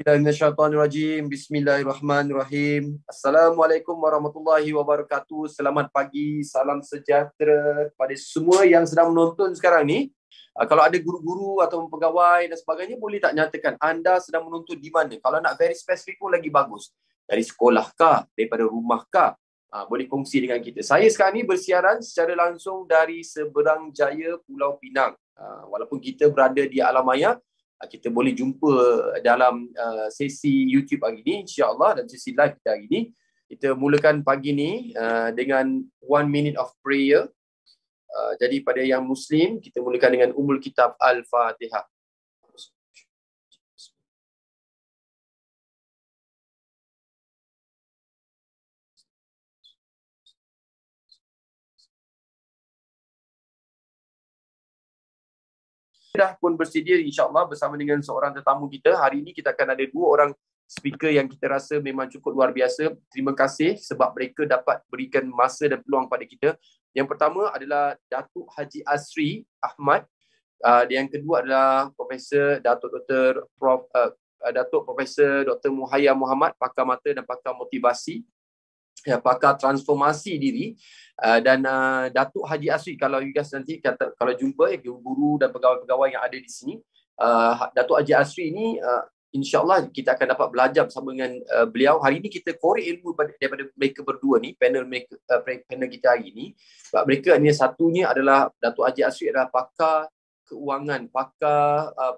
Bismillahirrahmanirrahim. Bismillahirrahmanirrahim. Assalamualaikum warahmatullahi wabarakatuh. Selamat pagi. Salam sejahtera kepada semua yang sedang menonton sekarang ni. Ah, kalau ada guru-guru atau pegawai dan sebagainya, boleh tak nyatakan anda sedang menonton di mana? Kalau nak very specific pun lagi bagus. Dari sekolah kah? Daripada rumah kah? Ah, boleh kongsi dengan kita. Saya sekarang ni bersiaran secara langsung dari Seberang Jaya, Pulau Pinang. Ah, walaupun kita berada di alam maya, Ah, kita boleh jumpa dalam uh, sesi YouTube hari ini insyaallah dan sesi live kita hari ini kita mulakan pagi ni uh, dengan one minute of prayer uh, jadi pada yang muslim kita mulakan dengan umul kitab al-fatihah sudah pun bersedia insyaAllah bersama dengan seorang tetamu kita. Hari ini kita akan ada dua orang speaker yang kita rasa memang cukup luar biasa. Terima kasih sebab mereka dapat berikan masa dan peluang pada kita. Yang pertama adalah Datuk Haji Asri Ahmad. Uh, yang kedua adalah Profesor Datuk Dr. Prof. Uh, Datuk Profesor Dr. Muhaya Muhammad, pakar mata dan pakar motivasi ya pakar transformasi diri uh, dan uh, Datuk Haji Asri kalau you guys nanti kata kalau jumpa ya guru dan pegawai-pegawai yang ada di sini uh, Datuk Haji Asri ini uh, insyaallah kita akan dapat belajar bersama dengan uh, beliau hari ini kita korek ilmu daripada, daripada mereka berdua ni panel mereka, uh, panel kita hari ini sebab mereka ni satunya adalah Datuk Haji Asri adalah pakar keuangan pakar uh,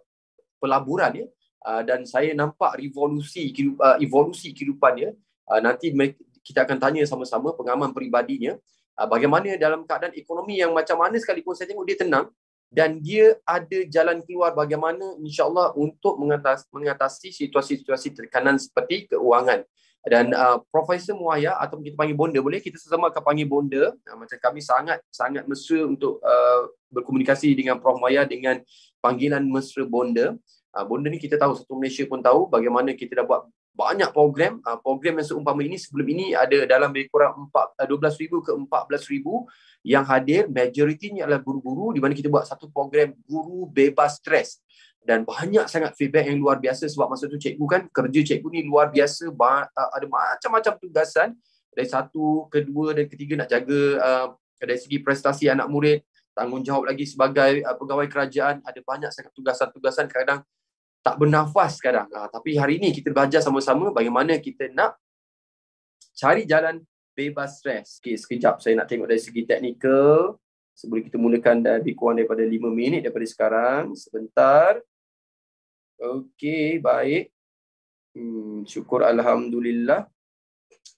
pelaburan ya uh, dan saya nampak revolusi uh, evolusi kehidupan ya Uh, nanti kita akan tanya sama-sama pengalaman peribadinya uh, bagaimana dalam keadaan ekonomi yang macam mana sekalipun saya tengok dia tenang dan dia ada jalan keluar bagaimana insyaallah untuk mengatas, mengatasi situasi-situasi terkanan seperti keuangan dan uh, profesor Muaya atau kita panggil bonda boleh kita sesama akan panggil bonda uh, macam kami sangat sangat mesra untuk uh, berkomunikasi dengan Prof Muaya dengan panggilan mesra bonda uh, bonda ni kita tahu satu Malaysia pun tahu bagaimana kita dah buat banyak program uh, program yang seumpama ini sebelum ini ada dalam lebih kurang 4 12000 eh, ke 14000 yang hadir majoritinya adalah guru-guru di mana kita buat satu program guru bebas stres dan banyak sangat feedback yang luar biasa sebab masa tu cikgu kan kerja cikgu ni luar biasa ah, ada macam-macam tugasan dari satu kedua dan ketiga nak jaga uh, dari segi prestasi anak murid tanggungjawab lagi sebagai uh, pegawai kerajaan ada banyak sangat tugasan-tugasan kadang tak bernafas sekarang. Ha, tapi hari ini kita belajar sama-sama bagaimana kita nak cari jalan bebas stres. Okay, sekejap saya nak tengok dari segi teknikal. Sebelum kita mulakan dari eh, kurang daripada 5 minit daripada sekarang. Sebentar. Okey, baik. Hmm, syukur Alhamdulillah.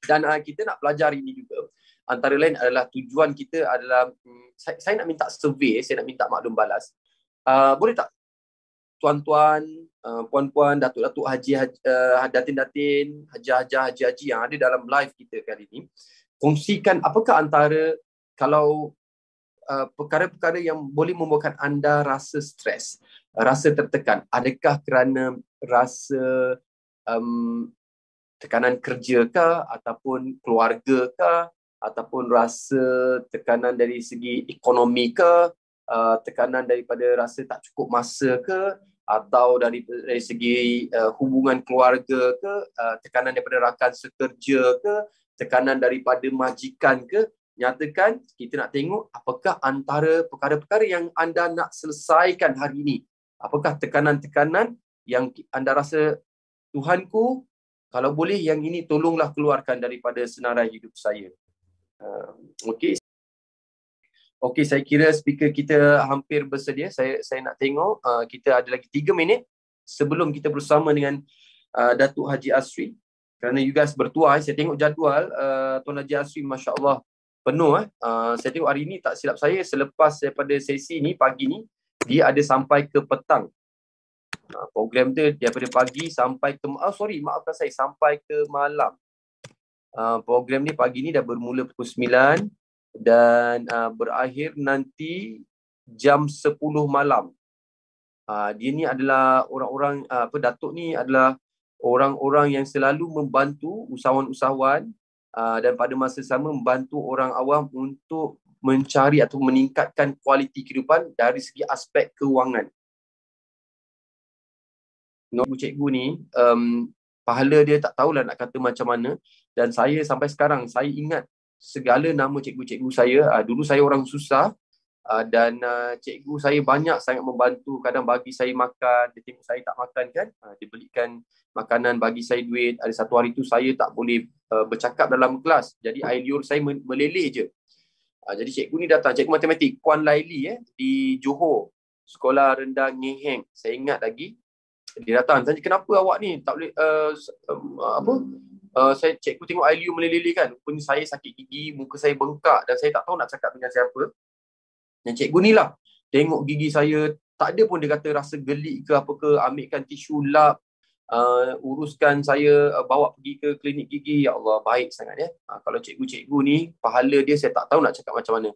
Dan uh, kita nak belajar ini juga. Antara lain adalah tujuan kita adalah, hmm, saya, saya nak minta survey, eh. saya nak minta maklum balas. Uh, boleh tak tuan-tuan, uh, puan-puan, datuk-datuk, haji, eh, datin-datin, haja-haja, haji-haji yang ada dalam live kita kali ini, kongsikan apakah antara kalau uh, perkara-perkara yang boleh membuatkan anda rasa stres, rasa tertekan, adakah kerana rasa um, tekanan kerja kah ataupun keluarga kah ataupun rasa tekanan dari segi ekonomi ke, uh, tekanan daripada rasa tak cukup masa ke atau dari, dari segi uh, hubungan keluarga ke uh, tekanan daripada rakan sekerja ke tekanan daripada majikan ke nyatakan kita nak tengok apakah antara perkara-perkara yang anda nak selesaikan hari ini apakah tekanan-tekanan yang anda rasa Tuhanku kalau boleh yang ini tolonglah keluarkan daripada senarai hidup saya uh, okey Okey, saya kira speaker kita hampir bersedia. Saya saya nak tengok uh, kita ada lagi tiga minit sebelum kita bersama dengan uh, Datuk Haji Asri. Kerana you guys bertuah, eh. saya tengok jadual uh, Tuan Haji Asri masya-Allah penuh eh. Uh, saya tengok hari ini tak silap saya selepas daripada sesi ni pagi ni dia ada sampai ke petang. Uh, program dia daripada pagi sampai ke oh, sorry maafkan saya sampai ke malam. Uh, program ni pagi ni dah bermula pukul 9 dan uh, berakhir nanti jam 10 malam. Uh, dia ni adalah orang-orang uh, apa datuk ni adalah orang-orang yang selalu membantu usahawan-usahawan uh, dan pada masa sama membantu orang awam untuk mencari atau meningkatkan kualiti kehidupan dari segi aspek kewangan. Nombor cikgu ni um, pahala dia tak tahulah nak kata macam mana dan saya sampai sekarang saya ingat segala nama cikgu-cikgu saya. Uh, dulu saya orang susah uh, dan uh, cikgu saya banyak sangat membantu. Kadang bagi saya makan, dia tengok saya tak makan kan. Uh, dia belikan makanan, bagi saya duit. Ada satu hari tu saya tak boleh uh, bercakap dalam kelas. Jadi air liur saya meleleh je. Uh, jadi cikgu ni datang, cikgu matematik, Kuan Laili eh, di Johor. Sekolah rendah Ngeheng, saya ingat lagi. Dia datang, tanya kenapa awak ni tak boleh, uh, uh, apa, Eh, saya cikgu tengok Ailiu meleleh-leleh kan. Rupanya saya sakit gigi, muka saya bengkak dan saya tak tahu nak cakap dengan siapa. Dan cikgu ni lah. Tengok gigi saya, tak ada pun dia kata rasa gelik ke apa ke, ambilkan tisu lap, uh, uruskan saya, uh, bawa pergi ke klinik gigi. Ya Allah, baik sangat ya. Uh, kalau cikgu-cikgu ni, pahala dia saya tak tahu nak cakap macam mana.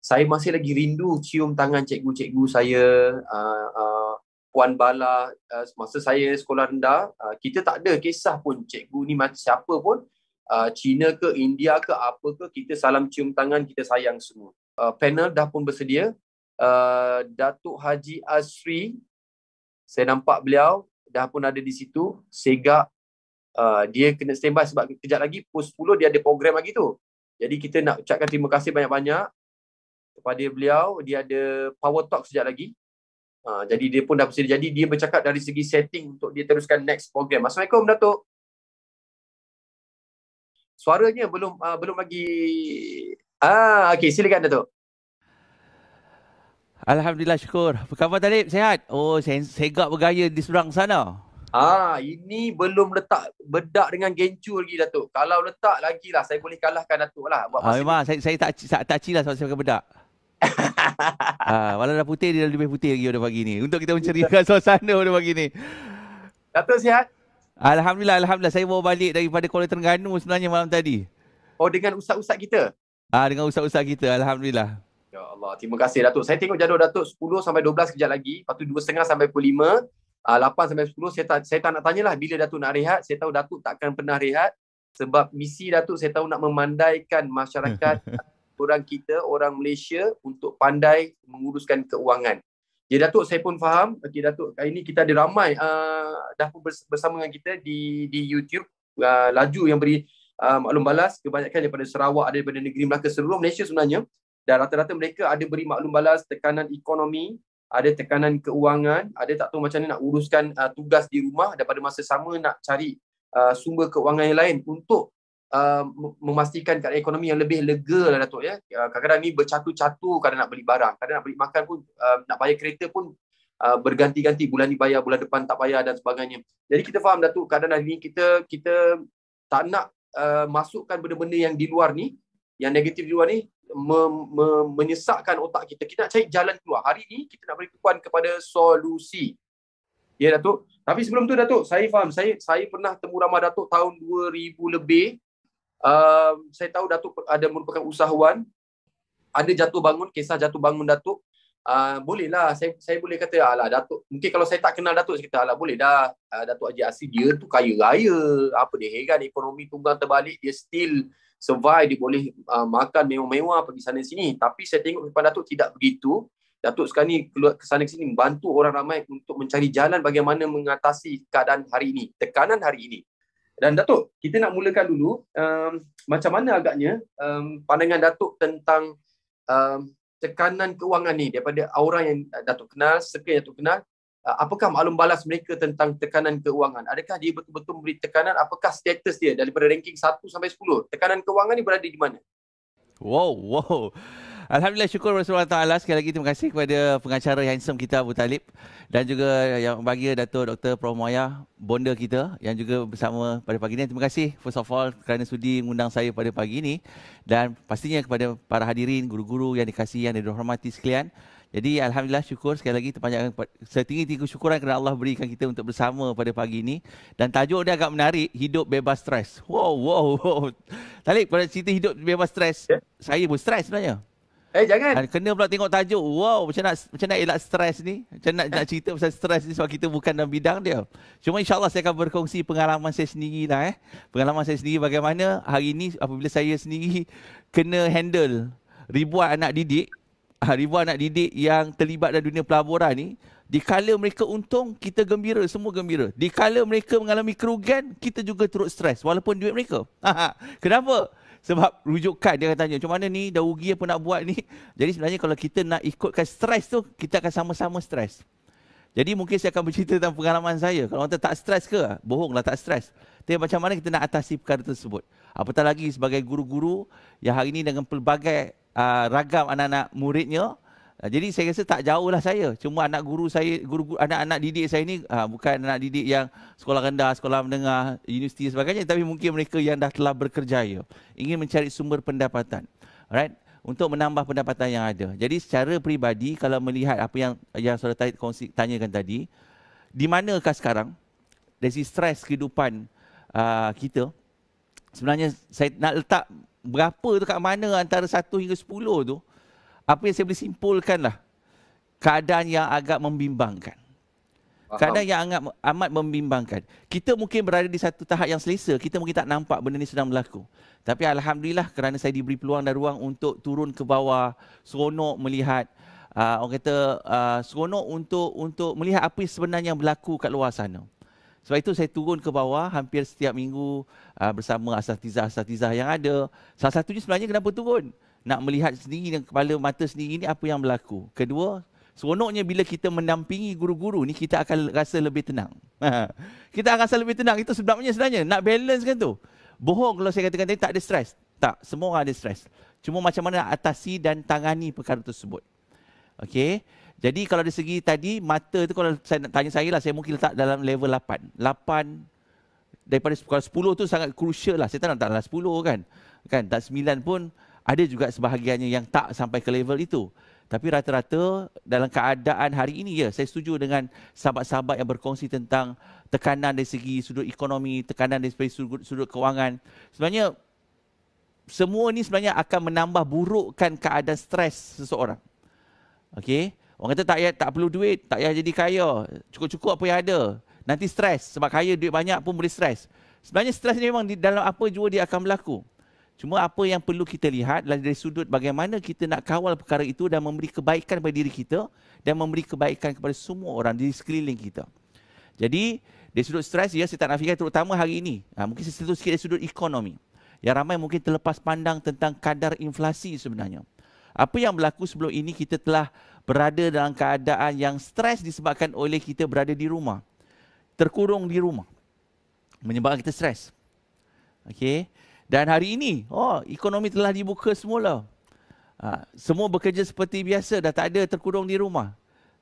Saya masih lagi rindu cium tangan cikgu-cikgu saya. Uh, uh, Puan Bala uh, semasa saya sekolah rendah uh, kita tak ada kisah pun cikgu ni macam siapa pun uh, Cina ke India ke apa ke kita salam cium tangan kita sayang semua uh, panel dah pun bersedia uh, Datuk Haji Asri saya nampak beliau dah pun ada di situ Sega uh, dia kena standby sebab kejap lagi pukul 10 dia ada program lagi tu jadi kita nak ucapkan terima kasih banyak-banyak kepada beliau dia ada power talk sekejap lagi Ha, jadi dia pun dah bersedia. Jadi dia bercakap dari segi setting untuk dia teruskan next program. Assalamualaikum Datuk. Suaranya belum uh, belum lagi. Ah, okey silakan Datuk. Alhamdulillah syukur. Apa khabar Talib? Sehat? Oh, sen- segak bergaya di seberang sana. Ah, ini belum letak bedak dengan gencu lagi Datuk. Kalau letak lagi lah saya boleh kalahkan Datuk lah. Buat ah, memang saya, saya tak tak, tak lah sebab saya pakai bedak. Walau ah, dah putih, dia dah lebih putih lagi pada pagi ni. Untuk kita menceriakan ya. suasana pada pagi ni. Dato' sihat? Alhamdulillah, Alhamdulillah. Saya bawa balik daripada Kuala Terengganu sebenarnya malam tadi. Oh, dengan ustaz-ustaz kita? Ah, dengan ustaz-ustaz kita, Alhamdulillah. Ya Allah, terima kasih Datuk. Saya tengok jadual Datuk 10 sampai 12 kejap lagi. Lepas tu 2.30 sampai pukul 5. Uh, 8 sampai 10 saya tak saya tak nak tanyalah bila Datuk nak rehat. Saya tahu Datuk takkan pernah rehat sebab misi Datuk saya tahu nak memandaikan masyarakat orang kita, orang Malaysia untuk pandai menguruskan keuangan. Ya Datuk, saya pun faham. Okey Datuk, hari ini kita ada ramai uh, dah pun bersama dengan kita di di YouTube. Uh, laju yang beri uh, maklum balas kebanyakan daripada Sarawak, ada daripada negeri Melaka, seluruh Malaysia sebenarnya. Dan rata-rata mereka ada beri maklum balas tekanan ekonomi, ada tekanan keuangan, ada tak tahu macam mana nak uruskan uh, tugas di rumah dan pada masa sama nak cari uh, sumber keuangan yang lain untuk uh, memastikan keadaan ekonomi yang lebih lega lah Datuk ya. Uh, kadang-kadang ni bercatu-catu kadang nak beli barang, kadang nak beli makan pun uh, nak bayar kereta pun uh, berganti-ganti bulan ni bayar, bulan depan tak bayar dan sebagainya. Jadi kita faham Datuk kadang hari ni kita kita tak nak uh, masukkan benda-benda yang di luar ni yang negatif di luar ni me, me, menyesakkan otak kita. Kita nak cari jalan keluar. Hari ni kita nak beri tumpuan kepada solusi. Ya Datuk. Tapi sebelum tu Datuk, saya faham. Saya saya pernah temu ramah Datuk tahun 2000 lebih um, saya tahu Datuk ada merupakan usahawan. Ada jatuh bangun, kisah jatuh bangun Datuk. Uh, bolehlah, saya, saya boleh kata, alah Datuk, mungkin kalau saya tak kenal Datuk, saya kata, alah boleh dah, uh, Datuk Haji Asri, dia tu kaya raya. Apa dia, heran ekonomi tunggal terbalik, dia still survive, dia boleh uh, makan mewah-mewah pergi sana sini. Tapi saya tengok kepada Datuk tidak begitu. Datuk sekarang ni keluar ke sana sini membantu orang ramai untuk mencari jalan bagaimana mengatasi keadaan hari ini, tekanan hari ini. Dan Datuk, kita nak mulakan dulu um, macam mana agaknya um, pandangan Datuk tentang um, tekanan kewangan ni daripada orang yang Datuk kenal, sekian Datuk kenal, uh, apakah maklum balas mereka tentang tekanan kewangan? Adakah dia betul-betul memberi tekanan? Apakah status dia daripada ranking 1 sampai 10? Tekanan kewangan ni berada di mana? Wow, wow. Alhamdulillah syukur bersama Ta'ala Sekali lagi terima kasih kepada pengacara yang handsome kita Abu Talib Dan juga yang bahagia Dato' Dr. Prof. Moya Bonda kita yang juga bersama pada pagi ini Terima kasih first of all kerana sudi mengundang saya pada pagi ini Dan pastinya kepada para hadirin, guru-guru yang dikasihi Yang dihormati sekalian jadi Alhamdulillah syukur sekali lagi terpanjangkan setinggi tinggi syukuran kerana Allah berikan kita untuk bersama pada pagi ini. Dan tajuk dia agak menarik, hidup bebas stres. Wow, wow, wow. Talib, pada cerita hidup bebas stres, yeah. saya pun stres sebenarnya. Eh jangan. Ha, kena pula tengok tajuk. Wow, macam nak macam nak elak stres ni. Macam nak nak eh. cerita pasal stres ni sebab kita bukan dalam bidang dia. Cuma insyaallah saya akan berkongsi pengalaman saya sendiri lah eh. Pengalaman saya sendiri bagaimana hari ini apabila saya sendiri kena handle ribuan anak didik ha, ribuan anak didik yang terlibat dalam dunia pelaburan ni Dikala mereka untung, kita gembira. Semua gembira. Di Dikala mereka mengalami kerugian, kita juga turut stres. Walaupun duit mereka. Kenapa? sebab rujukan dia akan tanya macam mana ni dah rugi apa nak buat ni jadi sebenarnya kalau kita nak ikutkan stres tu kita akan sama-sama stres jadi mungkin saya akan bercerita tentang pengalaman saya kalau orang tak stres ke bohonglah tak stres tapi macam mana kita nak atasi perkara tersebut apatah lagi sebagai guru-guru yang hari ini dengan pelbagai uh, ragam anak-anak muridnya Ah, jadi saya rasa tak jauh lah saya. Cuma anak guru saya, guru, anak-anak didik saya ni ha, bukan anak didik yang sekolah rendah, sekolah menengah, universiti dan sebagainya. Tapi mungkin mereka yang dah telah berkerjaya. Ingin mencari sumber pendapatan. Right? Untuk menambah pendapatan yang ada. Jadi secara peribadi kalau melihat apa yang yang saudara kongsi, tanyakan tadi. Di manakah sekarang? Dari si stres kehidupan uh, kita. Sebenarnya saya nak letak berapa tu kat mana antara satu hingga sepuluh tu apa yang saya boleh simpulkanlah keadaan yang agak membimbangkan. Keadaan yang agak amat membimbangkan. Kita mungkin berada di satu tahap yang selesa, kita mungkin tak nampak benda ni sedang berlaku. Tapi alhamdulillah kerana saya diberi peluang dan ruang untuk turun ke bawah, seronok melihat uh, orang kata uh, seronok untuk untuk melihat apa yang sebenarnya berlaku kat luar sana. Sebab itu saya turun ke bawah hampir setiap minggu uh, bersama asatizah-asatizah yang ada. Salah satunya sebenarnya kenapa turun? nak melihat sendiri dengan kepala mata sendiri ni apa yang berlaku. Kedua, seronoknya bila kita mendampingi guru-guru ni kita akan rasa lebih tenang. Ha. kita akan rasa lebih tenang. Itu sebenarnya sebenarnya nak balance kan tu. Bohong kalau saya katakan tadi tak ada stres. Tak, semua orang ada stres. Cuma macam mana nak atasi dan tangani perkara tersebut. Okey. Jadi kalau dari segi tadi mata tu kalau saya nak tanya saya lah saya mungkin letak dalam level 8. 8 daripada kalau 10 tu sangat crucial lah. Saya tak nak letak dalam 10 kan. Kan tak 9 pun ada juga sebahagiannya yang tak sampai ke level itu. Tapi rata-rata dalam keadaan hari ini, ya, saya setuju dengan sahabat-sahabat yang berkongsi tentang tekanan dari segi sudut ekonomi, tekanan dari segi sudut, sudut kewangan. Sebenarnya, semua ini sebenarnya akan menambah burukkan keadaan stres seseorang. Okay, Orang kata tak, tak perlu duit, tak payah jadi kaya. Cukup-cukup apa yang ada. Nanti stres. Sebab kaya duit banyak pun boleh stres. Sebenarnya stres ni memang di dalam apa jua dia akan berlaku. Cuma apa yang perlu kita lihat adalah dari sudut bagaimana kita nak kawal perkara itu dan memberi kebaikan kepada diri kita dan memberi kebaikan kepada semua orang di sekeliling kita. Jadi, dari sudut stres, ya saya tak nafikan terutama hari ini. Ha, mungkin saya sentuh sikit dari sudut ekonomi. Yang ramai mungkin terlepas pandang tentang kadar inflasi sebenarnya. Apa yang berlaku sebelum ini kita telah berada dalam keadaan yang stres disebabkan oleh kita berada di rumah. Terkurung di rumah. Menyebabkan kita stres. Okey. Dan hari ini, oh, ekonomi telah dibuka semula. Ha, semua bekerja seperti biasa, dah tak ada terkurung di rumah.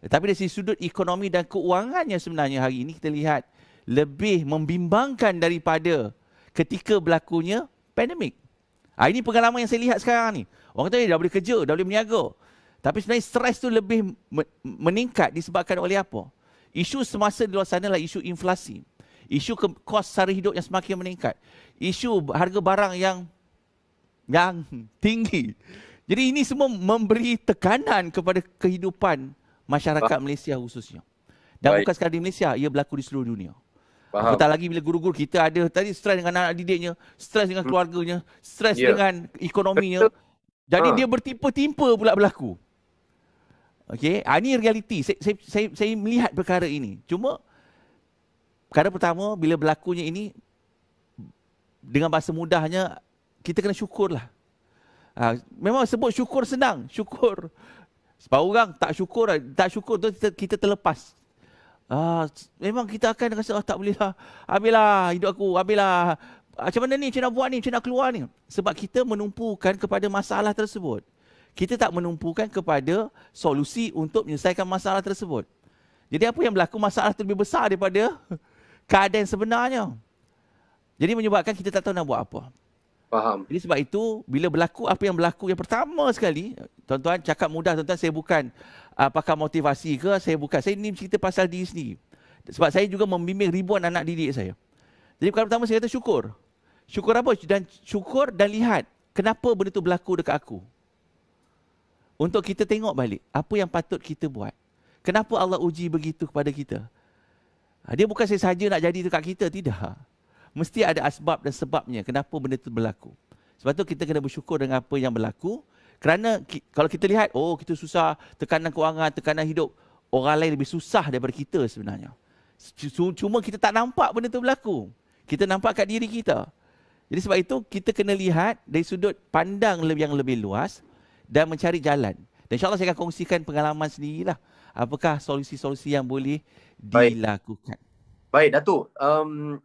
Tapi dari sudut ekonomi dan keuangannya sebenarnya hari ini kita lihat lebih membimbangkan daripada ketika berlakunya pandemik. Ha, ini pengalaman yang saya lihat sekarang ni. Orang kata eh, dah boleh kerja, dah boleh meniaga, Tapi sebenarnya stres tu lebih meningkat disebabkan oleh apa? Isu semasa di luar sana adalah isu inflasi isu ke- kos sara hidup yang semakin meningkat, isu harga barang yang yang tinggi. Jadi ini semua memberi tekanan kepada kehidupan masyarakat Malaysia khususnya. Dan Baik. bukan sekadar di Malaysia, ia berlaku di seluruh dunia. Betul lagi bila guru-guru kita ada tadi stres dengan anak didiknya, stres dengan hmm. keluarganya, stres yeah. dengan ekonominya. Jadi ha. dia bertimpa-timpa pula berlaku. Okey, ha, ini realiti. Saya, saya saya saya melihat perkara ini. Cuma Perkara pertama, bila berlakunya ini, dengan bahasa mudahnya, kita kena syukurlah. Ha, memang sebut syukur senang, syukur. Sebab orang tak syukur, tak syukur tu kita, kita terlepas. Ha, memang kita akan rasa, oh, tak bolehlah, ambillah hidup aku, ambillah. Ah, macam mana ni, macam nak buat ni, macam nak keluar ni. Sebab kita menumpukan kepada masalah tersebut. Kita tak menumpukan kepada solusi untuk menyelesaikan masalah tersebut. Jadi apa yang berlaku, masalah tu lebih besar daripada keadaan sebenarnya. Jadi menyebabkan kita tak tahu nak buat apa. Faham. Jadi sebab itu bila berlaku apa yang berlaku yang pertama sekali, tuan-tuan cakap mudah tuan-tuan saya bukan uh, pakar motivasi ke, saya bukan. Saya ni cerita pasal diri sendiri. Sebab saya juga membimbing ribuan anak didik saya. Jadi perkara pertama saya kata syukur. Syukur apa? Dan syukur dan lihat kenapa benda tu berlaku dekat aku. Untuk kita tengok balik apa yang patut kita buat. Kenapa Allah uji begitu kepada kita? Ha, dia bukan saya sahaja nak jadi dekat kita. Tidak. Mesti ada asbab dan sebabnya kenapa benda itu berlaku. Sebab tu kita kena bersyukur dengan apa yang berlaku. Kerana ki, kalau kita lihat, oh kita susah tekanan kewangan, tekanan hidup. Orang lain lebih susah daripada kita sebenarnya. Cuma kita tak nampak benda itu berlaku. Kita nampak kat diri kita. Jadi sebab itu kita kena lihat dari sudut pandang yang lebih luas dan mencari jalan. Dan insyaAllah saya akan kongsikan pengalaman sendirilah. Apakah solusi-solusi yang boleh dilakukan. Baik, Baik Datuk. Um,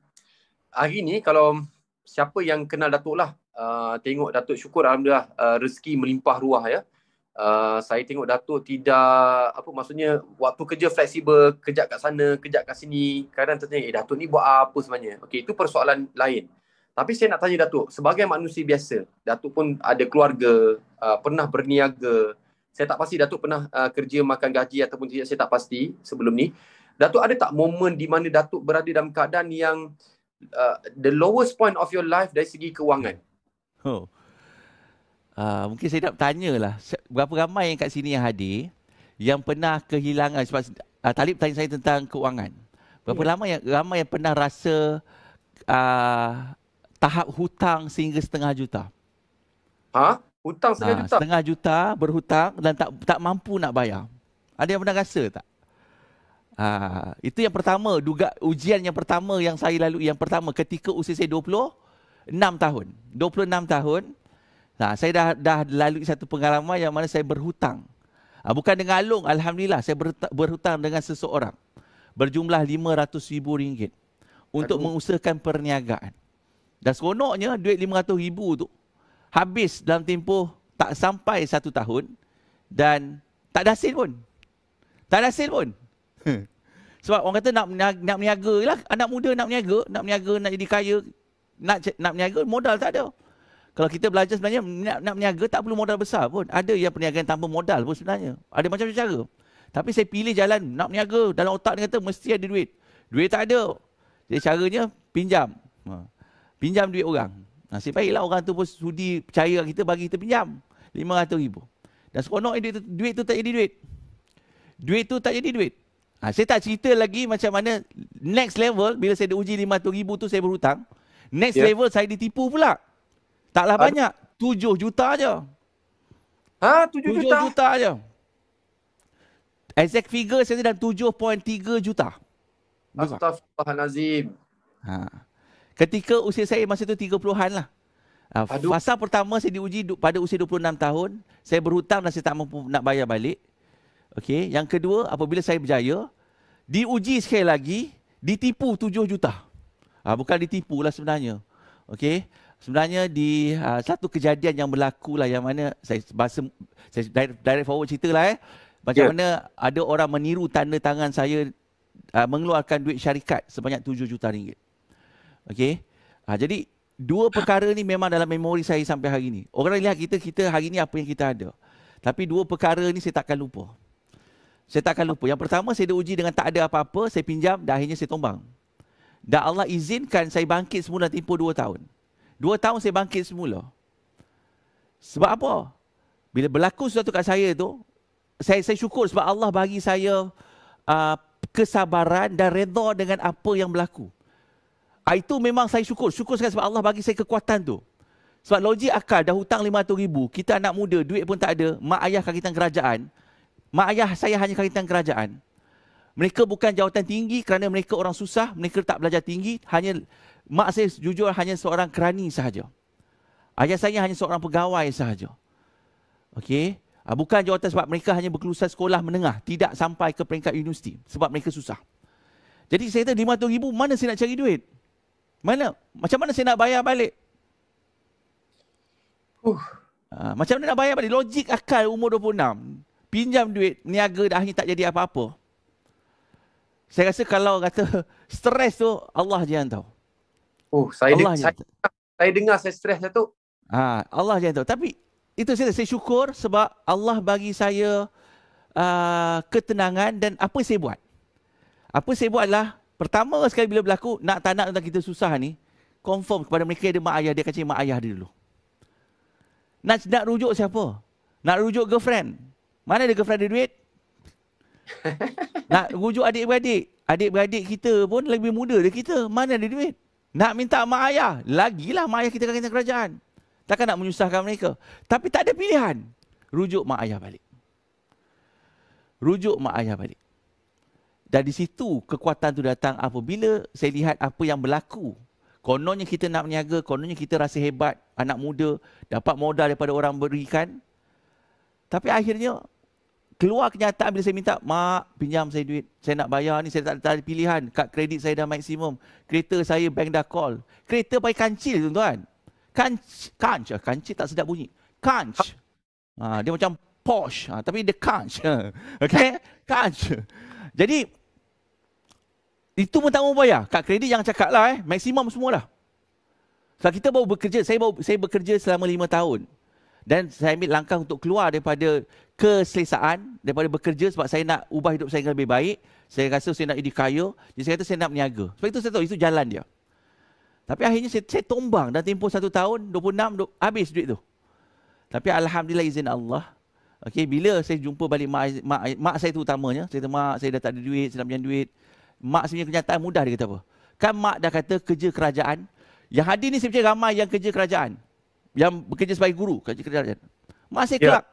hari ni kalau siapa yang kenal Datuk lah, uh, tengok Datuk syukur Alhamdulillah uh, rezeki melimpah ruah ya. Uh, saya tengok Datuk tidak, apa maksudnya, waktu kerja fleksibel, kejap kat sana, kejap kat sini. Kadang tertanya, eh Datuk ni buat apa sebenarnya? Okey, itu persoalan lain. Tapi saya nak tanya Datuk, sebagai manusia biasa, Datuk pun ada keluarga, uh, pernah berniaga, saya tak pasti Datuk pernah uh, kerja makan gaji ataupun tidak, saya tak pasti sebelum ni. Datuk ada tak momen di mana Datuk berada dalam keadaan yang uh, the lowest point of your life dari segi kewangan? Oh. Uh, mungkin saya nak tanyalah berapa ramai yang kat sini yang hadir yang pernah kehilangan sebab uh, Talib tanya saya tentang kewangan. Berapa yeah. lama yang ramai yang pernah rasa uh, tahap hutang sehingga setengah juta? Ha? Hutang setengah uh, juta? Setengah juta berhutang dan tak tak mampu nak bayar. Ada yang pernah rasa tak? Ha, itu yang pertama, duga ujian yang pertama yang saya lalui yang pertama ketika usia saya 26 tahun. 26 tahun. Nah, ha, saya dah dah lalui satu pengalaman yang mana saya berhutang. Ha, bukan dengan Alung, alhamdulillah saya berhutang dengan seseorang. Berjumlah RM500,000 untuk Aduh. mengusahakan perniagaan. Dan seronoknya duit RM500,000 tu habis dalam tempoh tak sampai satu tahun dan tak ada hasil pun. Tak ada hasil pun. Hmm. Sebab orang kata nak nak berniaga lah. Anak muda nak berniaga, nak berniaga, nak jadi kaya, nak nak berniaga modal tak ada. Kalau kita belajar sebenarnya nak nak berniaga tak perlu modal besar pun. Ada yang perniagaan tanpa modal pun sebenarnya. Ada macam-macam cara. Tapi saya pilih jalan nak berniaga dalam otak dia kata mesti ada duit. Duit tak ada. Jadi caranya pinjam. Ha. Pinjam duit orang. Nasib baiklah orang tu pun sudi percaya kita bagi kita pinjam. RM500,000. Dan seronok duit tu, duit tu tak jadi duit. Duit tu tak jadi duit. Ha, saya tak cerita lagi macam mana next level bila saya diuji RM500,000 tu saya berhutang. Next yeah. level saya ditipu pula. Taklah Aduh. banyak. 7 juta aja. Ha? 7 juta? 7 juta aja. Exact figure saya dan 7.3 juta. Astaghfirullahalazim. Ha. Ketika usia saya masa tu 30-an lah. Ha, Aduh. Fasa pertama saya diuji pada usia 26 tahun. Saya berhutang dan saya tak mampu nak bayar balik. Okey, yang kedua apabila saya berjaya diuji sekali lagi ditipu 7 juta. Ah bukan ditipu lah sebenarnya. Okey. Sebenarnya di uh, satu kejadian yang berlaku lah yang mana saya bahasa saya direct, direct forward cerita lah eh. Macam yeah. mana ada orang meniru tanda tangan saya uh, mengeluarkan duit syarikat sebanyak 7 juta ringgit. Okey. Ah jadi dua perkara ni memang dalam memori saya sampai hari ini. Orang lihat kita kita hari ini apa yang kita ada. Tapi dua perkara ni saya takkan lupa. Saya tak akan lupa. Yang pertama saya diuji dengan tak ada apa-apa, saya pinjam dan akhirnya saya tumbang. Dan Allah izinkan saya bangkit semula tempoh dua tahun. Dua tahun saya bangkit semula. Sebab apa? Bila berlaku sesuatu kat saya tu, saya, saya syukur sebab Allah bagi saya uh, kesabaran dan reda dengan apa yang berlaku. Ah, itu memang saya syukur. Syukur sekali sebab Allah bagi saya kekuatan tu. Sebab logik akal dah hutang RM500,000, kita anak muda, duit pun tak ada, mak ayah kakitan kerajaan, mak ayah saya hanya kaitan kerajaan. Mereka bukan jawatan tinggi kerana mereka orang susah, mereka tak belajar tinggi, hanya mak saya jujur hanya seorang kerani sahaja. Ayah saya hanya seorang pegawai sahaja. Okey, ah, bukan jawatan sebab mereka hanya berkelulusan sekolah menengah, tidak sampai ke peringkat universiti sebab mereka susah. Jadi saya kata 500 ribu mana saya nak cari duit? Mana? Macam mana saya nak bayar balik? Uh. Ah, macam mana nak bayar balik? Logik akal umur 26 pinjam duit, niaga dah ni tak jadi apa-apa. Saya rasa kalau kata stres tu Allah je yang tahu. Oh, saya Allah de- saya, saya dengar saya stres tu. Ha, Allah je yang tahu. Tapi itu saya saya syukur sebab Allah bagi saya uh, ketenangan dan apa saya buat? Apa saya buat lah, pertama sekali bila berlaku, nak tak nak kita susah ni, confirm kepada mereka ada mak ayah, dia akan mak ayah dia dulu. Nak, nak rujuk siapa? Nak rujuk girlfriend? Mana ada girlfriend ada duit? Nak rujuk adik-beradik. Adik-beradik kita pun lebih muda dari kita. Mana ada duit? Nak minta mak ayah. Lagilah mak ayah kita kena kerajaan. Takkan nak menyusahkan mereka. Tapi tak ada pilihan. Rujuk mak ayah balik. Rujuk mak ayah balik. Dan di situ kekuatan tu datang apabila saya lihat apa yang berlaku. Kononnya kita nak meniaga, kononnya kita rasa hebat, anak muda, dapat modal daripada orang berikan. Tapi akhirnya keluar kenyataan bila saya minta mak pinjam saya duit saya nak bayar ni saya tak ada pilihan kad kredit saya dah maksimum kereta saya bank dah call kereta pakai kancil tuan-tuan kanc kanc ah, kancil tak sedap bunyi kanc ha, dia macam Porsche ha, tapi dia kanc okay, kanc jadi itu pun tak mau bayar kad kredit yang cakap lah eh maksimum semua dah sebab kita baru bekerja saya baru saya bekerja selama lima tahun dan saya ambil langkah untuk keluar daripada keselesaan, daripada bekerja sebab saya nak ubah hidup saya lebih baik. Saya rasa saya nak jadi kaya. Jadi saya kata saya nak berniaga. Sebab itu saya tahu itu jalan dia. Tapi akhirnya saya, saya tumbang dan tempoh satu tahun, 26, habis duit tu. Tapi Alhamdulillah izin Allah. Okay, bila saya jumpa balik mak, mak, mak saya tu utamanya. Saya kata mak saya dah tak ada duit, saya nak pinjam duit. Mak saya sebenarnya kenyataan mudah dia kata apa. Kan mak dah kata kerja kerajaan. Yang hadir ni saya percaya ramai yang kerja kerajaan yang bekerja sebagai guru kerja kerajaan. masih saya kelak.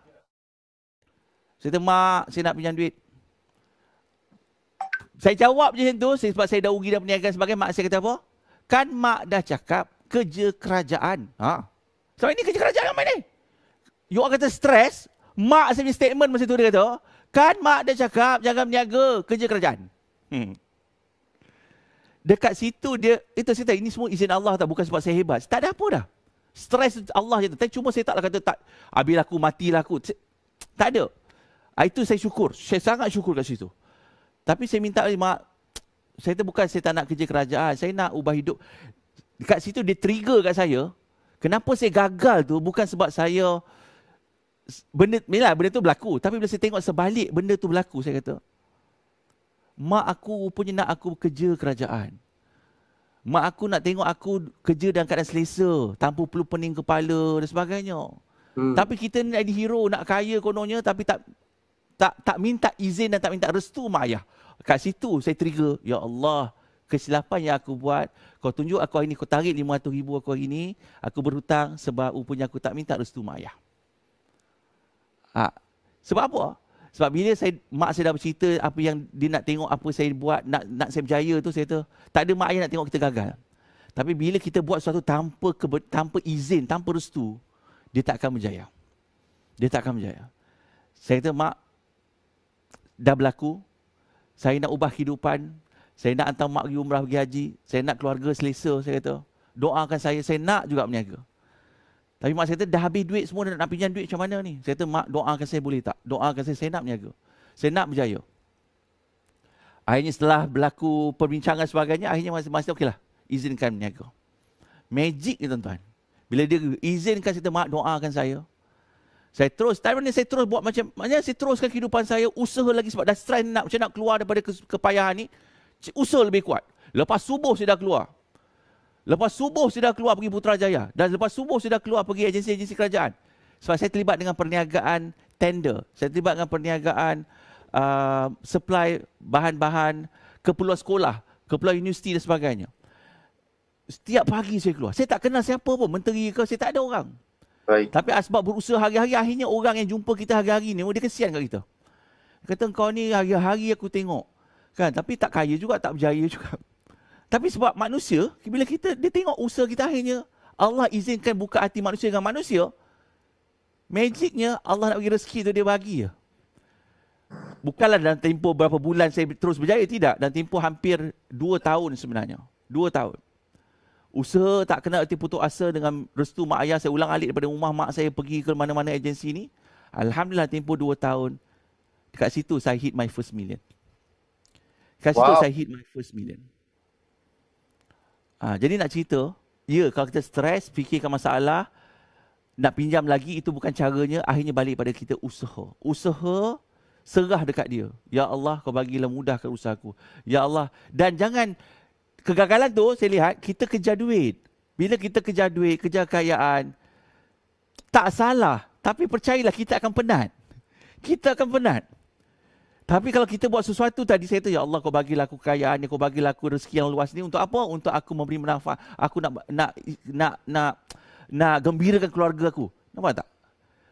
Saya kata, mak saya nak pinjam duit. Saya jawab je tu sebab saya dah ugi dah perniagaan sebagai mak saya kata apa? Kan mak dah cakap kerja kerajaan. Ha. Sebab ini kerja kerajaan apa ni? You all kata stres. Mak saya punya statement masa tu dia kata, kan mak dah cakap jangan berniaga kerja kerajaan. Hmm. Dekat situ dia, itu cerita ini semua izin Allah tak bukan sebab saya hebat. Tak ada apa dah. Stres Allah je. Tapi cuma saya taklah kata tak bila aku matilah aku. Tak ada. Ah, itu saya syukur. Saya sangat syukur kat situ. Tapi saya minta mak saya tu bukan saya tak nak kerja kerajaan. Saya nak ubah hidup. kat situ dia trigger kat saya. Kenapa saya gagal tu bukan sebab saya benda bila benda tu berlaku tapi bila saya tengok sebalik benda tu berlaku saya kata mak aku rupanya nak aku kerja kerajaan mak aku nak tengok aku kerja dalam keadaan selesa tanpa perlu pening kepala dan sebagainya hmm. tapi kita ni ada hero nak kaya kononnya tapi tak tak tak minta izin dan tak minta restu mak ayah kat situ saya trigger ya Allah kesilapan yang aku buat kau tunjuk aku hari ni kau tarik 500 ribu aku hari ni aku berhutang sebab rupanya aku tak minta restu mak ayah ha. sebab apa sebab bila saya mak saya dah bercerita apa yang dia nak tengok apa saya buat, nak nak saya berjaya tu saya tu tak ada mak ayah nak tengok kita gagal. Tapi bila kita buat sesuatu tanpa keber, tanpa izin, tanpa restu, dia tak akan berjaya. Dia tak akan berjaya. Saya tu mak dah berlaku. Saya nak ubah kehidupan. Saya nak hantar mak pergi umrah pergi haji. Saya nak keluarga selesa, saya kata. Doakan saya, saya nak juga berniaga. Tapi mak saya kata, dah habis duit semua, nak pinjam duit macam mana ni? Saya kata, mak doakan saya boleh tak? Doakan saya, saya nak berniaga. Saya nak berjaya. Akhirnya setelah berlaku perbincangan sebagainya, akhirnya mak saya, okeylah, izinkan berniaga. Magic ni tuan-tuan. Bila dia izinkan, saya kata, mak doakan saya. Saya terus, time ni saya terus buat macam, maknanya saya teruskan kehidupan saya, usaha lagi sebab dah strength nak, macam nak keluar daripada kepayahan ni, usaha lebih kuat. Lepas subuh saya dah keluar. Lepas subuh sudah keluar pergi Putrajaya. Dan lepas subuh sudah keluar pergi agensi-agensi kerajaan. Sebab saya terlibat dengan perniagaan tender. Saya terlibat dengan perniagaan uh, supply bahan-bahan ke pulau sekolah, ke pulau universiti dan sebagainya. Setiap pagi saya keluar. Saya tak kenal siapa pun. Menteri ke, saya tak ada orang. Baik. Tapi sebab berusaha hari-hari, akhirnya orang yang jumpa kita hari-hari ni, oh, dia kesian kat kita. Kata, kau ni hari-hari aku tengok. Kan? Tapi tak kaya juga, tak berjaya juga. Tapi sebab manusia, bila kita dia tengok usaha kita akhirnya Allah izinkan buka hati manusia dengan manusia, magicnya Allah nak bagi rezeki tu dia bagi je. Bukanlah dalam tempoh berapa bulan saya terus berjaya, tidak. Dalam tempoh hampir dua tahun sebenarnya. Dua tahun. Usaha tak kena putus asa dengan restu mak ayah. Saya ulang alik daripada rumah mak saya pergi ke mana-mana agensi ni. Alhamdulillah tempoh dua tahun. Dekat situ saya hit my first million. Dekat wow. situ saya hit my first million. Ha, jadi nak cerita, ya kalau kita stres, fikirkan masalah, nak pinjam lagi itu bukan caranya, akhirnya balik pada kita usaha. Usaha, serah dekat dia. Ya Allah, kau bagilah mudahkan usaha aku. Ya Allah. Dan jangan, kegagalan tu saya lihat, kita kejar duit. Bila kita kejar duit, kejar kekayaan, tak salah. Tapi percayalah kita akan penat. Kita akan penat. Tapi kalau kita buat sesuatu tadi saya tu ya Allah kau bagilah aku kekayaan kau bagilah aku rezeki yang luas ni untuk apa? Untuk aku memberi manfaat. Aku nak nak nak nak nak gembirakan keluarga aku. Nampak tak?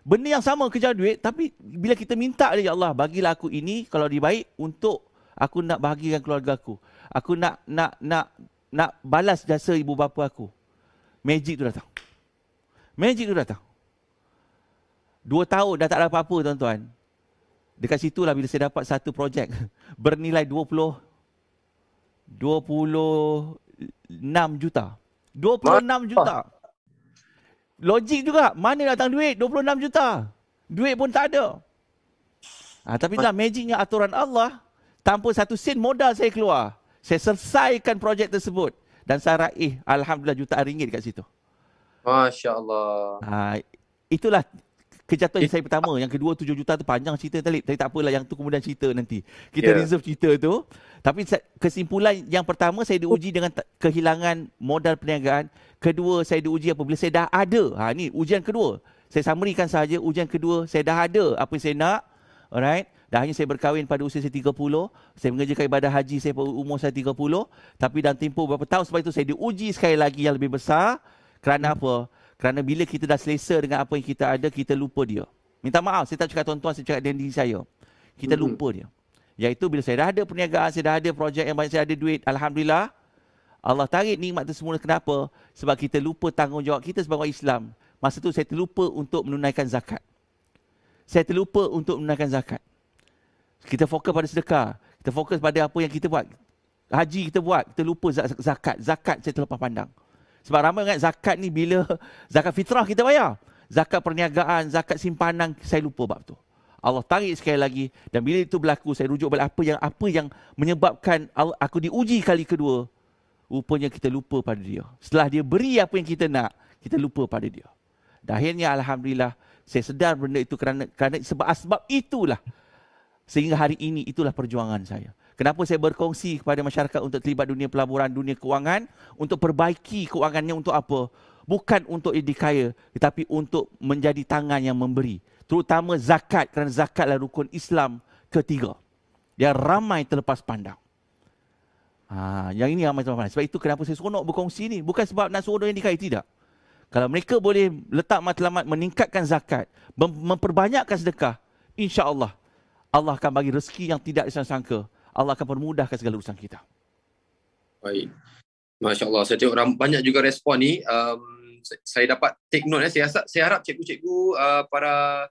Benda yang sama kejar duit tapi bila kita minta dia ya Allah bagilah aku ini kalau dibaik untuk aku nak bahagikan keluarga aku. Aku nak nak nak nak balas jasa ibu bapa aku. Magic tu datang. Magic tu datang. Dua tahun dah tak ada apa-apa tuan-tuan. Dekat situ lah bila saya dapat satu projek bernilai 20 26 juta. 26 juta. Logik juga. Mana datang duit 26 juta? Duit pun tak ada. Ha, tapi lah magicnya aturan Allah. Tanpa satu sen modal saya keluar. Saya selesaikan projek tersebut. Dan saya raih Alhamdulillah jutaan ringgit dekat situ. Masya Allah. Ha, itulah kejatuhan yang saya pertama yang kedua tujuh juta tu panjang cerita Talib tapi tak apalah yang tu kemudian cerita nanti kita yeah. reserve cerita tu tapi kesimpulan yang pertama saya diuji dengan kehilangan modal perniagaan kedua saya diuji apabila saya dah ada ha ni ujian kedua saya samarikan saja ujian kedua saya dah ada apa yang saya nak alright Dah hanya saya berkahwin pada usia saya 30. Saya mengerjakan ibadah haji saya pada umur saya 30. Tapi dalam tempoh beberapa tahun sebab itu saya diuji sekali lagi yang lebih besar. Kerana apa? Kerana bila kita dah selesa dengan apa yang kita ada, kita lupa dia. Minta maaf, saya tak cakap tuan-tuan, saya cakap dengan diri saya. Kita lupa dia. Iaitu bila saya dah ada perniagaan, saya dah ada projek yang banyak, saya ada duit, Alhamdulillah. Allah tarik nikmat itu semula. Kenapa? Sebab kita lupa tanggungjawab kita sebagai orang Islam. Masa tu saya terlupa untuk menunaikan zakat. Saya terlupa untuk menunaikan zakat. Kita fokus pada sedekah. Kita fokus pada apa yang kita buat. Haji kita buat. Kita lupa zakat. Zakat saya terlepas pandang. Sebab ramai ingat zakat ni bila zakat fitrah kita bayar. Zakat perniagaan, zakat simpanan, saya lupa bab tu. Allah tarik sekali lagi dan bila itu berlaku saya rujuk balik apa yang apa yang menyebabkan aku diuji kali kedua rupanya kita lupa pada dia setelah dia beri apa yang kita nak kita lupa pada dia dan akhirnya alhamdulillah saya sedar benda itu kerana kerana sebab sebab itulah sehingga hari ini itulah perjuangan saya Kenapa saya berkongsi kepada masyarakat untuk terlibat dunia pelaburan, dunia kewangan untuk perbaiki kewangannya untuk apa? Bukan untuk dikaya tetapi untuk menjadi tangan yang memberi. Terutama zakat kerana zakat adalah rukun Islam ketiga. Yang ramai terlepas pandang. Ha, yang ini ramai terlepas pandang. Sebab itu kenapa saya seronok berkongsi ini. Bukan sebab nak suruh yang dikaya. Tidak. Kalau mereka boleh letak matlamat meningkatkan zakat, memperbanyakkan sedekah, insyaallah Allah Allah akan bagi rezeki yang tidak disangka. Allah akan permudahkan segala urusan kita. Baik. Masya Allah. Saya tengok ram- banyak juga respon ni. Um, saya dapat take note. Eh. Saya, asap, saya harap cikgu-cikgu uh, para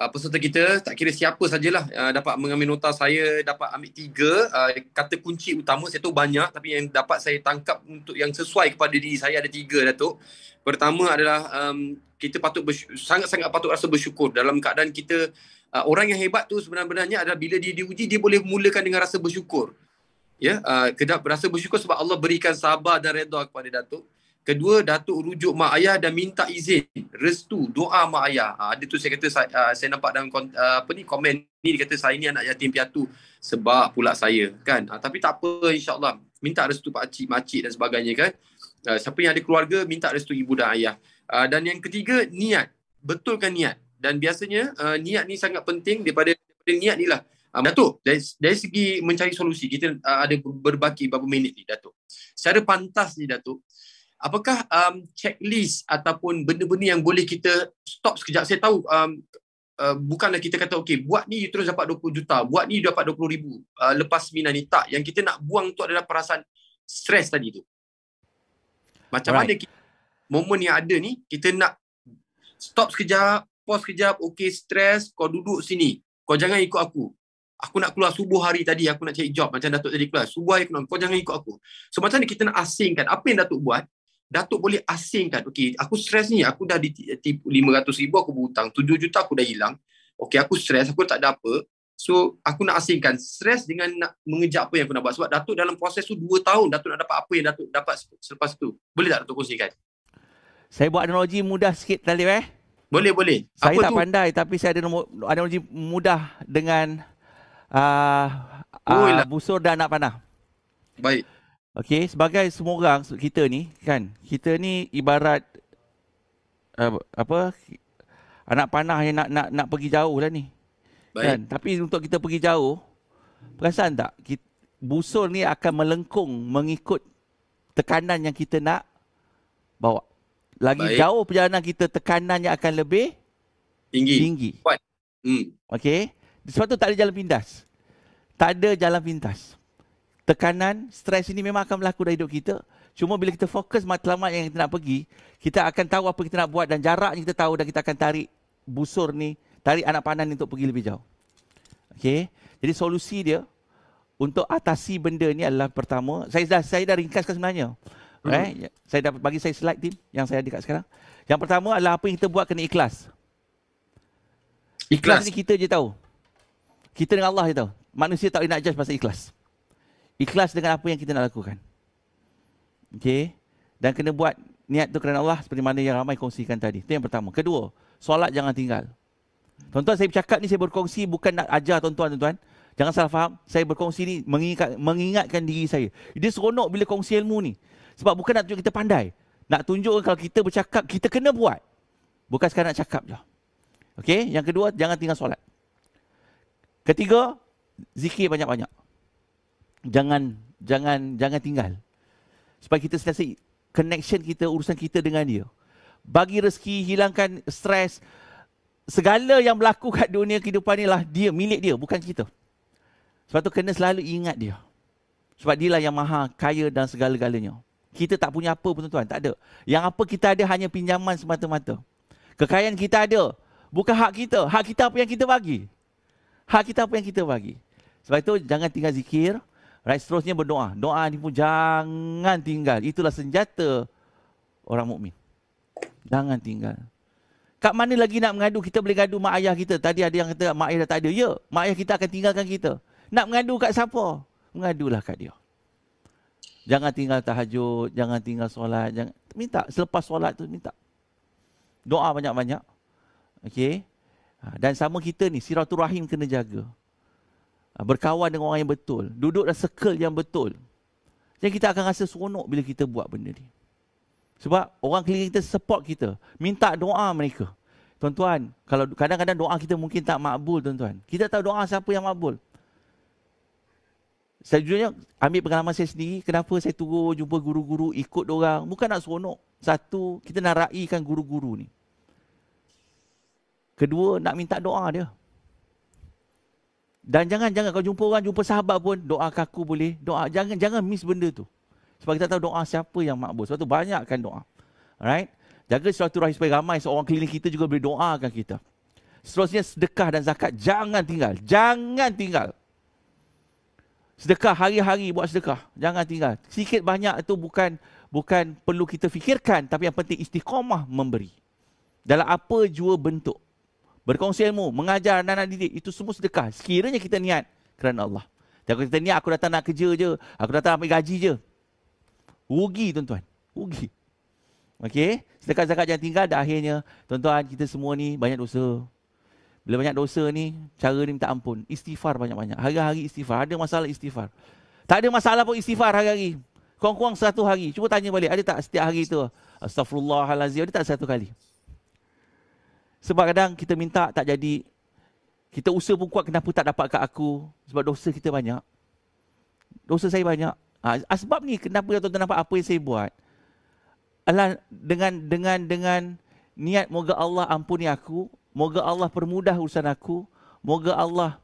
uh, peserta kita, tak kira siapa sajalah uh, dapat mengambil nota saya, dapat ambil tiga. Uh, kata kunci utama saya tahu banyak tapi yang dapat saya tangkap untuk yang sesuai kepada diri saya ada tiga Datuk. Pertama adalah um, kita patut sangat-sangat patut rasa bersyukur dalam keadaan kita uh, orang yang hebat tu sebenarnya adalah bila dia diuji dia boleh mulakan dengan rasa bersyukur ya uh, kedap rasa bersyukur sebab Allah berikan sabar dan redha kepada datuk kedua datuk rujuk mak ayah dan minta izin restu doa mak ayah uh, ada tu saya kata saya, uh, saya nampak dalam uh, apa ni komen ni dia kata saya ni anak yatim piatu sebab pula saya kan uh, tapi tak apa insyaallah minta restu pak cik mak cik dan sebagainya kan uh, siapa yang ada keluarga minta restu ibu dan ayah uh, dan yang ketiga niat betulkan niat dan biasanya uh, niat ni sangat penting daripada, daripada niat ni lah. Um, Datuk, dari, dari segi mencari solusi, kita uh, ada berbaki beberapa minit ni Datuk. Secara pantas ni Datuk, apakah um, checklist ataupun benda-benda yang boleh kita stop sekejap? Saya tahu um, uh, bukanlah kita kata, okay, buat ni you terus dapat 20 juta, buat ni you dapat 20 ribu uh, lepas seminar ni. Tak, yang kita nak buang tu adalah perasaan stres tadi tu. Macam right. mana kita, momen yang ada ni, kita nak stop sekejap, pause kejap, okay, stres, kau duduk sini. Kau jangan ikut aku. Aku nak keluar subuh hari tadi, aku nak cari job macam Datuk tadi keluar. Subuh hari aku nak, kau jangan ikut aku. So macam ni kita nak asingkan, apa yang Datuk buat, Datuk boleh asingkan, okay, aku stres ni, aku dah di rm ribu. aku berhutang, 7 juta aku dah hilang. Okay, aku stres, aku tak ada apa. So, aku nak asingkan stres dengan nak mengejar apa yang aku nak buat. Sebab Datuk dalam proses tu 2 tahun, Datuk nak dapat apa yang Datuk dapat selepas tu. Boleh tak Datuk kongsikan? Saya buat analogi mudah sikit tadi, eh. Boleh, boleh. Saya Apa tak tu? pandai tapi saya ada analogi mudah dengan uh, uh, busur dan anak panah. Baik. Okey, sebagai semua orang kita ni kan, kita ni ibarat uh, apa anak panah yang nak nak nak pergi jauh lah ni. Baik. Kan? Tapi untuk kita pergi jauh, perasan tak kita, busur ni akan melengkung mengikut tekanan yang kita nak bawa lagi Baik. jauh perjalanan kita tekanannya akan lebih tinggi. Tinggi. Kuat. Hmm. Okey. Sebab tu tak ada jalan pintas. Tak ada jalan pintas. Tekanan, stres ini memang akan berlaku dalam hidup kita. Cuma bila kita fokus matlamat yang kita nak pergi, kita akan tahu apa kita nak buat dan jarak yang kita tahu dan kita akan tarik busur ni, tarik anak panah ni untuk pergi lebih jauh. Okey. Jadi solusi dia untuk atasi benda ni adalah pertama, saya dah saya dah ringkaskan sebenarnya. Hmm. Eh, ya, saya dapat bagi saya slide tim yang saya ada dekat sekarang. Yang pertama adalah apa yang kita buat kena ikhlas. Ikhlas, ni kita je tahu. Kita dengan Allah je tahu. Manusia tak boleh nak judge pasal ikhlas. Ikhlas dengan apa yang kita nak lakukan. Okay. Dan kena buat niat tu kerana Allah seperti mana yang ramai kongsikan tadi. Itu yang pertama. Kedua, solat jangan tinggal. Tuan-tuan, saya bercakap ni saya berkongsi bukan nak ajar tuan-tuan. tuan-tuan. Jangan salah faham. Saya berkongsi ni mengingat, mengingatkan diri saya. Dia seronok bila kongsi ilmu ni. Sebab bukan nak tunjuk kita pandai. Nak tunjuk kalau kita bercakap, kita kena buat. Bukan sekarang nak cakap je. Okey, yang kedua jangan tinggal solat. Ketiga, zikir banyak-banyak. Jangan jangan jangan tinggal. Supaya kita sentiasa connection kita urusan kita dengan dia. Bagi rezeki, hilangkan stres. Segala yang berlaku kat dunia kehidupan ni lah dia, milik dia, bukan kita. Sebab tu kena selalu ingat dia. Sebab dia lah yang maha, kaya dan segala-galanya kita tak punya apa pun tuan-tuan. Tak ada. Yang apa kita ada hanya pinjaman semata-mata. Kekayaan kita ada. Bukan hak kita. Hak kita apa yang kita bagi. Hak kita apa yang kita bagi. Sebab itu jangan tinggal zikir. Right, seterusnya berdoa. Doa ni pun jangan tinggal. Itulah senjata orang mukmin. Jangan tinggal. Kat mana lagi nak mengadu? Kita boleh gaduh mak ayah kita. Tadi ada yang kata mak ayah dah tak ada. Ya, mak ayah kita akan tinggalkan kita. Nak mengadu kat siapa? Mengadulah kat dia. Jangan tinggal tahajud, jangan tinggal solat, jangan minta selepas solat tu minta. Doa banyak-banyak. Okey. Ha, dan sama kita ni siratul rahim kena jaga. Ha, berkawan dengan orang yang betul, duduk dalam circle yang betul. Jadi kita akan rasa seronok bila kita buat benda ni. Sebab orang keliling kita support kita, minta doa mereka. Tuan-tuan, kalau kadang-kadang doa kita mungkin tak makbul, tuan-tuan. Kita tahu doa siapa yang makbul. Selanjutnya, ambil pengalaman saya sendiri, kenapa saya turun jumpa guru-guru, ikut orang. Bukan nak seronok. Satu, kita nak raikan guru-guru ni. Kedua, nak minta doa dia. Dan jangan, jangan kalau jumpa orang, jumpa sahabat pun, doa kaku boleh. Doa, jangan, jangan miss benda tu. Sebab kita tahu doa siapa yang makbul. Sebab tu banyakkan doa. Alright? Jaga suatu rahim supaya ramai seorang klinik kita juga boleh doakan kita. Seterusnya sedekah dan zakat jangan tinggal. Jangan tinggal. Sedekah hari-hari buat sedekah. Jangan tinggal. Sikit banyak itu bukan bukan perlu kita fikirkan tapi yang penting istiqamah memberi. Dalam apa jua bentuk. Berkongsi ilmu, mengajar anak-anak didik itu semua sedekah. Sekiranya kita niat kerana Allah. Jangan kita niat aku datang nak kerja je, aku datang ambil gaji je. Rugi tuan-tuan. Rugi. Okey, sedekah zakat jangan tinggal dan akhirnya tuan-tuan kita semua ni banyak dosa. Bila banyak dosa ni, cara ni minta ampun. Istighfar banyak-banyak. Hari-hari istighfar. Ada masalah istighfar. Tak ada masalah pun istighfar hari-hari. Kurang-kurang satu hari. Cuba tanya balik. Ada tak setiap hari tu? Astaghfirullahalazim. Ada tak satu kali? Sebab kadang kita minta tak jadi. Kita usaha pun kuat kenapa tak dapat kat aku. Sebab dosa kita banyak. Dosa saya banyak. Ha, sebab ni kenapa Dato' Tuan nampak apa yang saya buat. Alah, dengan dengan dengan niat moga Allah ampuni aku, Moga Allah permudah urusan aku. Moga Allah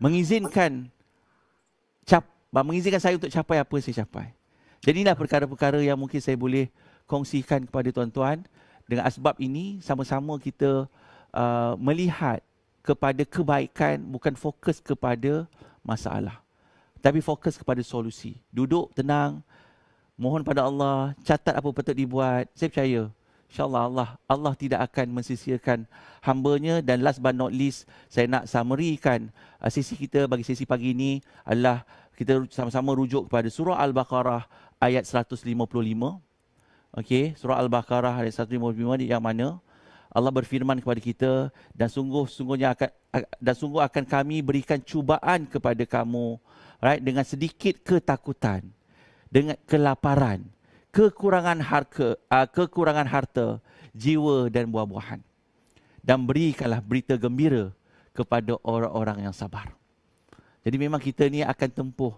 mengizinkan cap, mengizinkan saya untuk capai apa saya capai. Jadi inilah perkara-perkara yang mungkin saya boleh kongsikan kepada tuan-tuan. Dengan asbab ini, sama-sama kita uh, melihat kepada kebaikan bukan fokus kepada masalah. Tapi fokus kepada solusi. Duduk tenang, mohon pada Allah, catat apa patut dibuat. Saya percaya InsyaAllah Allah, Allah tidak akan mensisirkan hambanya dan last but not least saya nak summarykan uh, sesi kita bagi sisi pagi ini adalah kita sama-sama rujuk kepada surah Al-Baqarah ayat 155. Okey, surah Al-Baqarah ayat 155 ni yang mana? Allah berfirman kepada kita dan sungguh sungguhnya akan dan sungguh akan kami berikan cubaan kepada kamu right dengan sedikit ketakutan dengan kelaparan kekurangan harta, uh, ah, kekurangan harta, jiwa dan buah-buahan. Dan berikanlah berita gembira kepada orang-orang yang sabar. Jadi memang kita ni akan tempuh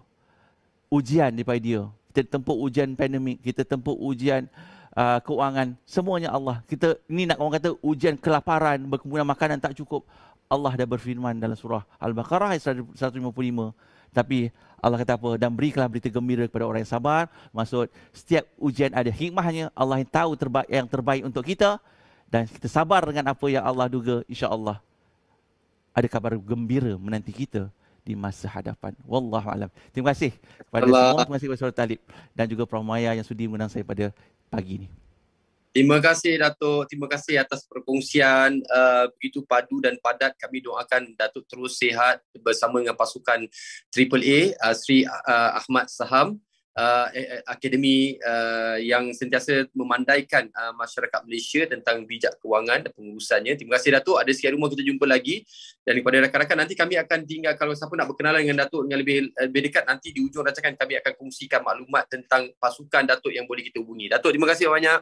ujian daripada dia. Kita tempuh ujian pandemik, kita tempuh ujian uh, ah, keuangan, semuanya Allah. Kita ni nak orang kata ujian kelaparan, berkumpulan makanan tak cukup. Allah dah berfirman dalam surah Al-Baqarah ayat 155. Tapi Allah kata apa? Dan berikanlah berita gembira kepada orang yang sabar. Maksud setiap ujian ada hikmahnya. Allah yang tahu terbaik, yang terbaik untuk kita. Dan kita sabar dengan apa yang Allah duga. Insya Allah ada kabar gembira menanti kita di masa hadapan. Wallahu alam. Terima kasih kepada Allah. semua. Terima kasih kepada Suara Talib dan juga Prof. Maya yang sudi mengundang saya pada pagi ini. Terima kasih Datuk, terima kasih atas perkongsian uh, begitu padu dan padat. Kami doakan Datuk terus sihat bersama dengan pasukan AAA uh, Sri uh, Ahmad Saham uh, Akademi uh, yang sentiasa memandaikan uh, masyarakat Malaysia tentang bijak kewangan dan pengurusannya. Terima kasih Datuk, ada sekian rumah kita jumpa lagi. Dan kepada rakan-rakan nanti kami akan tinggal kalau siapa nak berkenalan dengan Datuk yang lebih eh, lebih dekat nanti di ujung rancangan kami akan kongsikan maklumat tentang pasukan Datuk yang boleh kita hubungi. Datuk terima kasih banyak.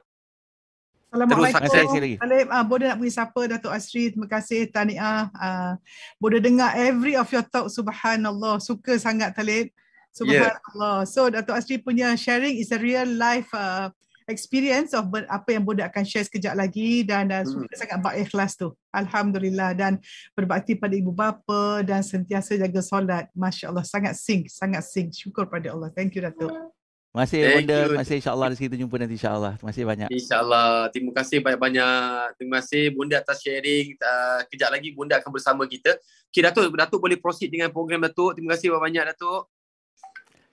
Assalamualaikum. Terus saya sekali lagi. Ah, boleh nak pergi siapa Datuk Asri. Terima kasih Taniah. Ah, boleh dengar every of your talk subhanallah. Suka sangat Talib. Subhanallah. Yeah. So Datuk Asri punya sharing is a real life uh, experience of ber- apa yang Bodak akan share sekejap lagi dan uh, hmm. suka sangat baik ikhlas tu. Alhamdulillah dan berbakti pada ibu bapa dan sentiasa jaga solat. Masya-Allah sangat sing, sangat sing. Syukur pada Allah. Thank you Datuk. Yeah. Masih kasih Thank Wonder. Terima kasih insyaAllah. Kita jumpa nanti insyaAllah. Terima kasih banyak. InsyaAllah. Terima kasih banyak-banyak. Terima kasih Bunda atas sharing. Uh, kejap lagi Bunda akan bersama kita. Okay, Datuk. Datuk boleh proceed dengan program Datuk. Terima kasih banyak-banyak Datuk.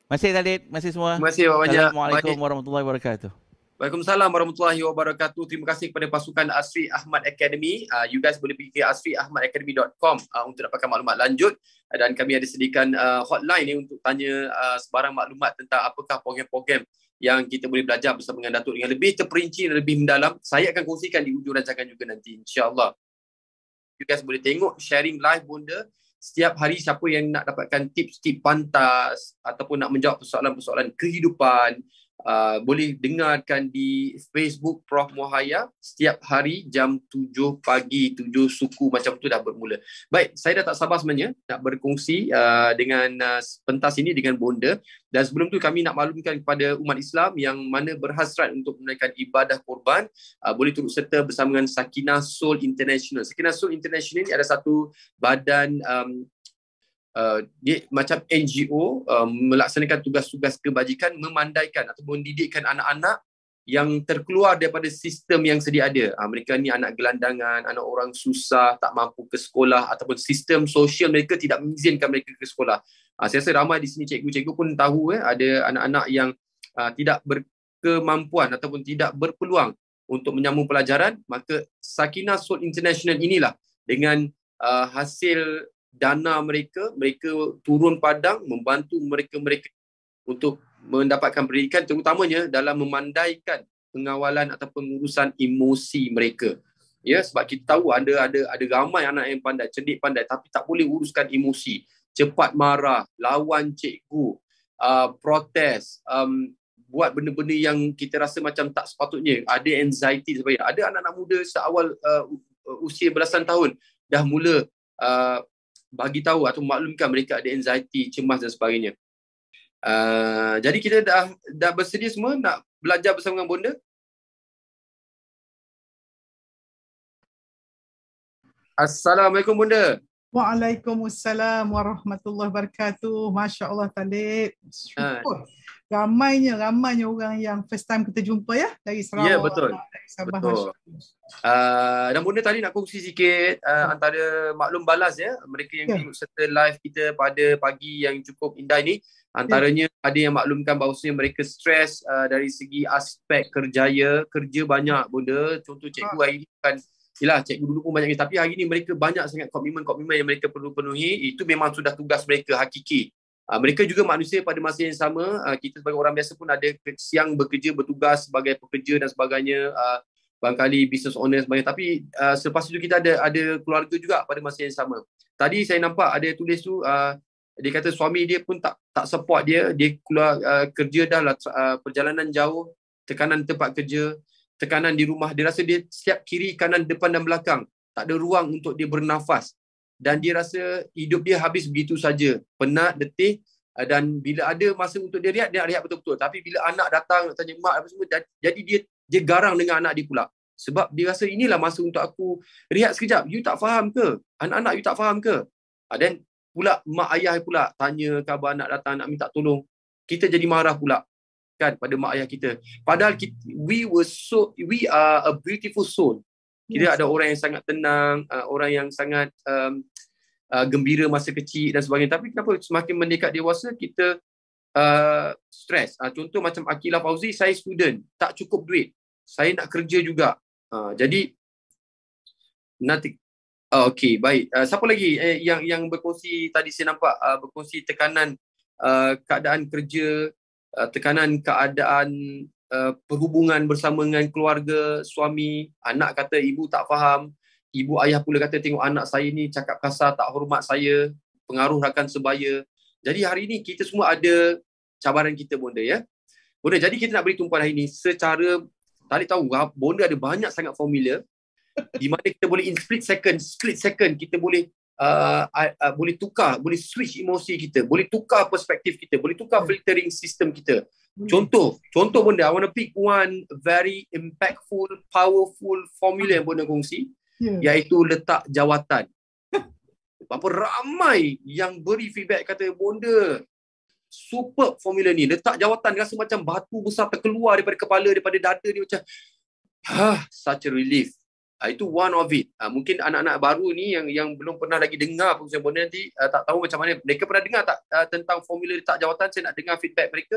Terima kasih Talib. masih semua. Terima kasih banyak-banyak. Assalamualaikum warahmatullahi wabarakatuh. Waalaikumsalam warahmatullahi wabarakatuh. Terima kasih kepada pasukan Asri Ahmad Academy. Uh, you guys boleh pergi ke asriahmadacademy.com uh, ah, untuk dapatkan maklumat lanjut dan kami ada sediakan uh, hotline ni untuk tanya uh, sebarang maklumat tentang apakah program-program yang kita boleh belajar bersama dengan Datuk dengan lebih terperinci dan lebih mendalam. Saya akan kongsikan di hujung rancangan juga nanti insya-Allah. You guys boleh tengok sharing live bonda setiap hari siapa yang nak dapatkan tips-tips pantas ataupun nak menjawab persoalan-persoalan kehidupan uh, boleh dengarkan di Facebook Prof Mohaya setiap hari jam 7 pagi 7 suku macam tu dah bermula. Baik, saya dah tak sabar sebenarnya nak berkongsi uh, dengan uh, pentas ini dengan bonda dan sebelum tu kami nak maklumkan kepada umat Islam yang mana berhasrat untuk menaikkan ibadah korban uh, boleh turut serta bersama dengan Sakinah Soul International. Sakinah Soul International ini ada satu badan um, Uh, dia macam NGO uh, melaksanakan tugas-tugas kebajikan memandaikan atau mendidikkan anak-anak yang terkeluar daripada sistem yang sedia ada. Uh, mereka ni anak gelandangan, anak orang susah, tak mampu ke sekolah ataupun sistem sosial mereka tidak mengizinkan mereka ke sekolah. Uh, saya rasa ramai di sini cikgu-cikgu pun tahu eh ada anak-anak yang uh, tidak berkemampuan ataupun tidak berpeluang untuk menyambung pelajaran, maka Sakina Soul International inilah dengan uh, hasil dana mereka, mereka turun padang membantu mereka-mereka untuk mendapatkan pendidikan terutamanya dalam memandaikan pengawalan atau pengurusan emosi mereka. Ya, sebab kita tahu ada ada ada ramai anak yang pandai, cerdik pandai tapi tak boleh uruskan emosi. Cepat marah, lawan cikgu, uh, protes, um, buat benda-benda yang kita rasa macam tak sepatutnya. Ada anxiety sebagainya. Ada anak-anak muda seawal uh, uh usia belasan tahun dah mula uh, bagi tahu atau maklumkan mereka ada anxiety, cemas dan sebagainya. Uh, jadi kita dah dah bersedia semua nak belajar bersama dengan bonda? Assalamualaikum bonda. Waalaikumsalam warahmatullahi wabarakatuh. Masya-Allah Talib. Ah. Syukur. Uh ramainya ramainya orang yang first time kita jumpa ya dari ya, Sarawak. Ya yeah, betul. Dari Sabah. Betul. Uh, dan bunda tadi nak kongsi sikit uh, antara maklum balas ya mereka yang yeah. Ya. ikut serta live kita pada pagi yang cukup indah ini antaranya yeah. ada yang maklumkan bahawa mereka stres uh, ah, dari segi aspek kerjaya, kerja banyak bunda. Contoh cikgu hari ini kan Yalah, cikgu dulu pun banyak ni. Tapi hari ni mereka banyak sangat komitmen-komitmen yang mereka perlu penuhi. Itu memang sudah tugas mereka hakiki. Ah, mereka juga manusia pada masa yang sama uh, kita sebagai orang biasa pun ada siang bekerja bertugas sebagai pekerja dan sebagainya uh, ah, bangkali business owner sebagainya tapi uh, selepas itu kita ada ada keluarga juga pada masa yang sama tadi saya nampak ada tulis tu uh, dia kata suami dia pun tak tak support dia dia keluar uh, kerja dah lah uh, perjalanan jauh tekanan tempat kerja tekanan di rumah dia rasa dia setiap kiri kanan depan dan belakang tak ada ruang untuk dia bernafas dan dia rasa hidup dia habis begitu saja penat detik eh, dan bila ada masa untuk dia rehat dia rehat betul-betul tapi bila anak datang tanya mak apa semua jadi dia dia garang dengan anak dia pula sebab dia rasa inilah masa untuk aku rehat sekejap you tak faham ke anak-anak you tak faham ke dan ah, pula mak ayah pula tanya khabar anak datang nak minta tolong kita jadi marah pula kan pada mak ayah kita padahal kita, we were so we are a beautiful soul kira yes. ada orang yang sangat tenang uh, orang yang sangat um, uh, gembira masa kecil dan sebagainya tapi kenapa semakin mendekat dewasa kita uh, stres uh, contoh macam Akila Fauzi saya student tak cukup duit saya nak kerja juga uh, jadi nanti Oh, uh, Okey, baik. Uh, siapa lagi eh, yang yang berkongsi tadi saya nampak uh, berkongsi tekanan uh, keadaan kerja, uh, tekanan keadaan Eh, perhubungan bersama dengan keluarga, suami, anak kata ibu tak faham, ibu ayah pula kata tengok anak saya ni cakap kasar, tak hormat saya, pengaruh rakan sebaya. Jadi hari ini kita semua ada cabaran kita bonda ya. Bonda, jadi kita nak beri tumpuan hari ini secara, tadi tahu ah, bonda ada banyak sangat formula di mana kita boleh in split second, split second kita boleh uh, uh, boleh tukar, boleh switch emosi kita, boleh tukar perspektif kita, boleh tukar hmm. filtering sistem kita. Hmm. Contoh, contoh benda, I want to pick one very impactful, powerful formula yang benda kongsi, yeah. iaitu letak jawatan. Berapa ramai yang beri feedback kata, Bonda super formula ni, letak jawatan rasa macam batu besar terkeluar daripada kepala, daripada dada ni macam, ha, such a relief. Uh, itu one of it. Uh, mungkin anak-anak baru ni yang yang belum pernah lagi dengar pengusaha bonus nanti uh, tak tahu macam mana. Mereka pernah dengar tak uh, tentang formula letak jawatan? Saya nak dengar feedback mereka.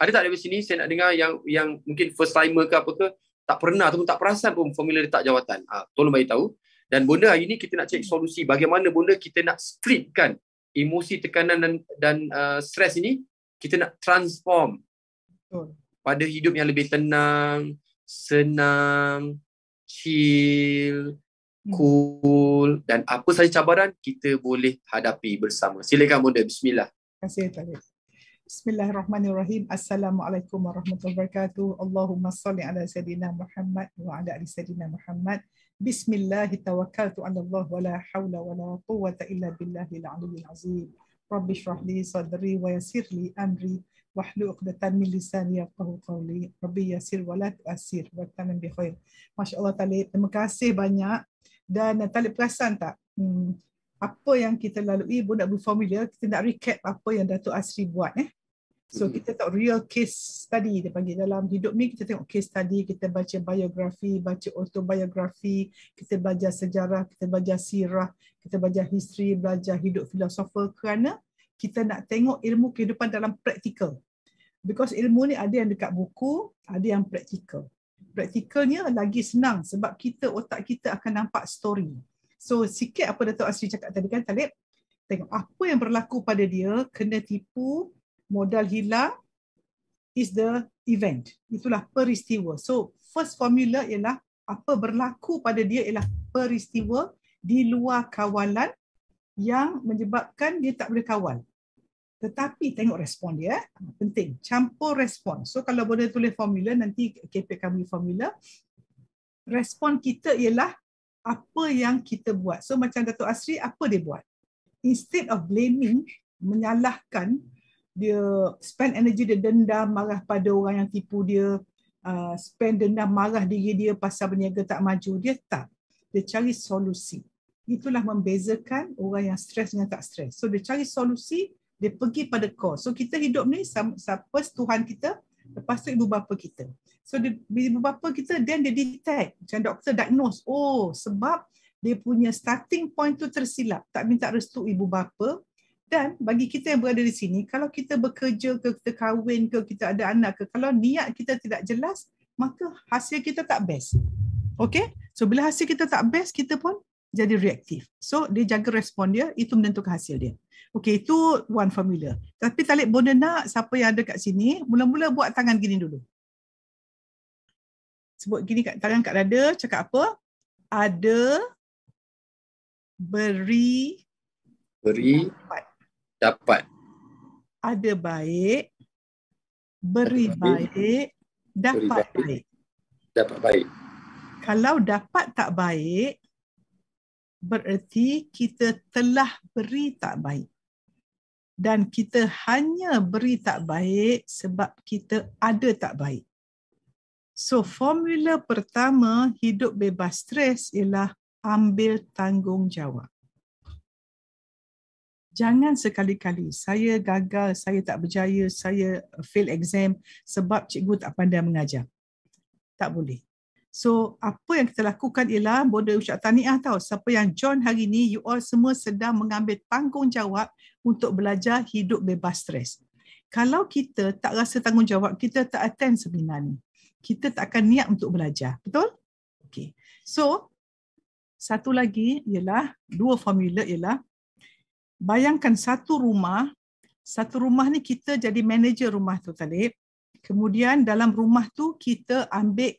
Ada tak dari sini? Saya nak dengar yang yang mungkin first timer ke apa ke tak pernah ataupun tak perasan pun formula letak jawatan. Uh, tolong bagi tahu. Dan bonda hari ini kita nak cek solusi bagaimana bonda kita nak splitkan emosi tekanan dan dan uh, stres ini kita nak transform pada hidup yang lebih tenang, senang, chill, hmm. cool hmm. dan apa saja cabaran kita boleh hadapi bersama. Silakan Bunda, bismillah. Terima kasih Talib. Bismillahirrahmanirrahim. Assalamualaikum warahmatullahi wabarakatuh. Allahumma salli ala sayyidina Muhammad wa ala ali sayyidina Muhammad. Bismillahirrahmanirrahim. Tawakkaltu 'ala Allah wa la hawla wa la quwwata illa billahil 'aliyyil 'azim. Rabbi shrah li sadri wa yassir li amri wa hlu uqdatan min lisani yafqahu qawli. Rabbi yassir wa la tu'assir wa tanam bi khair. Masya-Allah Talib, terima kasih banyak dan eh, Talib perasan tak? Hmm, apa yang kita lalui, Bunda Bu Formula, kita nak recap apa yang Dato' Asri buat. Eh? So hmm kita tak real case study dia panggil dalam hidup ni kita tengok case study, kita baca biografi, baca autobiografi, kita belajar sejarah, kita belajar sirah, kita belajar history, belajar hidup filosofal kerana kita nak tengok ilmu kehidupan dalam praktikal. Because ilmu ni ada yang dekat buku, ada yang praktikal. Praktikalnya lagi senang sebab kita otak kita akan nampak story. So sikit apa Dato' Asri cakap tadi kan Talib, tengok apa yang berlaku pada dia, kena tipu, modal hilang is the event. Itulah peristiwa. So first formula ialah apa berlaku pada dia ialah peristiwa di luar kawalan yang menyebabkan dia tak boleh kawal. Tetapi tengok respon dia, eh? penting. Campur respon. So kalau boleh tulis formula, nanti KP kami formula. Respon kita ialah apa yang kita buat. So macam Dato' Asri, apa dia buat? Instead of blaming, menyalahkan, dia spend energy dia dendam marah pada orang yang tipu dia uh, spend dendam marah diri dia pasal berniaga tak maju dia tak dia cari solusi itulah membezakan orang yang stres dengan tak stres so dia cari solusi dia pergi pada cause so kita hidup ni siapa Tuhan kita lepas tu ibu bapa kita so dia, ibu bapa kita then dia detect macam doktor diagnose oh sebab dia punya starting point tu tersilap tak minta restu ibu bapa dan bagi kita yang berada di sini, kalau kita bekerja ke, kita kahwin ke, kita ada anak ke, kalau niat kita tidak jelas, maka hasil kita tak best. Okay? So, bila hasil kita tak best, kita pun jadi reaktif. So, dia jaga respon dia, itu menentukan hasil dia. Okay, itu one formula. Tapi Talib Bonda nak, siapa yang ada kat sini, mula-mula buat tangan gini dulu. Sebut gini kat tangan kat dada, cakap apa? Ada beri beri dapat dapat ada baik beri baik, baik dapat beri baik, baik dapat baik kalau dapat tak baik bererti kita telah beri tak baik dan kita hanya beri tak baik sebab kita ada tak baik so formula pertama hidup bebas stres ialah ambil tanggungjawab jangan sekali-kali saya gagal, saya tak berjaya, saya fail exam sebab cikgu tak pandai mengajar. Tak boleh. So apa yang kita lakukan ialah boleh ucap taniah tau. Siapa yang join hari ni, you all semua sedang mengambil tanggungjawab untuk belajar hidup bebas stres. Kalau kita tak rasa tanggungjawab, kita tak attend seminar ni. Kita tak akan niat untuk belajar. Betul? Okay. So, satu lagi ialah, dua formula ialah bayangkan satu rumah, satu rumah ni kita jadi manager rumah tu Talib. Kemudian dalam rumah tu kita ambil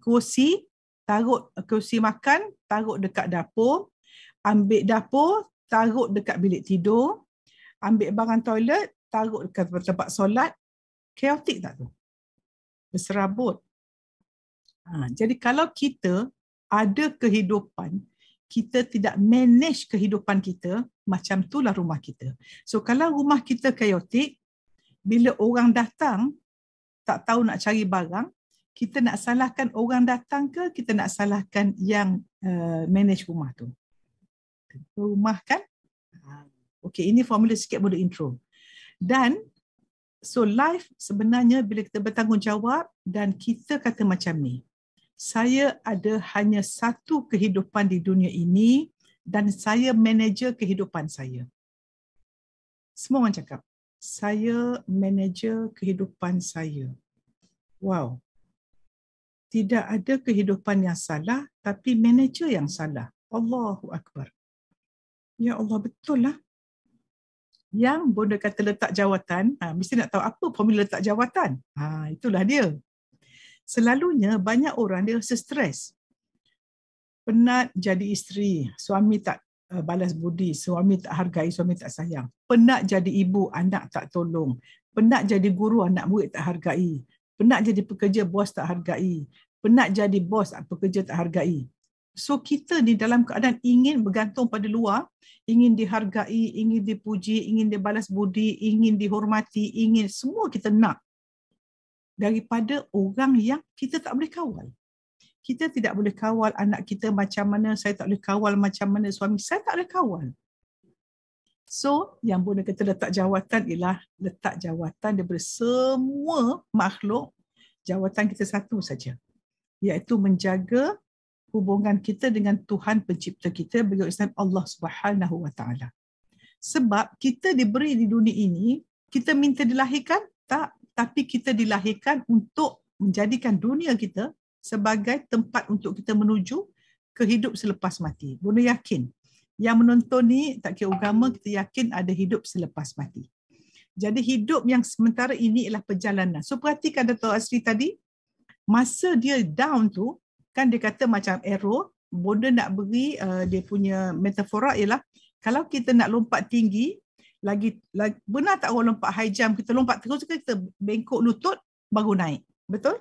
kerusi, taruh kerusi makan, taruh dekat dapur, ambil dapur, taruh dekat bilik tidur, ambil barang toilet, taruh dekat tempat solat. Chaotic tak tu? Berserabut. Ha, jadi kalau kita ada kehidupan kita tidak manage kehidupan kita, macam itulah rumah kita. So kalau rumah kita chaotic, bila orang datang tak tahu nak cari barang, kita nak salahkan orang datang ke kita nak salahkan yang uh, manage rumah tu? Rumah kan? Ah. Okay, ini formula sikit boleh intro. Dan so life sebenarnya bila kita bertanggungjawab dan kita kata macam ni, saya ada hanya satu kehidupan di dunia ini dan saya manager kehidupan saya. Semua orang cakap, saya manager kehidupan saya. Wow. Tidak ada kehidupan yang salah, tapi manager yang salah. Allahu Akbar. Ya Allah, betul lah. Yang bunda kata letak jawatan, ha, mesti nak tahu apa formula letak jawatan. Ha, itulah dia selalunya banyak orang dia rasa stres. Penat jadi isteri, suami tak eh, balas budi, suami tak hargai, suami tak sayang. Penat jadi ibu, anak tak tolong. Penat jadi guru, anak murid tak hargai. Penat jadi pekerja, bos tak hargai. Penat jadi bos, ah, pekerja tak hargai. So kita di dalam keadaan ingin bergantung pada luar, ingin dihargai, ingin dipuji, ingin dibalas budi, ingin dihormati, ingin semua kita nak daripada orang yang kita tak boleh kawal. Kita tidak boleh kawal anak kita macam mana, saya tak boleh kawal macam mana suami, saya tak boleh kawal. So, yang boleh kita letak jawatan ialah letak jawatan daripada semua makhluk, jawatan kita satu saja. Iaitu menjaga hubungan kita dengan Tuhan pencipta kita, beliau Islam Allah Subhanahu Wa Taala. Sebab kita diberi di dunia ini, kita minta dilahirkan? Tak tapi kita dilahirkan untuk menjadikan dunia kita sebagai tempat untuk kita menuju ke hidup selepas mati. Bunda yakin. Yang menonton ni tak kira agama kita yakin ada hidup selepas mati. Jadi hidup yang sementara ini ialah perjalanan. So perhatikan Dato' Asri tadi, masa dia down tu, kan dia kata macam error, Bonda nak beri uh, dia punya metafora ialah, kalau kita nak lompat tinggi, lagi, lagi benar tak kalau lompat high jump kita lompat terus ke kita bengkok lutut baru naik betul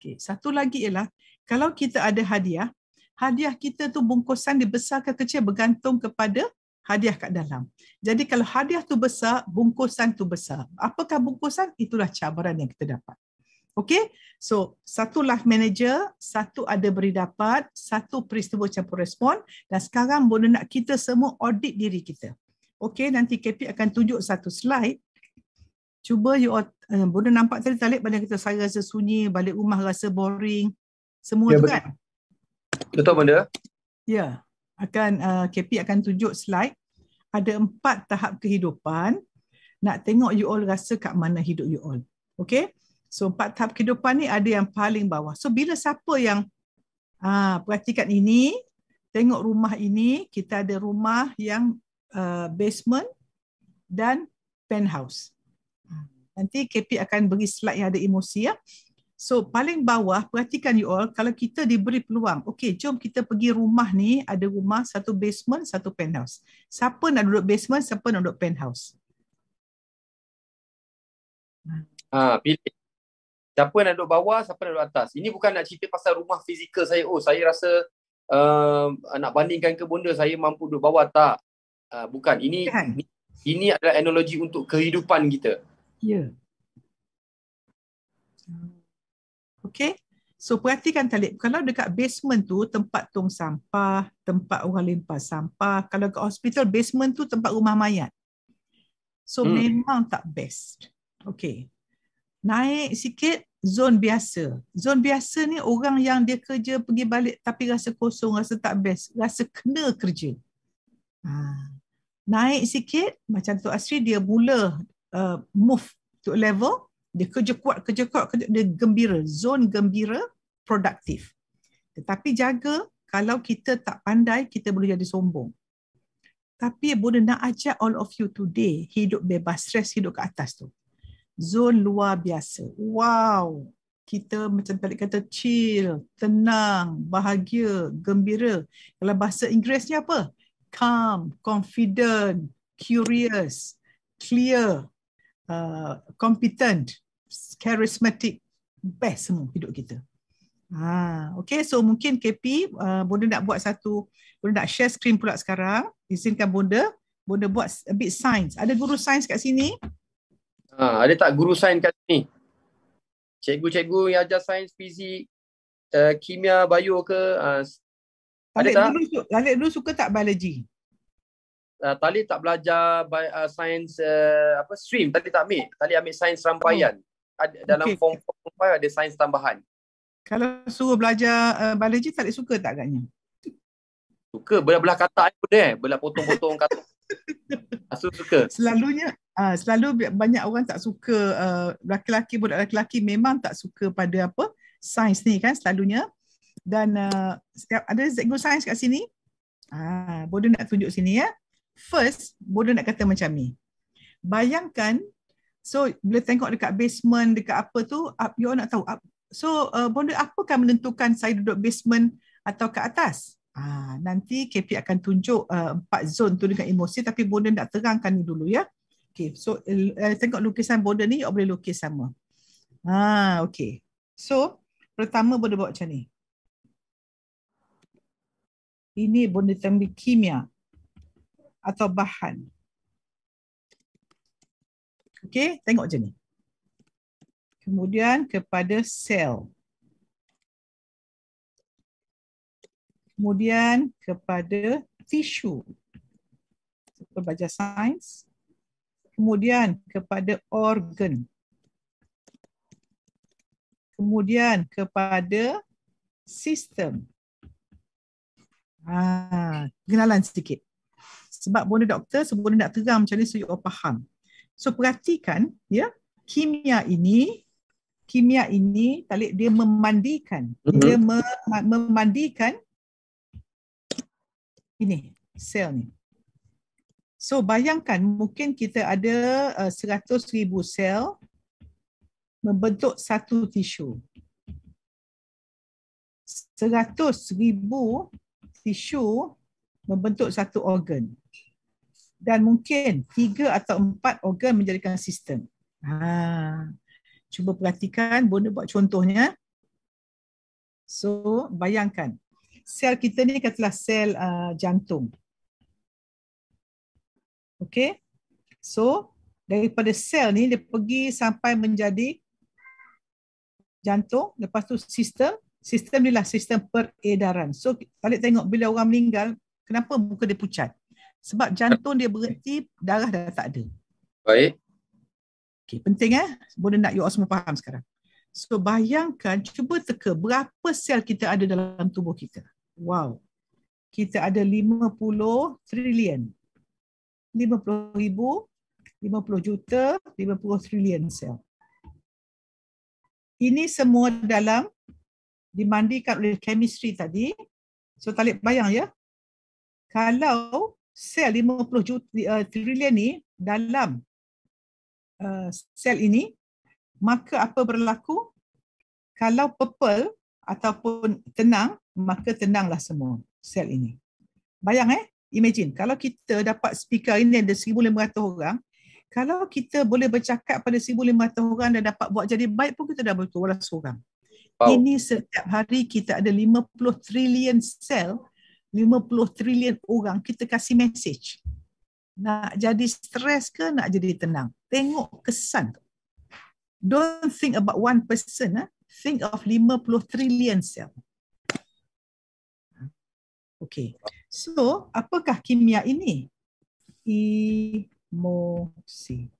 okey satu lagi ialah kalau kita ada hadiah hadiah kita tu bungkusan dia besar ke kecil bergantung kepada hadiah kat dalam. Jadi kalau hadiah tu besar, bungkusan tu besar. Apakah bungkusan? Itulah cabaran yang kita dapat. Okay, so satu life manager, satu ada beri dapat, satu peristiwa campur respon dan sekarang boleh nak kita semua audit diri kita. Okey, nanti KP akan tunjuk satu slide. Cuba you all, uh, eh, boleh nampak tadi Talib pada kita saya rasa sunyi, balik rumah rasa boring. Semua ya, tu kan? Betul benda. Ya, akan uh, eh, KP akan tunjuk slide. Ada empat tahap kehidupan. Nak tengok you all rasa kat mana hidup you all. Okay? So empat tahap kehidupan ni ada yang paling bawah. So bila siapa yang uh, perhatikan ini, tengok rumah ini, kita ada rumah yang Uh, basement dan penthouse. Hmm. Nanti KP akan beri slide yang ada emosi ya. So paling bawah perhatikan you all kalau kita diberi peluang. okay, jom kita pergi rumah ni, ada rumah satu basement, satu penthouse. Siapa nak duduk basement, siapa nak duduk penthouse? Ah, pilih. Siapa nak duduk bawah, siapa nak duduk atas. Ini bukan nak cerita pasal rumah fizikal saya. Oh, saya rasa uh, nak bandingkan ke bonda saya mampu duduk bawah tak uh, bukan ini kan? ini, ini adalah analogi untuk kehidupan kita ya okey so perhatikan talib kalau dekat basement tu tempat tong sampah tempat orang limpah sampah kalau dekat hospital basement tu tempat rumah mayat so hmm. memang tak best Okay, naik sikit zon biasa. Zon biasa ni orang yang dia kerja pergi balik tapi rasa kosong, rasa tak best, rasa kena kerja. Ha naik sikit macam tu Asri dia mula uh, move to level dia kerja kuat kerja kuat kerja, dia gembira zone gembira produktif tetapi jaga kalau kita tak pandai kita boleh jadi sombong tapi boleh nak ajak all of you today hidup bebas stres hidup ke atas tu zone luar biasa wow kita macam tadi kata chill tenang bahagia gembira kalau bahasa Inggerisnya apa calm, confident, curious, clear, uh, competent, charismatic, best semua hidup kita. Ha, okay, so mungkin KP, uh, Bunda nak buat satu, Bunda nak share screen pula sekarang. Izinkan Bunda, Bunda buat a bit science. Ada guru science kat sini? Ha, ada tak guru science kat sini? Cikgu-cikgu yang ajar science, fizik, uh, kimia, bio ke, uh, Talib dulu, Talib dulu suka tak biologi? Uh, ah, Talib tak belajar bi- uh, sains uh, apa swim. Talib tak ambil. Talib ambil sains rampaian. Oh. Ad, dalam okay. form form rampai ada sains tambahan. Kalau suruh belajar uh, ah, biologi, Talib suka tak agaknya? Suka. Belah-belah kata pun dia. Eh. Belah potong-potong kata. Asal suka. Selalunya uh, selalu banyak orang tak suka uh, lelaki-lelaki budak lelaki-lelaki memang tak suka pada apa sains ni kan selalunya dan uh, setiap ada Zego Science kat sini. Ah, bodoh nak tunjuk sini ya. First, bodoh nak kata macam ni. Bayangkan so bila tengok dekat basement dekat apa tu, up, you all nak tahu up. So, uh, bodoh apa akan menentukan saya duduk basement atau ke atas? Ah, nanti KP akan tunjuk uh, empat zon tu dengan emosi tapi bodoh nak terangkan ni dulu ya. Okay, so uh, tengok lukisan bodoh ni, you boleh lukis sama. Ah, okay. So, pertama bodoh buat macam ni ini benda tembik kimia atau bahan. Okey, tengok je ni. Kemudian kepada sel. Kemudian kepada tisu. Belajar sains. Kemudian kepada organ. Kemudian kepada sistem. Ah, kenalan sedikit. Sebab bonda doktor sebenarnya nak terang macam ni so you faham. So perhatikan ya, kimia ini kimia ini talik dia memandikan. Mm-hmm. Dia mem- memandikan ini sel ni. So bayangkan mungkin kita ada uh, 100 ribu sel membentuk satu tisu. 100 ribu tisu membentuk satu organ dan mungkin tiga atau empat organ menjadikan sistem. Ha. Cuba perhatikan, boleh buat contohnya. So, bayangkan. Sel kita ni katalah sel uh, jantung. Okay. So, daripada sel ni dia pergi sampai menjadi jantung. Lepas tu sistem sistem ni lah sistem peredaran. So balik tengok bila orang meninggal, kenapa muka dia pucat? Sebab jantung dia berhenti, darah dah tak ada. Baik. Okay, penting eh. Boleh nak you all semua faham sekarang. So bayangkan, cuba teka berapa sel kita ada dalam tubuh kita. Wow. Kita ada 50 trilion. 50 ribu, 50 juta, 50 trilion sel. Ini semua dalam dimandikan oleh chemistry tadi. So Talib bayang ya. Kalau sel 50 juta, uh, trilion ni dalam uh, sel ini, maka apa berlaku? Kalau purple ataupun tenang, maka tenanglah semua sel ini. Bayang eh, imagine kalau kita dapat speaker ini ada 1500 orang, kalau kita boleh bercakap pada 1500 orang dan dapat buat jadi baik pun kita dah betul orang seorang wow. ini setiap hari kita ada 50 trilion sel 50 trilion orang kita kasih message nak jadi stres ke nak jadi tenang tengok kesan don't think about one person eh? think of 50 trillion sel Okay. So, apakah kimia ini? Emosi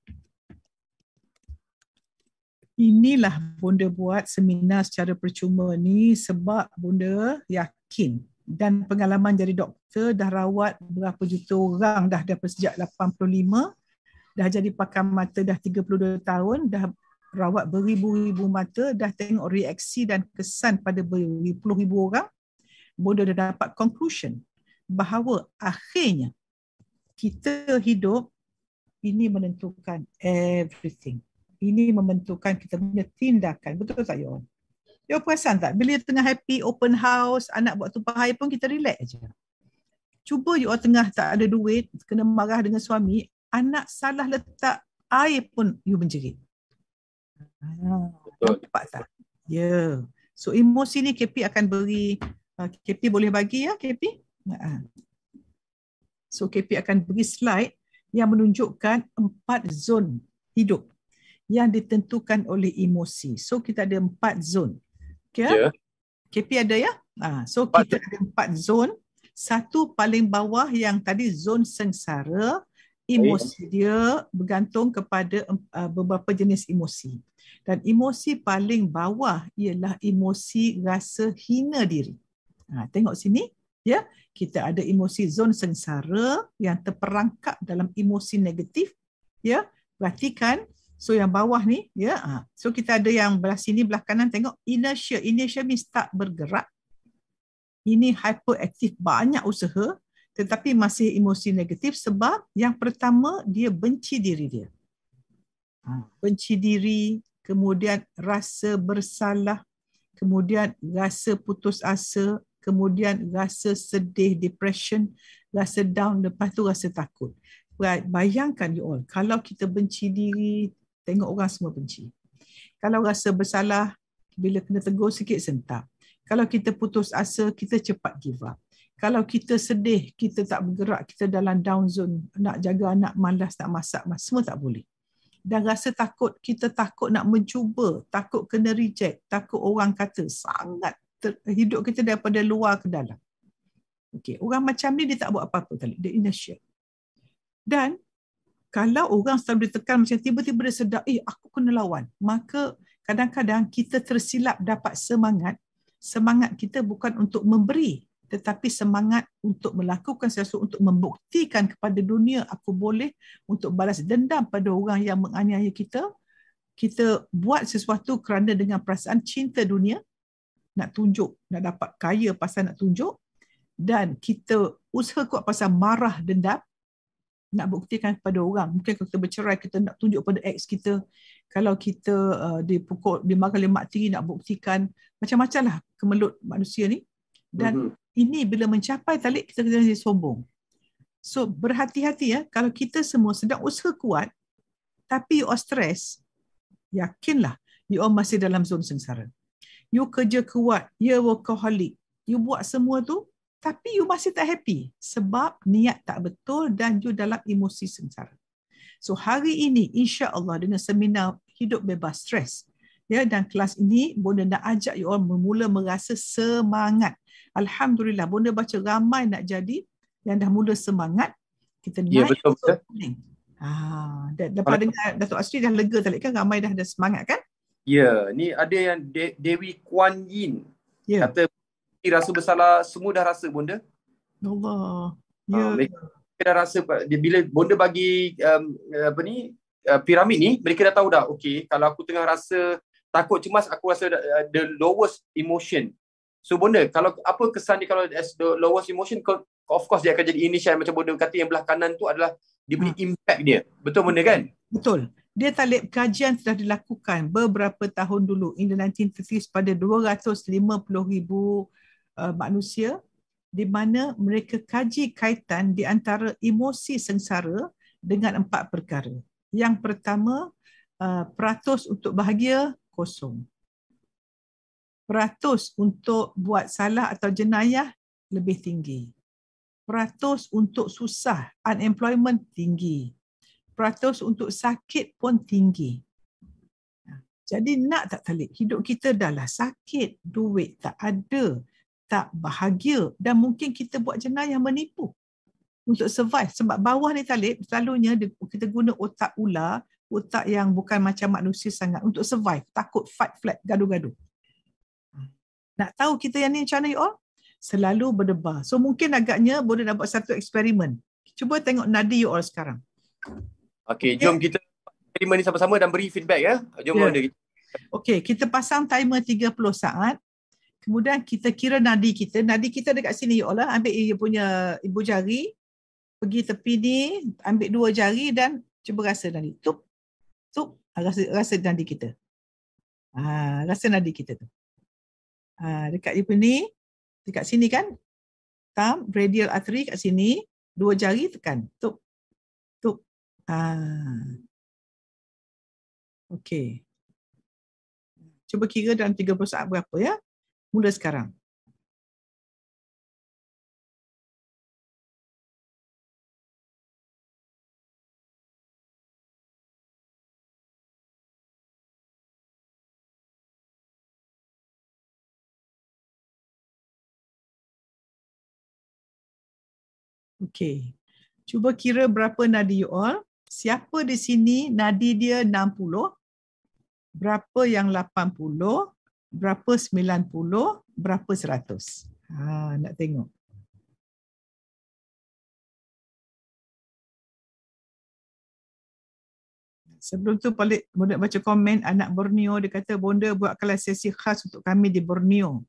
inilah bunda buat seminar secara percuma ni sebab bunda yakin dan pengalaman jadi doktor dah rawat berapa juta orang dah dari sejak 85 dah jadi pakar mata dah 32 tahun dah rawat beribu-ribu mata dah tengok reaksi dan kesan pada beribu-ribu orang bunda dah dapat conclusion bahawa akhirnya kita hidup ini menentukan everything ini membentukkan kita punya tindakan. Betul tak, Yon? Yon perasan tak? Bila tengah happy, open house, anak buat tumpah air pun kita relax aja. Cuba you all tengah tak ada duit, kena marah dengan suami, anak salah letak air pun you menjerit. Betul. Nampak tak? Ya. Yeah. So emosi ni KP akan beri, uh, KP boleh bagi ya KP? Ha. So KP akan beri slide yang menunjukkan empat zon hidup yang ditentukan oleh emosi. So kita ada empat zon. Okay? Yeah. Ya. KP ada ya? Ha, so empat. kita ada empat zon. Satu paling bawah yang tadi zon sengsara. Emosi yeah. dia bergantung kepada uh, beberapa jenis emosi. Dan emosi paling bawah ialah emosi rasa hina diri. Ha, tengok sini. Ya, yeah? kita ada emosi zon sengsara yang terperangkap dalam emosi negatif. Ya, yeah? perhatikan So yang bawah ni ya. Yeah. So kita ada yang belah sini belah kanan tengok inertia. Inertia means tak bergerak. Ini hyperactive banyak usaha tetapi masih emosi negatif sebab yang pertama dia benci diri dia. Ha. Benci diri, kemudian rasa bersalah, kemudian rasa putus asa, kemudian rasa sedih, depression, rasa down, lepas tu rasa takut. Bayangkan you all, kalau kita benci diri, tengok orang semua benci. Kalau rasa bersalah, bila kena tegur sikit sentap. Kalau kita putus asa, kita cepat give up. Kalau kita sedih, kita tak bergerak, kita dalam down zone, nak jaga anak, malas, tak masak, semua tak boleh. Dan rasa takut, kita takut nak mencuba, takut kena reject, takut orang kata, sangat hidup kita daripada luar ke dalam. Okay. Orang macam ni dia tak buat apa-apa kali. Dia inertia. Dan kalau orang selalu ditekan macam tiba-tiba dia sedar, eh aku kena lawan. Maka kadang-kadang kita tersilap dapat semangat. Semangat kita bukan untuk memberi, tetapi semangat untuk melakukan sesuatu, untuk membuktikan kepada dunia aku boleh untuk balas dendam pada orang yang menganiaya kita. Kita buat sesuatu kerana dengan perasaan cinta dunia, nak tunjuk, nak dapat kaya pasal nak tunjuk. Dan kita usaha kuat pasal marah dendam, nak buktikan kepada orang. Mungkin kalau kita bercerai, kita nak tunjuk pada ex kita. Kalau kita uh, dipukul, dimakan lemak tinggi, nak buktikan. Macam-macam lah kemelut manusia ni. Dan uh-huh. ini bila mencapai tali kita kena jadi sombong. So berhati-hati ya. Kalau kita semua sedang usaha kuat, tapi you stress, yakinlah you all masih dalam zon sengsara. You kerja kuat, you workaholic. You buat semua tu, tapi you masih tak happy sebab niat tak betul dan you dalam emosi sengsara. So hari ini insya Allah dengan seminar hidup bebas stres ya dan kelas ini bonda nak ajak you all memula merasa semangat. Alhamdulillah bonda baca ramai nak jadi yang dah mula semangat kita ya, naik. Ya yeah, betul betul. Ah, dan dapat dengar Datuk Asri dah lega tadi kan ramai dah ada semangat kan? Ya, yeah, ni ada yang De- Dewi Kuan Yin yeah. kata mereka rasa bersalah semua dah rasa bonda ya Allah ah, ya yeah. uh, mereka dah rasa bila bonda bagi um, apa ni uh, piramid ni mereka dah tahu dah okey kalau aku tengah rasa takut cemas aku rasa uh, the lowest emotion so bonda kalau apa kesan dia kalau as the lowest emotion of course dia akan jadi initial macam bonda kata yang belah kanan tu adalah dia punya ha. impact dia betul bonda kan betul dia talib kajian sudah dilakukan beberapa tahun dulu in the 1950s pada 250,000. ribu uh, manusia di mana mereka kaji kaitan di antara emosi sengsara dengan empat perkara. Yang pertama, uh, peratus untuk bahagia kosong. Peratus untuk buat salah atau jenayah lebih tinggi. Peratus untuk susah, unemployment tinggi. Peratus untuk sakit pun tinggi. Jadi nak tak talik, hidup kita dah lah sakit, duit tak ada tak bahagia dan mungkin kita buat jenayah menipu untuk survive sebab bawah ni talib selalunya kita guna otak ular otak yang bukan macam manusia sangat untuk survive takut fight flat gaduh-gaduh nak tahu kita yang ni macam mana you all selalu berdebar so mungkin agaknya boleh dapat satu eksperimen cuba tengok nadi you all sekarang okey okay. jom kita eksperimen ni sama-sama dan beri feedback ya jom yeah. Okay, kita pasang timer 30 saat Kemudian kita kira nadi kita. Nadi kita dekat sini, ya Allah. Ambil ia punya ibu jari. Pergi tepi ni. Ambil dua jari dan cuba rasa nadi. Tup. Tup. Ah, rasa, rasa nadi kita. Ha, rasa nadi kita tu. Ha, dekat ibu ni. Dekat sini kan. Thumb, radial artery kat sini. Dua jari tekan. Tup. Tup. Ha. Okay. Cuba kira dalam 30 saat berapa ya. Mula sekarang. Okay. Cuba kira berapa nadi you all. Siapa di sini nadi dia 60. Berapa yang 80 berapa 90, berapa 100. Ha, nak tengok. Sebelum tu boleh nak baca komen anak Borneo dia kata bonda buat kelas sesi khas untuk kami di Borneo.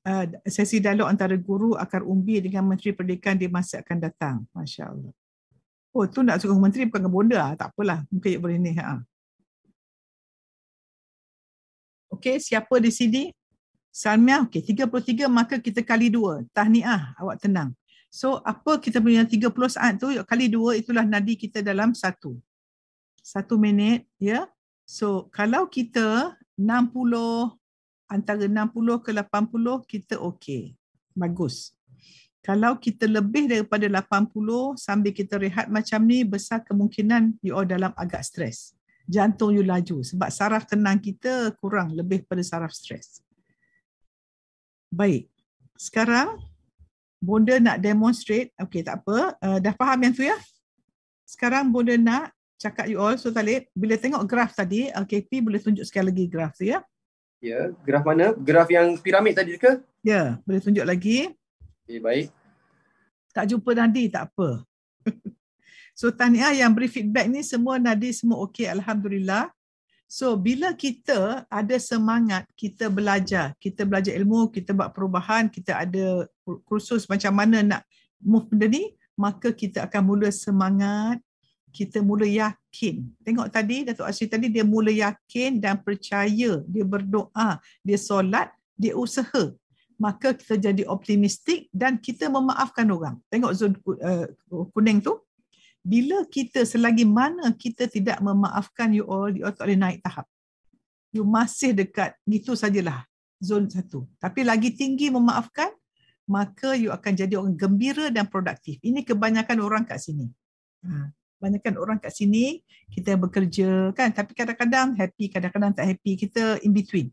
Ah, sesi dialog antara guru akar umbi dengan menteri pendidikan di masa akan datang. Masya-Allah. Oh tu nak suruh menteri bukan ke bonda ah, tak apalah mungkin boleh ni ha. Okey, siapa di sini? Salmia, okey, 33 maka kita kali dua. Tahniah, awak tenang. So, apa kita punya 30 saat tu, kali dua itulah nadi kita dalam satu. Satu minit, ya. Yeah? So, kalau kita 60, antara 60 ke 80, kita okey. Bagus. Kalau kita lebih daripada 80 sambil kita rehat macam ni, besar kemungkinan you all dalam agak stres jantung you laju sebab saraf tenang kita kurang lebih pada saraf stres. Baik. Sekarang Bonda nak demonstrate. Okey, tak apa. Uh, dah faham yang tu ya? Sekarang Bonda nak cakap you all. So Talib, bila tengok graf tadi, LKP eh, boleh tunjuk sekali lagi graf tu ya? Ya, yeah, graf mana? Graf yang piramid tadi ke? Ya, yeah, boleh tunjuk lagi. Okey, baik. Tak jumpa nanti, tak apa. So tahniah yang beri feedback ni semua Nadi semua okey Alhamdulillah. So bila kita ada semangat, kita belajar, kita belajar ilmu, kita buat perubahan, kita ada kursus macam mana nak move benda ni, maka kita akan mula semangat, kita mula yakin. Tengok tadi, Datuk Asri tadi dia mula yakin dan percaya, dia berdoa, dia solat, dia usaha. Maka kita jadi optimistik dan kita memaafkan orang. Tengok zon eh, kuning tu, bila kita selagi mana kita tidak memaafkan you all, you all tak boleh naik tahap. You masih dekat, gitu sajalah. Zon satu. Tapi lagi tinggi memaafkan, maka you akan jadi orang gembira dan produktif. Ini kebanyakan orang kat sini. Ha. Banyakkan orang kat sini, kita bekerja kan. Tapi kadang-kadang happy, kadang-kadang tak happy. Kita in between.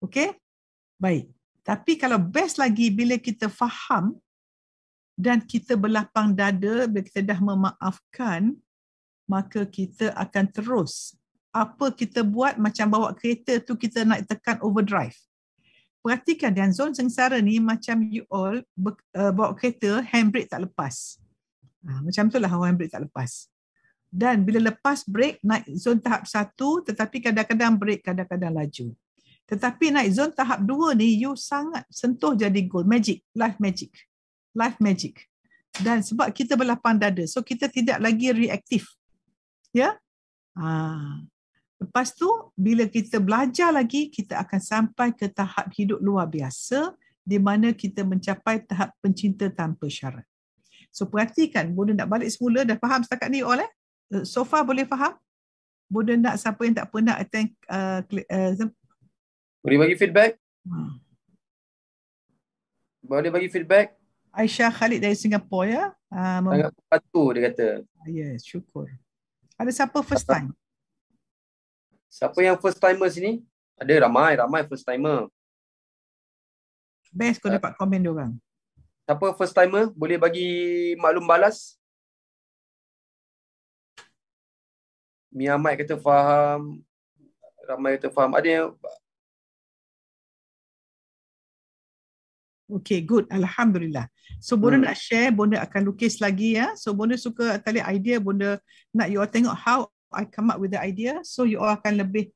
Okay? Baik. Tapi kalau best lagi bila kita faham dan kita berlapang dada bila kita dah memaafkan maka kita akan terus apa kita buat macam bawa kereta tu kita nak tekan overdrive perhatikan dan zon sengsara ni macam you all eh, bawa kereta handbrake tak lepas ha, macam lah handbrake tak lepas dan bila lepas break naik zon tahap satu tetapi kadang-kadang break kadang-kadang laju tetapi naik zon tahap dua ni you sangat sentuh jadi gold magic life magic life magic dan sebab kita berlapang dada so kita tidak lagi reaktif ya ah lepas tu bila kita belajar lagi kita akan sampai ke tahap hidup luar biasa di mana kita mencapai tahap pencinta tanpa syarat so perhatikan bodoh nak balik semula dah faham setakat ni all eh? eh so far boleh faham bodoh nak siapa yang tak pernah attend uh, uh, boleh bagi feedback hmm. boleh bagi feedback Aisyah Khalid dari Singapura ya. Uh, ah, Sangat membantu dia kata. Ah, yes, syukur. Ada siapa first time? Siapa yang first timer sini? Ada ramai, ramai first timer. Best kau uh, dapat komen dia orang. Siapa first timer? Boleh bagi maklum balas? Mia Mike kata faham. Ramai kata faham. Ada yang Okay, good. Alhamdulillah. So, Bunda hmm. nak share, Bunda akan lukis lagi. ya. So, Bunda suka tali idea, Bunda nak you all tengok how I come up with the idea. So, you all akan lebih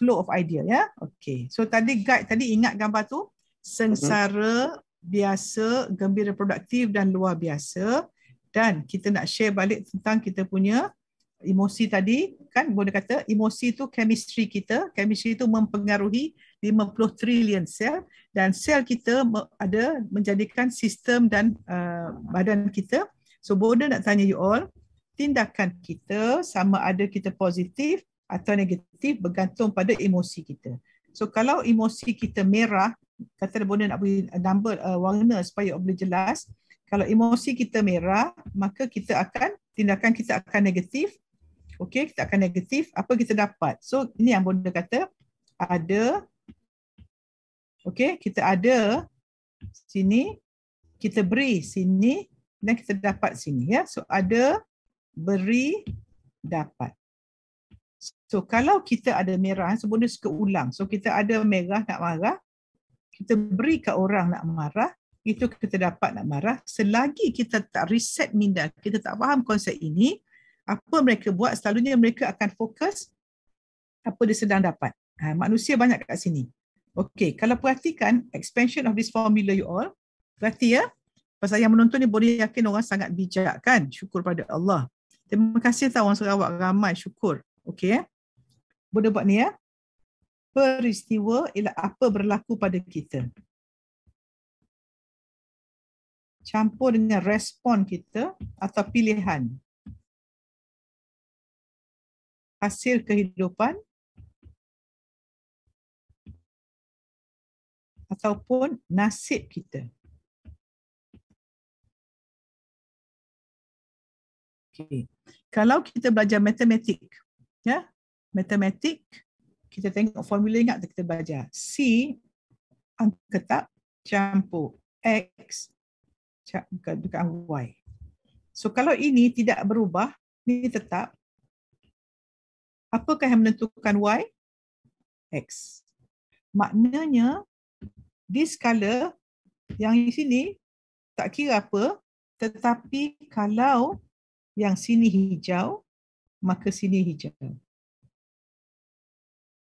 flow of idea. ya. Okay. So, tadi guide, tadi ingat gambar tu. Sengsara, hmm. biasa, gembira produktif dan luar biasa. Dan kita nak share balik tentang kita punya emosi tadi. Kan Bunda kata, emosi tu chemistry kita. Chemistry tu mempengaruhi 50 trilion sel dan sel kita ada menjadikan sistem dan uh, badan kita. So border nak tanya you all, tindakan kita sama ada kita positif atau negatif bergantung pada emosi kita. So kalau emosi kita merah, kata border nak bagi number uh, warna supaya boleh jelas. Kalau emosi kita merah, maka kita akan tindakan kita akan negatif. Okey, kita akan negatif. Apa kita dapat? So ini yang border kata ada Okey, kita ada sini, kita beri sini dan kita dapat sini ya. So ada beri dapat. So kalau kita ada merah eh, sebenarnya suka ulang. So kita ada merah nak marah, kita beri ke orang nak marah, itu kita dapat nak marah. Selagi kita tak reset minda, kita tak faham konsep ini, apa mereka buat selalunya mereka akan fokus apa dia sedang dapat. Ha, manusia banyak kat sini. Okay, kalau perhatikan expansion of this formula you all, berarti ya, pasal yang menonton ni boleh yakin orang sangat bijak kan? Syukur pada Allah. Terima kasih tau orang Sarawak ramai, syukur. Okay, eh? boleh buat ni ya. Peristiwa ialah apa berlaku pada kita. Campur dengan respon kita atau pilihan. Hasil kehidupan ataupun nasib kita. Okay. Kalau kita belajar matematik, ya, yeah? matematik kita tengok formula ingat tak kita belajar C angka tak campur X campur dekat Y. So kalau ini tidak berubah, ini tetap apakah yang menentukan Y? X. Maknanya this color yang di sini tak kira apa tetapi kalau yang sini hijau maka sini hijau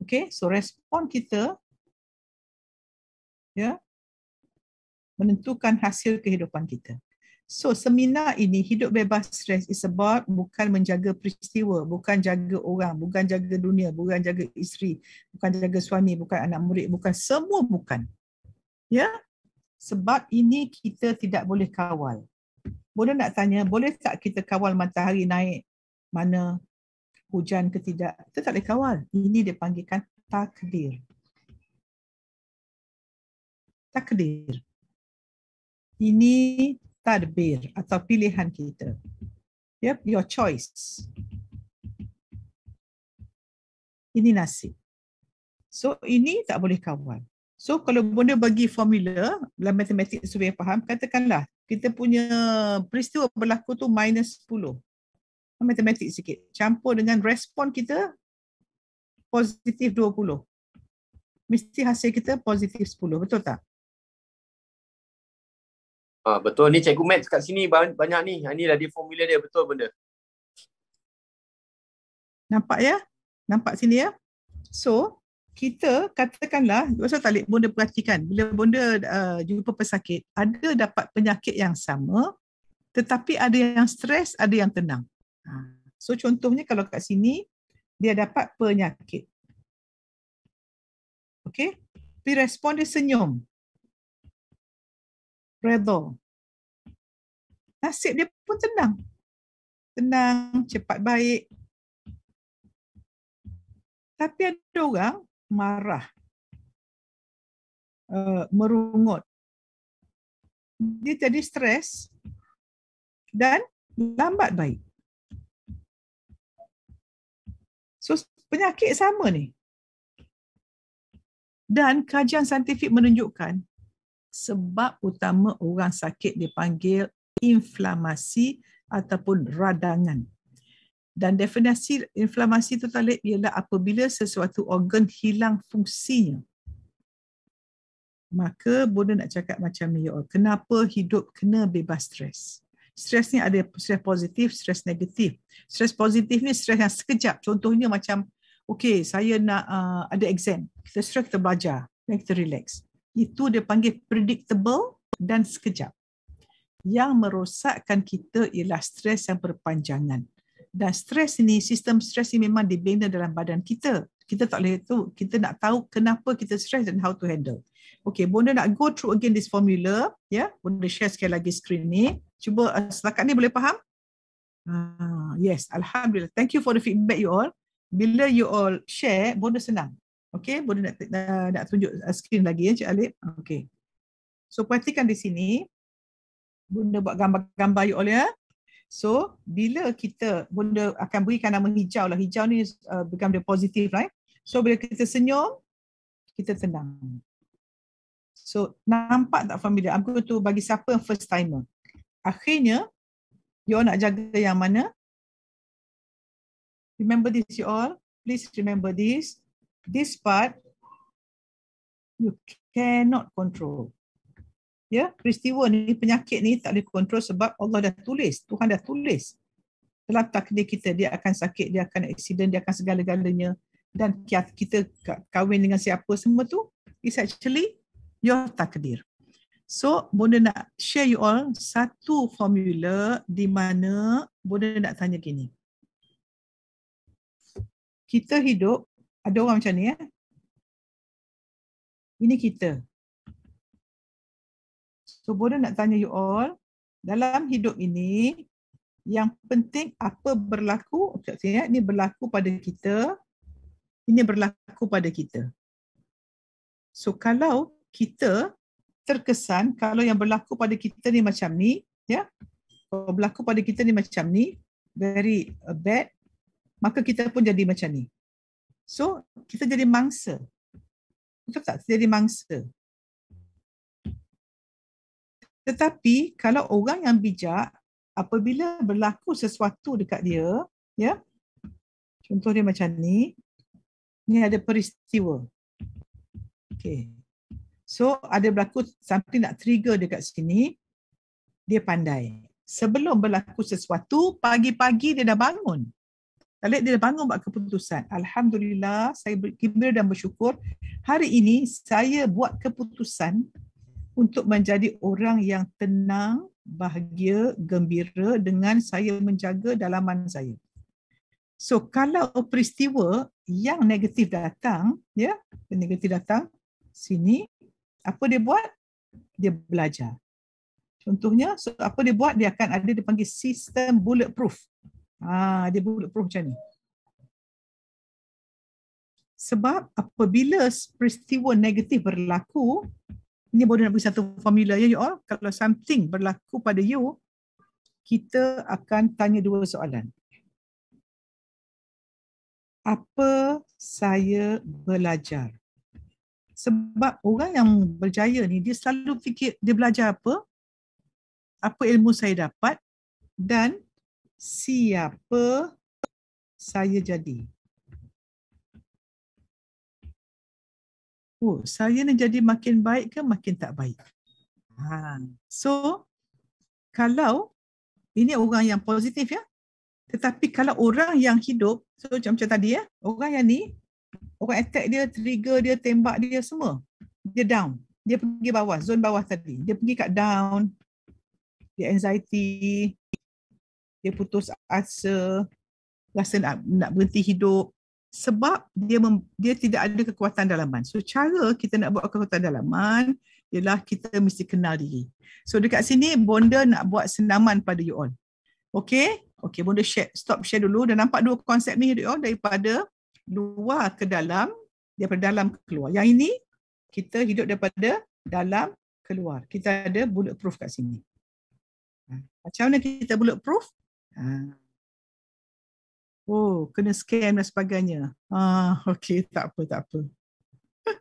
okey so respon kita ya yeah, menentukan hasil kehidupan kita so seminar ini hidup bebas stres is about bukan menjaga peristiwa bukan jaga orang bukan jaga dunia bukan jaga isteri bukan jaga suami bukan anak murid bukan semua bukan Ya, sebab ini kita tidak boleh kawal. Boleh nak tanya, boleh tak kita kawal matahari naik mana hujan ke tidak? Kita tak boleh kawal. Ini dia panggilkan takdir. Takdir. Ini tadbir atau pilihan kita. Yep, ya, your choice. Ini nasib. So ini tak boleh kawal. So kalau bonda bagi formula dalam matematik supaya faham, katakanlah kita punya peristiwa berlaku tu minus 10. Matematik sikit. Campur dengan respon kita positif 20. Mesti hasil kita positif 10. Betul tak? Ah ha, betul ni cikgu Max kat sini banyak ni. Ini ah, lah dia formula dia betul benda. Nampak ya? Nampak sini ya? So, kita katakanlah sebab talib bonda perhatikan bila bonda uh, jumpa pesakit ada dapat penyakit yang sama tetapi ada yang stres ada yang tenang ha. so contohnya kalau kat sini dia dapat penyakit okey tapi respon dia senyum redo nasib dia pun tenang tenang cepat baik tapi ada orang marah, eh, merungut. Dia jadi stres dan lambat baik. So penyakit sama ni. Dan kajian saintifik menunjukkan sebab utama orang sakit dipanggil inflamasi ataupun radangan. Dan definisi inflamasi itu talib ialah apabila sesuatu organ hilang fungsinya. Maka bodoh nak cakap macam ni, ya kenapa hidup kena bebas stres? Stres ni ada stres positif, stres negatif. Stres positif ni stres yang sekejap. Contohnya macam, okay, saya nak uh, ada exam. Kita stres, kita belajar. Dan kita relax. Itu dia panggil predictable dan sekejap. Yang merosakkan kita ialah stres yang berpanjangan dan stres ini sistem stres ini memang dibina dalam badan kita kita tak boleh tahu kita nak tahu kenapa kita stres dan how to handle okey bunda nak go through again this formula ya yeah? bonda share sekali lagi screen ni cuba uh, setakat ni boleh faham Ah yes alhamdulillah thank you for the feedback you all bila you all share bunda senang okey bunda nak uh, nak tunjuk uh, screen lagi ya cik alif okey so perhatikan di sini bunda buat gambar-gambar you all ya So bila kita benda akan berikan nama hijau lah. Hijau ni uh, become the positive right. So bila kita senyum, kita tenang. So nampak tak familiar? Aku tu bagi siapa yang first timer. Akhirnya, you nak jaga yang mana? Remember this you all. Please remember this. This part, you cannot control ya peristiwa ni penyakit ni tak boleh kontrol sebab Allah dah tulis Tuhan dah tulis dalam takdir kita dia akan sakit dia akan accident dia akan segala-galanya dan kita kahwin dengan siapa semua tu is actually your takdir so Bunda nak share you all satu formula di mana Bunda nak tanya gini kita hidup ada orang macam ni ya ini kita So Bodoh nak tanya you all, dalam hidup ini, yang penting apa berlaku, Ucap saya ini berlaku pada kita, ini berlaku pada kita. So kalau kita terkesan, kalau yang berlaku pada kita ni macam ni, ya, kalau berlaku pada kita ni macam ni, very uh, bad, maka kita pun jadi macam ni. So kita jadi mangsa. Betul tak? Jadi mangsa. Tetapi kalau orang yang bijak apabila berlaku sesuatu dekat dia, ya. Contoh dia macam ni. Ni ada peristiwa. Okay. So ada berlaku something nak trigger dekat sini. Dia pandai. Sebelum berlaku sesuatu, pagi-pagi dia dah bangun. Kalau dia dah bangun buat keputusan. Alhamdulillah, saya gembira dan bersyukur. Hari ini saya buat keputusan untuk menjadi orang yang tenang, bahagia, gembira dengan saya menjaga dalaman saya. So kalau peristiwa yang negatif datang, ya, yeah, negatif datang sini, apa dia buat? Dia belajar. Contohnya, so apa dia buat? Dia akan ada dipanggil sistem bulletproof. Ha, dia bulletproof macam ni. Sebab apabila peristiwa negatif berlaku, ini boleh nak bagi satu formula ya you all kalau something berlaku pada you kita akan tanya dua soalan apa saya belajar sebab orang yang berjaya ni dia selalu fikir dia belajar apa apa ilmu saya dapat dan siapa saya jadi oh saya ni jadi makin baik ke makin tak baik ha so kalau ini orang yang positif ya tetapi kalau orang yang hidup so macam macam tadi ya orang yang ni orang attack dia trigger dia tembak dia semua dia down dia pergi bawah zon bawah tadi dia pergi kat down dia anxiety dia putus asa rasa nak, nak berhenti hidup sebab dia mem, dia tidak ada kekuatan dalaman. So cara kita nak buat kekuatan dalaman ialah kita mesti kenal diri. So dekat sini Bonda nak buat senaman pada you all. Okay? Okay, Bonda share, stop share dulu. Dah nampak dua konsep ni you all daripada luar ke dalam, daripada dalam ke keluar. Yang ini kita hidup daripada dalam keluar. Kita ada bulletproof kat sini. Ha, macam mana kita bulletproof? Ha. Oh, kena scan dan sebagainya. Ah, okey, tak apa, tak apa.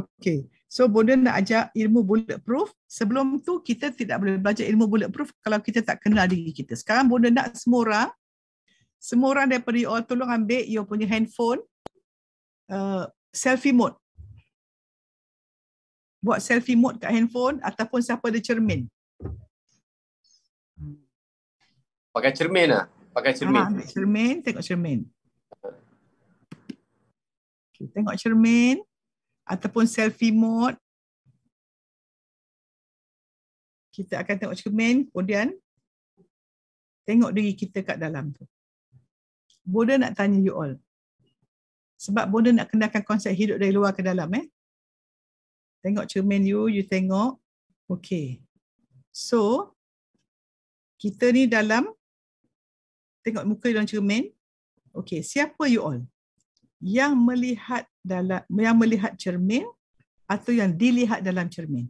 okey. So, Bonda nak ajak ilmu bulletproof. Sebelum tu, kita tidak boleh belajar ilmu bulletproof kalau kita tak kenal diri kita. Sekarang, Bonda nak semua orang, semua orang daripada you all, tolong ambil you punya handphone, uh, selfie mode. Buat selfie mode kat handphone ataupun siapa ada cermin. Pakai cermin lah pakai ah, cermin. Ha, cermin, tengok cermin. Okay, tengok cermin ataupun selfie mode. Kita akan tengok cermin, kemudian tengok diri kita kat dalam tu. Bodoh nak tanya you all. Sebab bodoh nak kenalkan konsep hidup dari luar ke dalam eh. Tengok cermin you, you tengok. Okay. So, kita ni dalam tengok muka dalam cermin. Okay, siapa you all? Yang melihat dalam yang melihat cermin atau yang dilihat dalam cermin?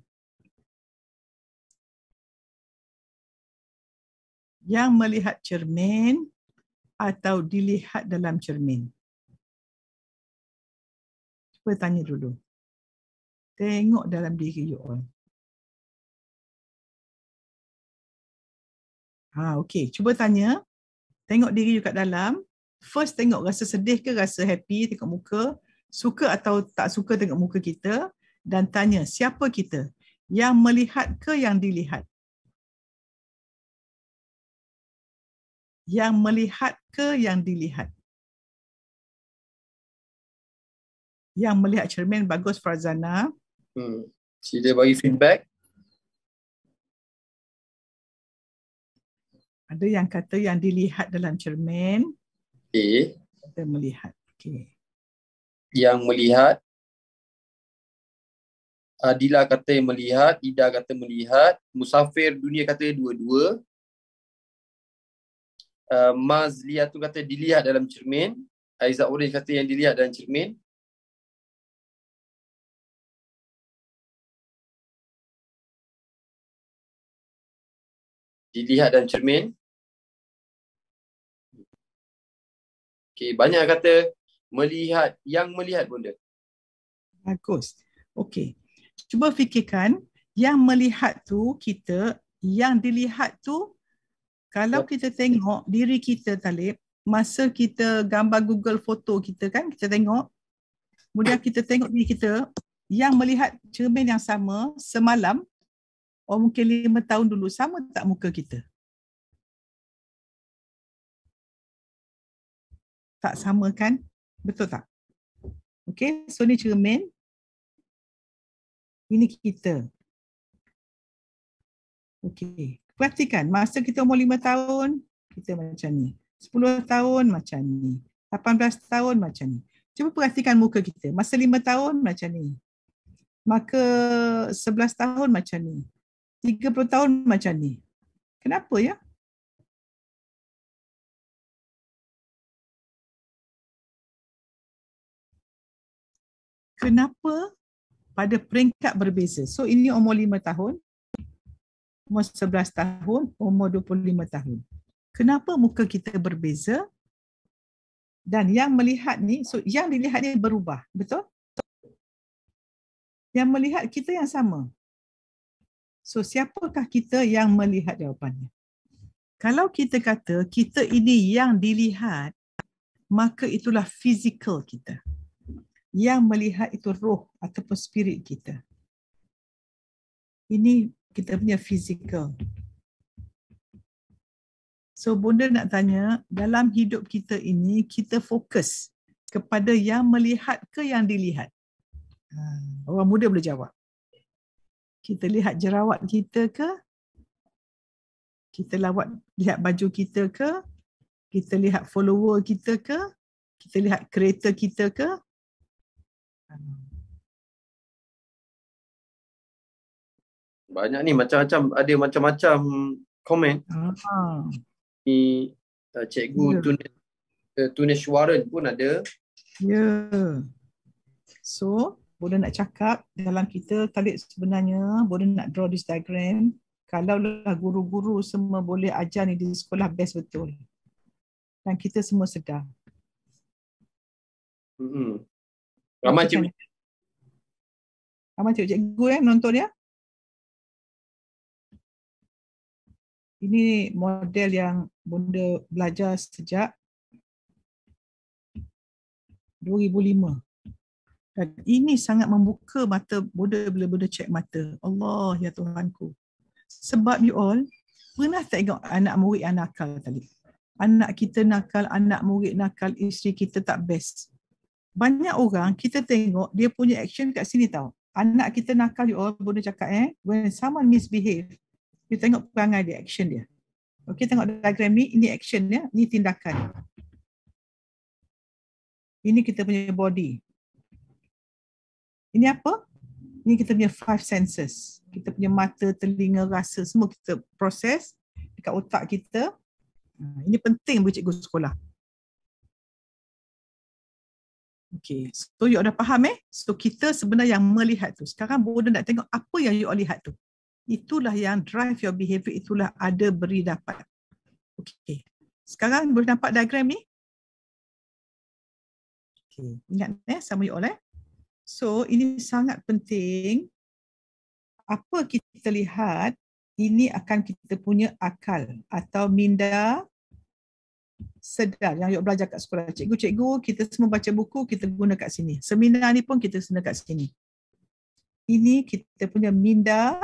Yang melihat cermin atau dilihat dalam cermin? Cuba tanya dulu. Tengok dalam diri you all. Ha, okay. Cuba tanya tengok diri you kat dalam first tengok rasa sedih ke rasa happy tengok muka suka atau tak suka tengok muka kita dan tanya siapa kita yang melihat ke yang dilihat yang melihat ke yang dilihat yang melihat cermin bagus Farzana hmm. Sila bagi feedback Ada yang kata yang dilihat dalam cermin. Okay. Ada melihat. Okay. Yang melihat. Adila kata yang melihat. Ida kata melihat. Musafir dunia kata dua-dua. Uh, Maz tu kata dilihat dalam cermin. Aizat Orange kata yang dilihat dalam cermin. dilihat dalam cermin Okay, banyak kata melihat yang melihat benda. Bagus. Okay. Cuba fikirkan yang melihat tu kita, yang dilihat tu kalau ya. kita tengok diri kita Talib, masa kita gambar Google foto kita kan, kita tengok. Kemudian kita tengok diri kita yang melihat cermin yang sama semalam Oh mungkin lima tahun dulu sama tak muka kita? tak sama kan? Betul tak? Okay, so ni cermin. Ini kita. Okay, perhatikan masa kita umur lima tahun, kita macam ni. Sepuluh tahun macam ni. belas tahun macam ni. Cuba perhatikan muka kita. Masa lima tahun macam ni. Maka sebelas tahun macam ni. Tiga puluh tahun macam ni. Kenapa ya? kenapa pada peringkat berbeza. So ini umur 5 tahun, umur 11 tahun, umur 25 tahun. Kenapa muka kita berbeza? Dan yang melihat ni, so yang dilihat ni berubah, betul? Yang melihat kita yang sama. So siapakah kita yang melihat jawapannya? Kalau kita kata kita ini yang dilihat, maka itulah fizikal kita yang melihat itu roh ataupun spirit kita. Ini kita punya physical. So bunda nak tanya, dalam hidup kita ini, kita fokus kepada yang melihat ke yang dilihat? Ah, orang muda boleh jawab. Kita lihat jerawat kita ke? Kita lawat, lihat baju kita ke? Kita lihat follower kita ke? Kita lihat kereta kita ke? Banyak ni macam-macam ada macam-macam komen. Ha. Ah. Ni uh, eh, cikgu yeah. Ya. Tunis uh, Tunis Warren pun ada. Ya. Yeah. So, boleh nak cakap dalam kita tadi sebenarnya boleh nak draw this diagram kalaulah guru-guru semua boleh ajar ni di sekolah best betul. Dan kita semua sedar. Mm-hmm. Ramai cikgu. Ramai cikgu-cikgu eh, nonton ya. Ini model yang bunda belajar sejak 2005. Dan ini sangat membuka mata bunda bila bunda cek mata. Allah ya Tuhanku. Sebab you all pernah tengok anak murid yang nakal tadi. Anak kita nakal, anak murid nakal, isteri kita tak best banyak orang kita tengok dia punya action kat sini tau. Anak kita nakal you orang boleh cakap eh. When someone misbehave, you tengok perangai dia, action dia. Okay, tengok diagram ni, ini action ya, ni tindakan. Ini kita punya body. Ini apa? Ini kita punya five senses. Kita punya mata, telinga, rasa, semua kita proses dekat otak kita. Ha, ini penting bagi cikgu sekolah. Okay, so you all dah faham eh? So kita sebenarnya yang melihat tu. Sekarang Buddha nak tengok apa yang you lihat tu. Itulah yang drive your behavior, itulah ada beri dapat. Okay, sekarang boleh nampak diagram ni? Okay, ingat eh sama you all eh? So ini sangat penting. Apa kita lihat, ini akan kita punya akal atau minda sedar yang awak belajar kat sekolah. Cikgu-cikgu, kita semua baca buku, kita guna kat sini. Seminar ni pun kita guna kat sini. Ini kita punya minda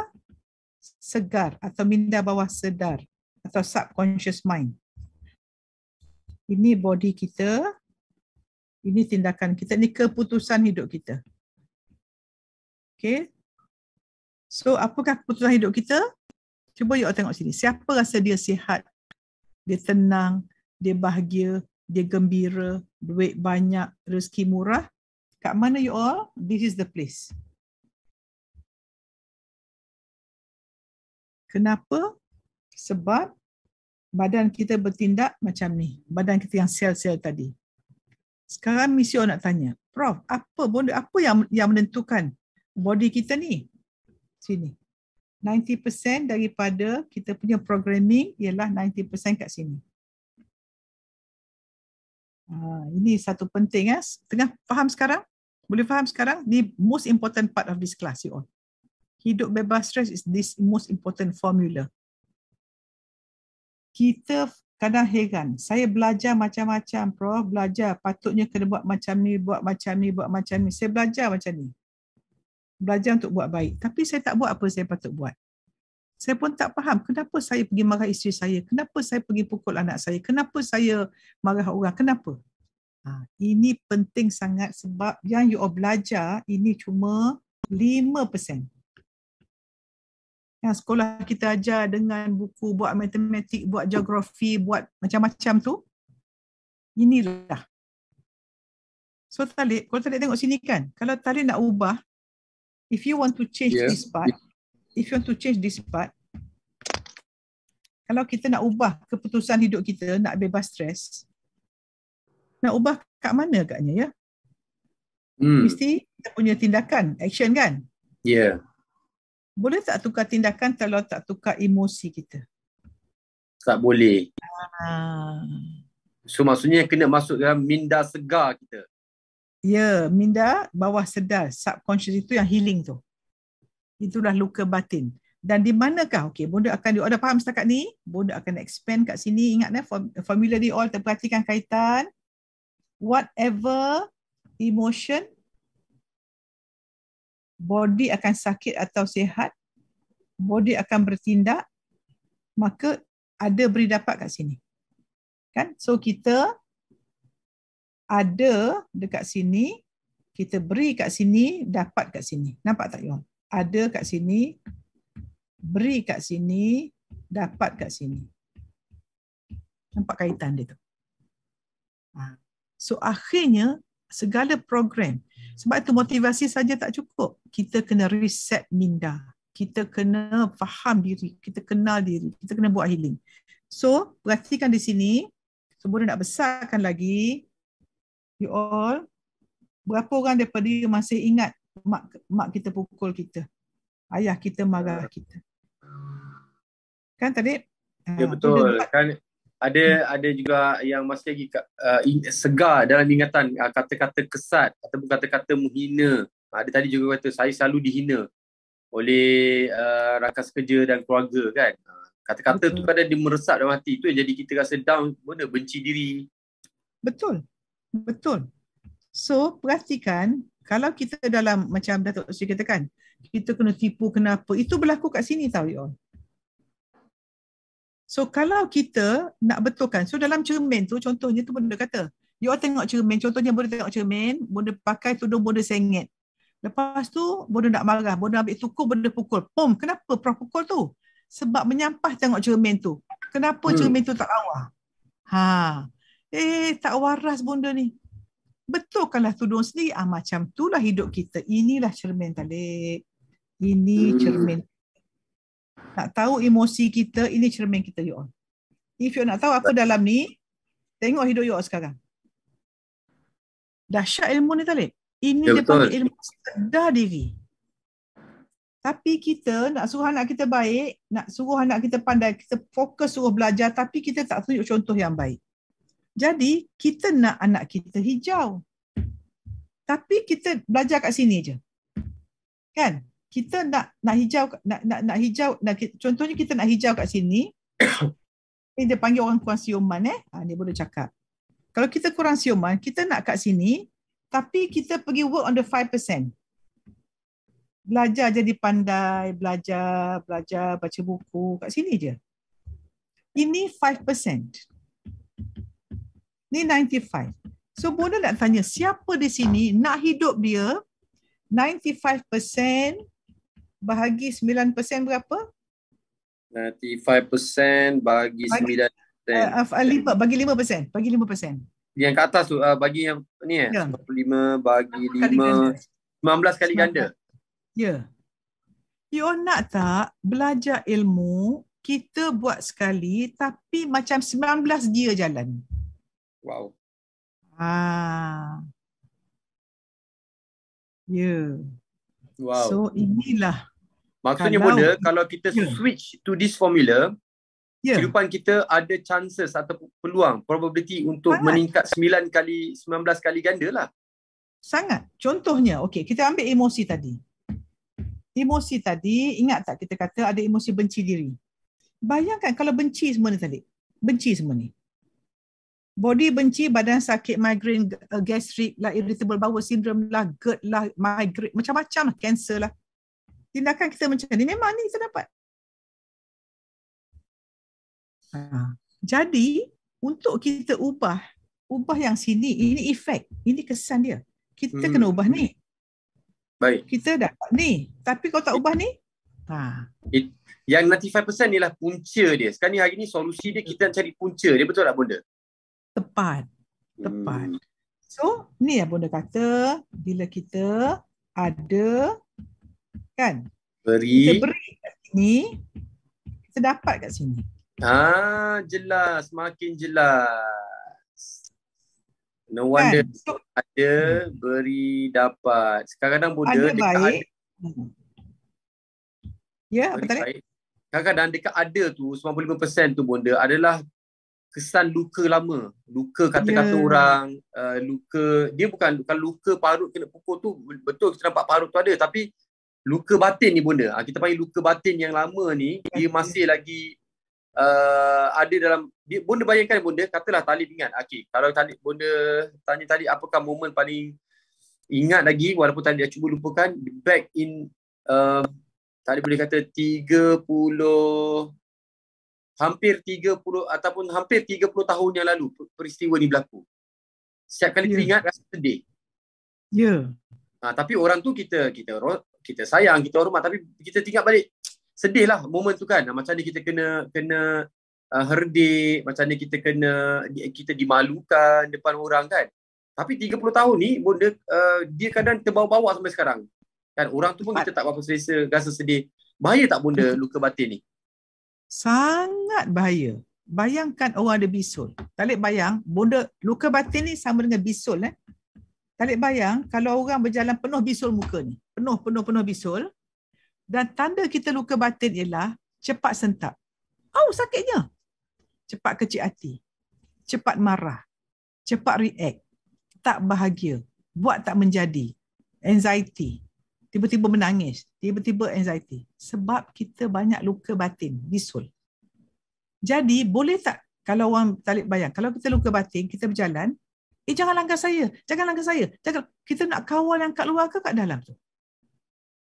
segar atau minda bawah sedar atau subconscious mind. Ini body kita. Ini tindakan kita. Ini keputusan hidup kita. Okay. So, apakah keputusan hidup kita? Cuba awak tengok sini. Siapa rasa dia sihat? Dia tenang? dia bahagia, dia gembira, duit banyak, rezeki murah. Kat mana you all? This is the place. Kenapa? Sebab badan kita bertindak macam ni. Badan kita yang sel-sel tadi. Sekarang misi nak tanya. Prof, apa benda, apa yang yang menentukan body kita ni? Sini. 90% daripada kita punya programming ialah 90% kat sini. Ah, ini satu penting ya. Tengah faham sekarang? Boleh faham sekarang? The most important part of this class you all. Hidup bebas stres is this most important formula. Kita kadang heran. Saya belajar macam-macam, Prof. Belajar patutnya kena buat macam ni, buat macam ni, buat macam ni. Saya belajar macam ni. Belajar untuk buat baik. Tapi saya tak buat apa saya patut buat saya pun tak faham kenapa saya pergi marah isteri saya, kenapa saya pergi pukul anak saya, kenapa saya marah orang, kenapa? Ha, ini penting sangat sebab yang you all belajar ini cuma 5%. Yang sekolah kita ajar dengan buku buat matematik, buat geografi, buat macam-macam tu, inilah. So Talib, kalau Talib tengok sini kan, kalau Talib nak ubah, if you want to change yeah. this part, if you want to change this part, kalau kita nak ubah keputusan hidup kita, nak bebas stres, nak ubah kat mana agaknya ya? Hmm. Mesti kita punya tindakan, action kan? Ya. Yeah. Boleh tak tukar tindakan kalau tak tukar emosi kita? Tak boleh. Ah. So maksudnya kena masuk dalam minda segar kita. Ya, yeah, minda bawah sedar, subconscious itu yang healing tu itulah luka batin. Dan di manakah? Okey, bonda akan di order faham setakat ni? Bonda akan expand kat sini. Ingat eh, formula di all terperhatikan kaitan whatever emotion body akan sakit atau sihat, body akan bertindak, maka ada beri dapat kat sini. Kan? So kita ada dekat sini, kita beri kat sini, dapat kat sini. Nampak tak, Yong? ada kat sini, beri kat sini, dapat kat sini. Nampak kaitan dia tu. Ha. So akhirnya segala program. Sebab itu motivasi saja tak cukup. Kita kena reset minda. Kita kena faham diri. Kita kenal diri. Kita kena buat healing. So perhatikan di sini. Semua nak besarkan lagi. You all. Berapa orang daripada you masih ingat mak mak kita pukul kita. Ayah kita marah ya. kita. Kan tadi? Ya ah, betul. Dia kan ada hmm. ada juga yang masih lagi uh, in, segar dalam ingatan uh, kata-kata kesat ataupun kata-kata menghina. Ada ah, tadi juga kata saya selalu dihina oleh uh, rakan sekerja dan keluarga kan. Ah, kata-kata betul. tu kadang dia meresap dalam hati. Itu yang jadi kita rasa down, mana benci diri. Betul. Betul. So, perhatikan kalau kita dalam macam Datuk Sri katakan, kita kena tipu kenapa? Itu berlaku kat sini tau you So kalau kita nak betulkan, so dalam cermin tu contohnya tu benda kata, you all tengok cermin, contohnya benda tengok cermin, benda pakai tudung, benda sengit. Lepas tu benda nak marah, benda ambil tukul, benda pukul. Pum, kenapa prof pukul tu? Sebab menyampah tengok cermin tu. Kenapa hmm. cermin tu tak lawa? Ha. Eh, tak waras bunda ni betulkanlah tudung sendiri ah, macam itulah hidup kita inilah cermin talik ini hmm. cermin nak tahu emosi kita ini cermin kita you all if you nak tahu apa dalam ni tengok hidup you all sekarang dahsyat ilmu ni talik ini ya, dia ilmu sedar diri tapi kita nak suruh anak kita baik, nak suruh anak kita pandai, kita fokus suruh belajar tapi kita tak tunjuk contoh yang baik. Jadi kita nak anak kita hijau. Tapi kita belajar kat sini aja, Kan? Kita nak nak hijau nak nak, nak hijau nak, contohnya kita nak hijau kat sini. Ini dia panggil orang kurang siuman eh. Ha, dia boleh cakap. Kalau kita kurang siuman, kita nak kat sini tapi kita pergi work on the 5%. Belajar jadi pandai, belajar, belajar, baca buku kat sini je. Ini 5%. Ni 95. So Bunda nak tanya siapa di sini nak hidup dia 95% bahagi 9% berapa? 95% bahagi 9%. Bagi, uh, lima, bagi 5%, bagi 5%. Yang kat atas tu uh, bagi yang ni eh ya. 95 bagi 5 kali 19 kali 19. ganda. Ya. You nak tak belajar ilmu kita buat sekali tapi macam 19 dia jalan. Wow. Ah. Ya. Yeah. Wow. So inilah. Maksudnya kalau, Bunda, kalau kita yeah. switch to this formula, yeah. kehidupan kita ada chances atau peluang, probability untuk Sangat. meningkat 9 kali, 19 kali ganda lah. Sangat. Contohnya, okay, kita ambil emosi tadi. Emosi tadi, ingat tak kita kata ada emosi benci diri. Bayangkan kalau benci semua ni tadi. Benci semua ni body benci badan sakit migrain uh, gastric lah irritable bowel syndrome lah GERD lah migrain macam-macam lah cancer lah tindakan kita macam ni memang ni kita dapat ha. jadi untuk kita ubah ubah yang sini ini efek ini kesan dia kita hmm. kena ubah ni baik kita dapat ni tapi kalau tak ubah ni ha It, yang 95% ni lah punca dia sekarang ni hari ni solusi dia kita cari punca dia betul tak bonda tepat tepat hmm. so ni yang lah bunda kata bila kita ada kan beri kita beri kat sini kita dapat kat sini ah jelas makin jelas no kan? wonder kan? so, ada beri dapat Sekarang kadang bunda ada dekat baik. ada ya betul kadang-kadang dekat ada tu 95% tu bunda adalah kesan luka lama luka kata-kata yeah. orang uh, luka dia bukan bukan luka parut kena pukul tu betul kita nampak parut tu ada tapi luka batin ni bunda ha, kita panggil luka batin yang lama ni dia ya. masih lagi uh, ada dalam dia, bunda bayangkan bunda katalah tali ingat okey kalau tali bunda tanya tali apakah momen paling ingat lagi walaupun tali dah cuba lupakan back in uh, eh, tali boleh kata tiga puluh hampir 30 ataupun hampir 30 tahun yang lalu peristiwa ni berlaku. Setiap kali yeah. teringat rasa sedih. Ya. Yeah. Ha, tapi orang tu kita kita kita sayang, kita hormat tapi kita tinggal balik sedih lah momen tu kan. Ha, macam ni kita kena kena uh, herdik, macam ni kita kena kita dimalukan depan orang kan. Tapi 30 tahun ni benda uh, dia kadang terbawa-bawa sampai sekarang. Kan orang tu pun kita tak apa selesa rasa sedih. Bahaya tak benda luka batin ni? sangat bahaya. Bayangkan orang ada bisul. Talib bayang, bunda, luka batin ni sama dengan bisul. Eh? Talib bayang, kalau orang berjalan penuh bisul muka ni. Penuh, penuh, penuh bisul. Dan tanda kita luka batin ialah cepat sentap. Oh, sakitnya. Cepat kecil hati. Cepat marah. Cepat react. Tak bahagia. Buat tak menjadi. Anxiety tiba-tiba menangis, tiba-tiba anxiety. Sebab kita banyak luka batin, bisul. Jadi boleh tak kalau orang talib bayang, kalau kita luka batin, kita berjalan, eh jangan langgar saya, jangan langgar saya. Jangan, kita nak kawal yang kat luar ke kat dalam tu?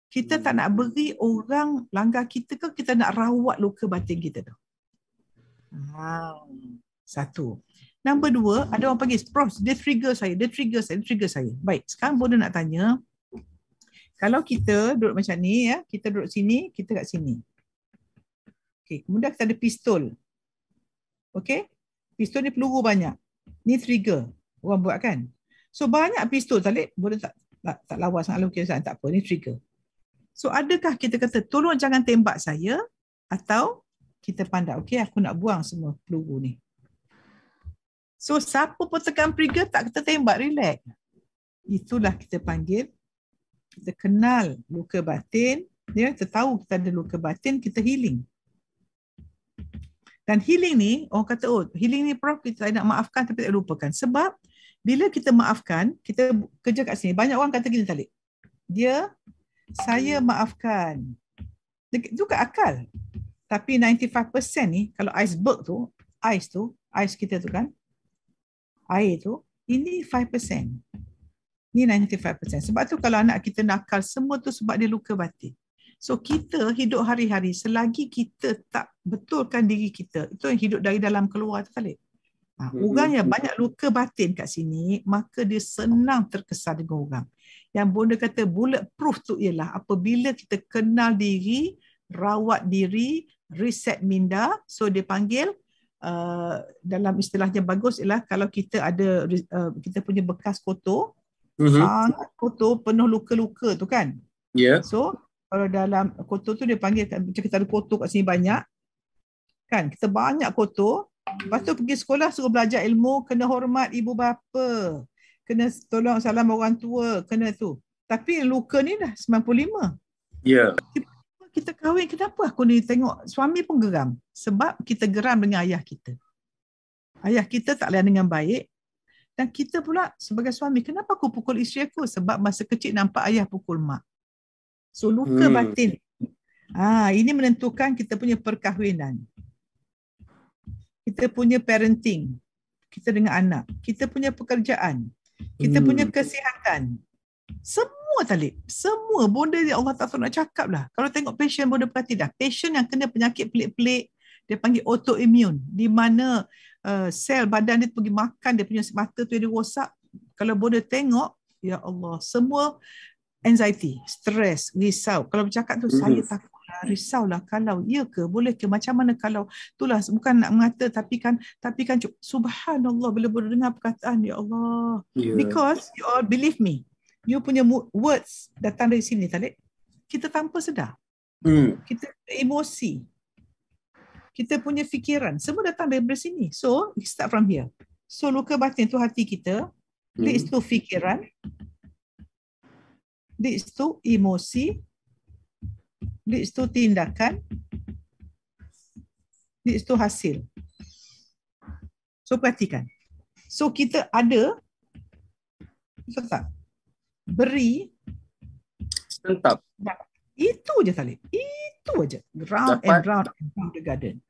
Kita tak nak beri orang langgar kita ke kita nak rawat luka batin kita tu? Wow. Satu. Nombor dua, ada orang panggil, Prof, dia trigger saya, dia trigger saya, dia trigger saya. Baik, sekarang boleh nak tanya, kalau kita duduk macam ni ya, kita duduk sini, kita kat sini. Okey, kemudian kita ada pistol. Okey? Pistol ni peluru banyak. Ni trigger. Orang buat kan? So banyak pistol Talib boleh tak tak, tak lawas sangat lah okay, tak apa ni trigger. So adakah kita kata tolong jangan tembak saya atau kita pandai okey aku nak buang semua peluru ni. So siapa pun tekan trigger tak kita tembak relax. Itulah kita panggil kita kenal luka batin ya kita tahu kita ada luka batin kita healing dan healing ni orang kata oh healing ni prof kita nak maafkan tapi tak lupakan sebab bila kita maafkan kita kerja kat sini banyak orang kata gini tadi dia saya maafkan itu kat akal tapi 95% ni kalau iceberg tu ice tu ice kita tu kan air tu ini Ni 95%. Sebab tu kalau anak kita nakal, semua tu sebab dia luka batin. So kita hidup hari-hari, selagi kita tak betulkan diri kita, itu yang hidup dari dalam keluar tu kali. Ha, hmm, orang yang hmm. banyak luka batin kat sini, maka dia senang terkesan dengan orang. Yang bonda kata proof tu ialah apabila kita kenal diri, rawat diri, reset minda, so dia panggil Uh, dalam istilahnya bagus ialah kalau kita ada uh, kita punya bekas kotor mm-hmm. sangat kotor penuh luka-luka tu kan yeah. so kalau dalam kotor tu dia panggil macam kita ada kotor kat sini banyak kan kita banyak kotor lepas tu pergi sekolah suruh belajar ilmu kena hormat ibu bapa kena tolong salam orang tua kena tu tapi luka ni dah 95 ya yeah. kita kahwin kenapa aku ni tengok suami pun geram sebab kita geram dengan ayah kita Ayah kita tak layan dengan baik dan kita pula sebagai suami, kenapa aku pukul isteri aku? Sebab masa kecil nampak ayah pukul mak. So luka hmm. batin. Ah, ini menentukan kita punya perkahwinan. Kita punya parenting. Kita dengan anak. Kita punya pekerjaan. Kita hmm. punya kesihatan. Semua talib. Semua benda yang Allah tak nak cakap lah. Kalau tengok patient, benda perhati dah. Patient yang kena penyakit pelik-pelik, dia panggil autoimmune. Di mana uh, sel badan dia pergi makan dia punya mata tu dia rosak kalau boleh tengok ya Allah semua anxiety stress risau kalau bercakap tu mm-hmm. saya takut lah, risaulah kalau ya ke boleh ke macam mana kalau itulah bukan nak mengata tapi kan tapi kan subhanallah bila boleh dengar perkataan ya Allah yeah. because you all believe me you punya words datang dari sini tadi kita tanpa sedar mm. kita emosi kita punya fikiran semua datang dari sini so we start from here so luka batin tu hati kita hmm. leads to fikiran leads to emosi leads to tindakan leads to hasil so perhatikan so kita ada so tak beri tetap itu je Talib. Itu aja. Round Dapat and round and round the garden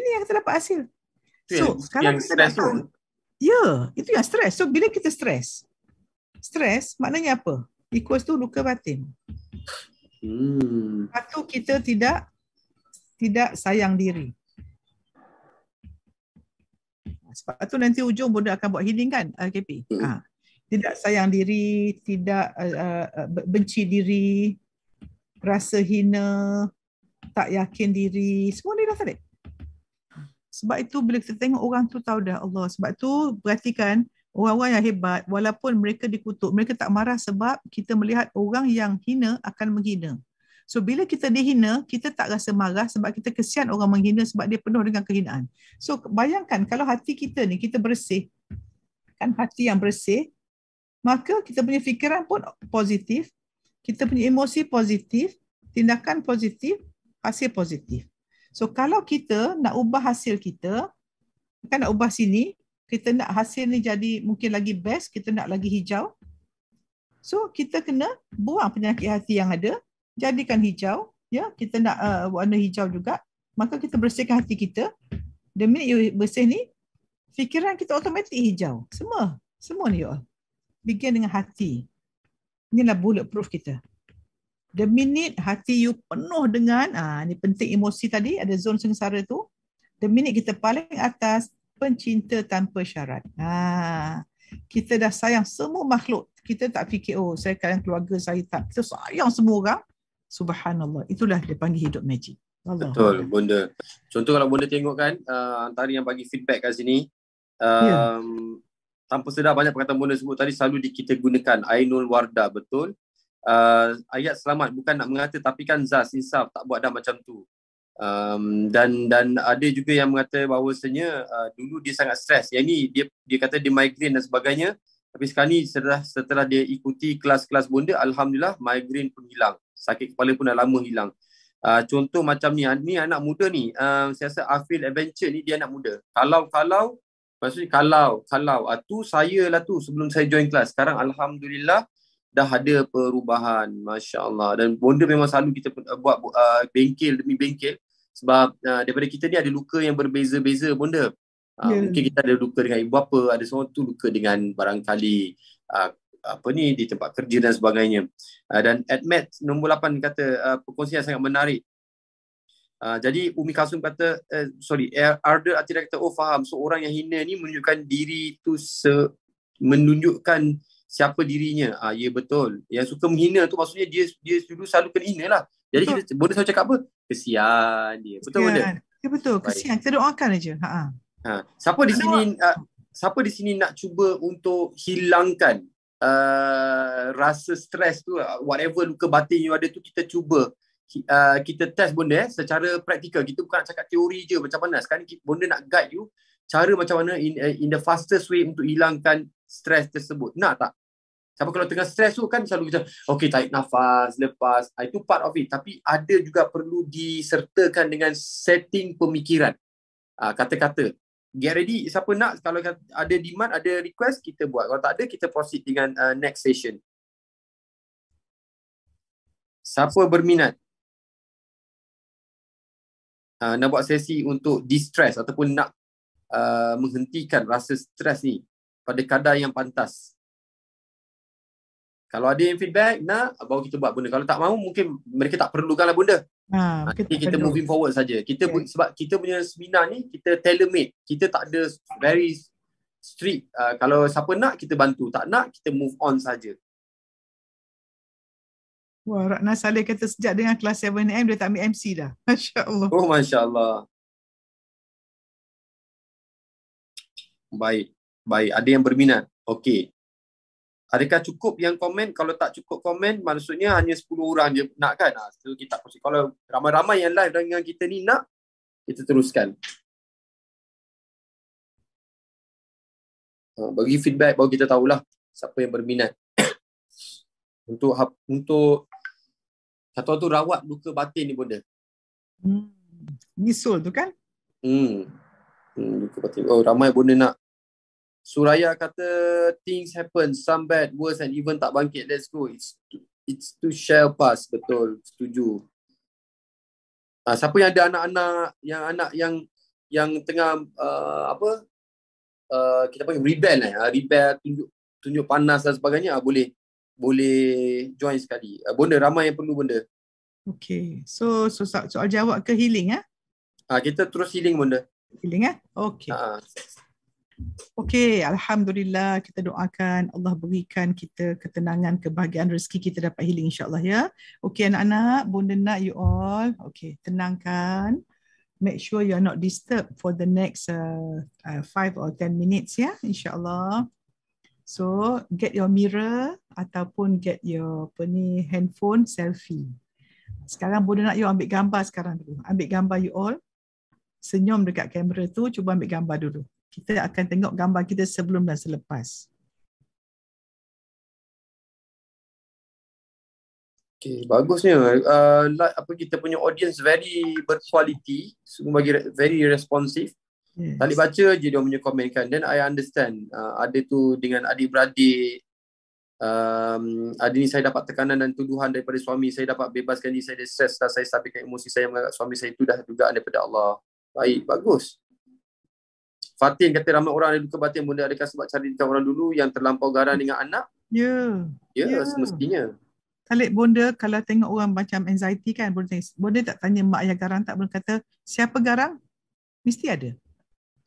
ini yang kita dapat hasil. Itu so, yang, kalau yang kita dah tahu, ya, yeah, itu yang stress. So, bila kita stress, stress maknanya apa? Equals tu luka batin. Hmm. Satu, kita tidak tidak sayang diri. Sebab tu nanti ujung bodoh akan buat healing kan, RKP? Ah, hmm. Ha. Tidak sayang diri, tidak uh, uh, benci diri, rasa hina, tak yakin diri. Semua ni dah tak sebab itu bila kita tengok orang tu tahu dah Allah. Sebab tu perhatikan orang-orang yang hebat walaupun mereka dikutuk, mereka tak marah sebab kita melihat orang yang hina akan menghina. So bila kita dihina, kita tak rasa marah sebab kita kesian orang menghina sebab dia penuh dengan kehinaan. So bayangkan kalau hati kita ni kita bersih. Kan hati yang bersih, maka kita punya fikiran pun positif, kita punya emosi positif, tindakan positif, hasil positif. So kalau kita nak ubah hasil kita, kan nak ubah sini, kita nak hasil ni jadi mungkin lagi best, kita nak lagi hijau. So kita kena buang penyakit hati yang ada, jadikan hijau, ya, kita nak uh, warna hijau juga. Maka kita bersihkan hati kita. The minute you bersih ni, fikiran kita automatik hijau. Semua, semua ni you all. Begin dengan hati. Inilah bulletproof kita the minute hati you penuh dengan ah ha, ni penting emosi tadi ada zon sengsara tu the minute kita paling atas pencinta tanpa syarat ha, kita dah sayang semua makhluk kita tak fikir oh saya kalian keluarga saya tak kita sayang semua orang subhanallah itulah dia panggil hidup magic Allah. betul bunda contoh kalau bunda tengok kan uh, ah, antara yang bagi feedback kat sini um, yeah. Tanpa sedar banyak perkataan bunda sebut tadi selalu kita gunakan Ainul Wardah betul uh, ayat selamat bukan nak mengata tapi kan zas insaf tak buat dah macam tu um, dan dan ada juga yang mengata bahawasanya uh, dulu dia sangat stres yang ni dia dia kata dia migrain dan sebagainya tapi sekarang ni setelah, setelah dia ikuti kelas-kelas bonda alhamdulillah migrain pun hilang sakit kepala pun dah lama hilang uh, contoh macam ni ni anak muda ni uh, saya rasa Afil Adventure ni dia anak muda kalau kalau maksudnya kalau kalau uh, tu saya lah tu sebelum saya join kelas sekarang alhamdulillah dah ada perubahan Masya Allah dan bonda memang selalu kita eh, buat uh, bengkel demi bengkel sebab uh, daripada kita ni ada luka yang berbeza-beza bonda uh, ah, yeah. mungkin kita ada luka dengan ibu apa ada seorang tu luka dengan barangkali uh, apa ni di tempat kerja dan sebagainya uh, dan admit nombor 8 kata uh, perkongsian sangat menarik uh, jadi Umi Kasum kata uh, sorry Arda Atira kata oh faham seorang so, yang hina ni menunjukkan diri tu se- menunjukkan siapa dirinya. Ah, ya betul. Yang suka menghina tu maksudnya dia dia dulu selalu kena hina lah. Jadi kita boleh saya cakap apa? Kesian dia. Betul Kesian. Ya betul. Kesian. Kita doakan aja. Ha. Ha. ha siapa di sini uh, siapa di sini nak cuba untuk hilangkan uh, rasa stres tu ah, whatever luka batin yang ada tu kita cuba uh, kita test benda eh, secara praktikal kita bukan nak cakap teori je macam mana sekarang kita benda nak guide you cara macam mana in, uh, in the fastest way untuk hilangkan stres tersebut nak tak sama kalau tengah stres tu kan selalu macam okay tarik nafas, lepas. Ah, itu part of it. Tapi ada juga perlu disertakan dengan setting pemikiran. Uh, kata-kata. Get ready. Siapa nak kalau ada demand, ada request, kita buat. Kalau tak ada, kita proceed dengan uh, next session. Siapa berminat? Uh, nak buat sesi untuk distress ataupun nak uh, menghentikan rasa stres ni pada kadar yang pantas. Kalau ada yang feedback nak baru kita buat benda. Kalau tak mahu mungkin mereka tak perlukanlah benda. Ha, ha kita, kita moving forward saja. Kita okay. sebab kita punya seminar ni kita tailor made. Kita tak ada very strict. Uh, kalau siapa nak kita bantu, tak nak kita move on saja. Wah, Ratna Saleh kata sejak dengan kelas 7 m dia tak ambil MC dah. Masya-Allah. Oh, masya-Allah. Baik, baik. Ada yang berminat. Okay. Adakah cukup yang komen? Kalau tak cukup komen, maksudnya hanya 10 orang je nak kan? Ha, so kita kongsi. Kalau ramai-ramai yang live dengan kita ni nak, kita teruskan. Ha, bagi feedback baru kita tahulah siapa yang berminat. untuk untuk atau tu rawat luka batin ni bunda. Hmm. Nisul tu kan? Hmm. Hmm, luka batin. Oh, ramai bunda nak Suraya kata things happen, some bad, worse and even tak bangkit. Let's go. It's to, it's to share pass. Betul. Setuju. Ah, siapa yang ada anak-anak yang anak yang yang tengah uh, apa uh, kita panggil rebel eh? Ah, rebel tunjuk tunjuk panas dan sebagainya uh, boleh boleh join sekali uh, benda ramai yang perlu benda Okay, so, so soal, soal jawab ke healing ya? ah uh, kita terus healing benda healing eh okay. uh. Okey, alhamdulillah kita doakan Allah berikan kita ketenangan, kebahagiaan, rezeki kita dapat healing insyaallah ya. Okey anak-anak, bunda nak you all. Okey, tenangkan. Make sure you are not disturbed for the next 5 uh, uh, five or 10 minutes ya, insyaallah. So, get your mirror ataupun get your apa ni handphone selfie. Sekarang bunda nak you ambil gambar sekarang dulu. Ambil gambar you all. Senyum dekat kamera tu, cuba ambil gambar dulu kita akan tengok gambar kita sebelum dan selepas. Okay, bagusnya. Uh, apa kita punya audience very berkualiti, semua bagi very responsive. Yes. Tadi baca je dia punya komen kan. Then I understand. Uh, ada tu dengan adik-beradik, um, ada ni saya dapat tekanan dan tuduhan daripada suami saya dapat bebaskan diri saya dari stres dan saya stabilkan emosi saya menganggap suami saya itu dah dugaan daripada Allah baik, bagus Fatin kata ramai orang ada luka batin bunda adakah sebab cari dekat orang dulu yang terlampau garang dengan anak? Ya. Ya, ya. semestinya. Khalid bonda kalau tengok orang macam anxiety kan bonda, bonda tak tanya mak ayah garang tak boleh kata siapa garang? Mesti ada.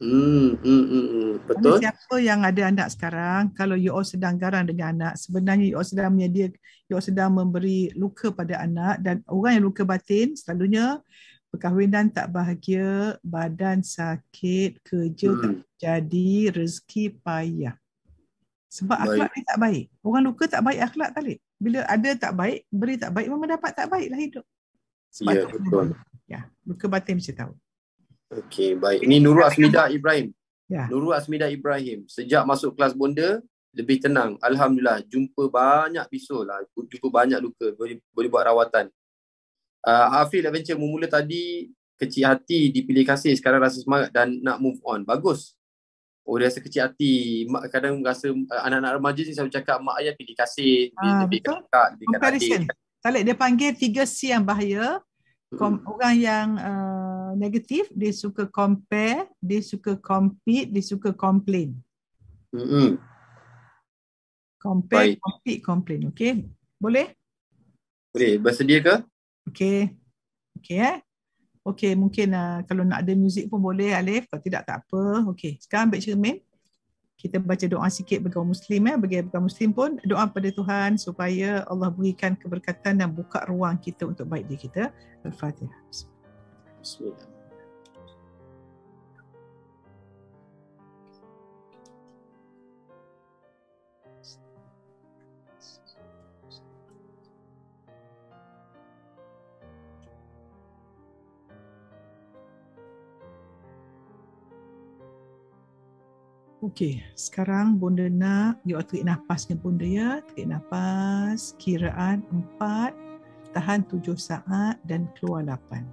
Hmm, hmm, hmm, hmm. betul. Mana siapa yang ada anak sekarang kalau you all sedang garang dengan anak sebenarnya you all sedang menyedia you all sedang memberi luka pada anak dan orang yang luka batin selalunya perkahwinan tak bahagia, badan sakit, kerja hmm. tak jadi, rezeki payah. Sebab baik. akhlak tak baik. Orang luka tak baik akhlak tak Bila ada tak baik, beri tak baik, memang dapat tak baik lah hidup. Sebab ya, betul. Ya, luka batin macam tahu. Okey, baik. Ini Nurul Asmida, Asmida Ibrahim. Ya. Nurul Asmida Ibrahim. Sejak masuk kelas bonda, lebih tenang. Alhamdulillah, jumpa banyak pisau lah. Jumpa banyak luka. Boleh, boleh buat rawatan uh, Afil Adventure memula tadi kecil hati dipilih kasih sekarang rasa semangat dan nak move on bagus Oh dia rasa kecil hati mak kadang rasa uh, anak-anak remaja ni saya cakap mak ayah pilih kasih dia uh, lebih kakak dia Talik dia panggil tiga C yang bahaya Kom- hmm. orang yang uh, negatif dia suka compare dia suka compete dia suka complain hmm compare Baik. compete complain okay, boleh boleh bersedia ke Okay. Okay eh. Okay mungkin uh, kalau nak ada muzik pun boleh Alif. Kalau tidak tak apa. Okay sekarang ambil cermin. Kita baca doa sikit bagi orang Muslim. Eh. Bagi orang Muslim pun doa pada Tuhan supaya Allah berikan keberkatan dan buka ruang kita untuk baik diri kita. Al-Fatihah. Bismillahirrahmanirrahim. Okey, sekarang bunda nak you all tarik nafas dengan bunda ya. Tarik nafas, kiraan 4, tahan 7 saat dan keluar 8.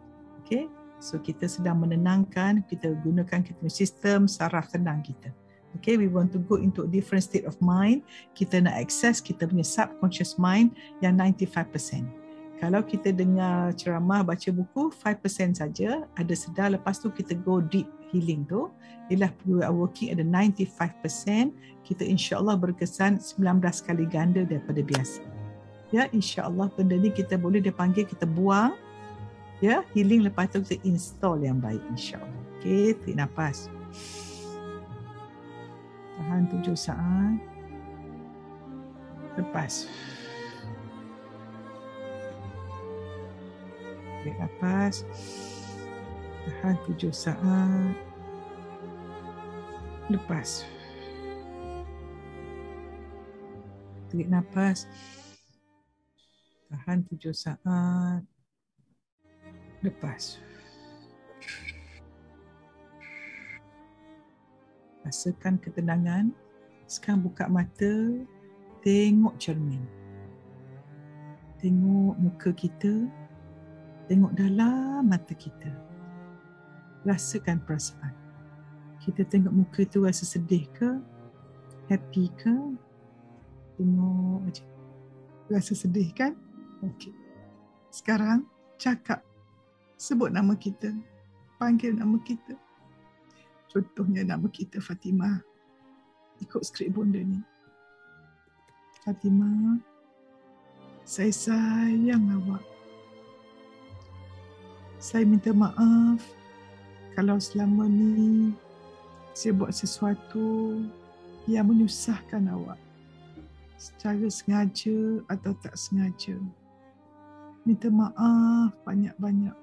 Okey. So kita sedang menenangkan, kita gunakan kita sistem saraf tenang kita. Okay, we want to go into a different state of mind. Kita nak access kita punya subconscious mind yang 95% kalau kita dengar ceramah baca buku 5% saja ada sedar lepas tu kita go deep healing tu ialah we are working at the 95% kita insya Allah berkesan 19 kali ganda daripada biasa ya insyaallah benda ni kita boleh dipanggil kita buang ya healing lepas tu kita install yang baik insya Allah. okey tarik nafas tahan tujuh saat lepas Tarik nafas. Tahan tujuh saat. Lepas. Tarik nafas. Tahan tujuh saat. Lepas. Rasakan ketenangan. Sekarang buka mata. Tengok cermin. Tengok muka kita tengok dalam mata kita. Rasakan perasaan. Kita tengok muka tu rasa sedih ke? Happy ke? Tengok aja. Rasa sedih kan? Okey. Sekarang cakap. Sebut nama kita. Panggil nama kita. Contohnya nama kita Fatimah. Ikut skrip bunda ni. Fatimah, saya sayang awak saya minta maaf kalau selama ni saya buat sesuatu yang menyusahkan awak secara sengaja atau tak sengaja. Minta maaf banyak-banyak.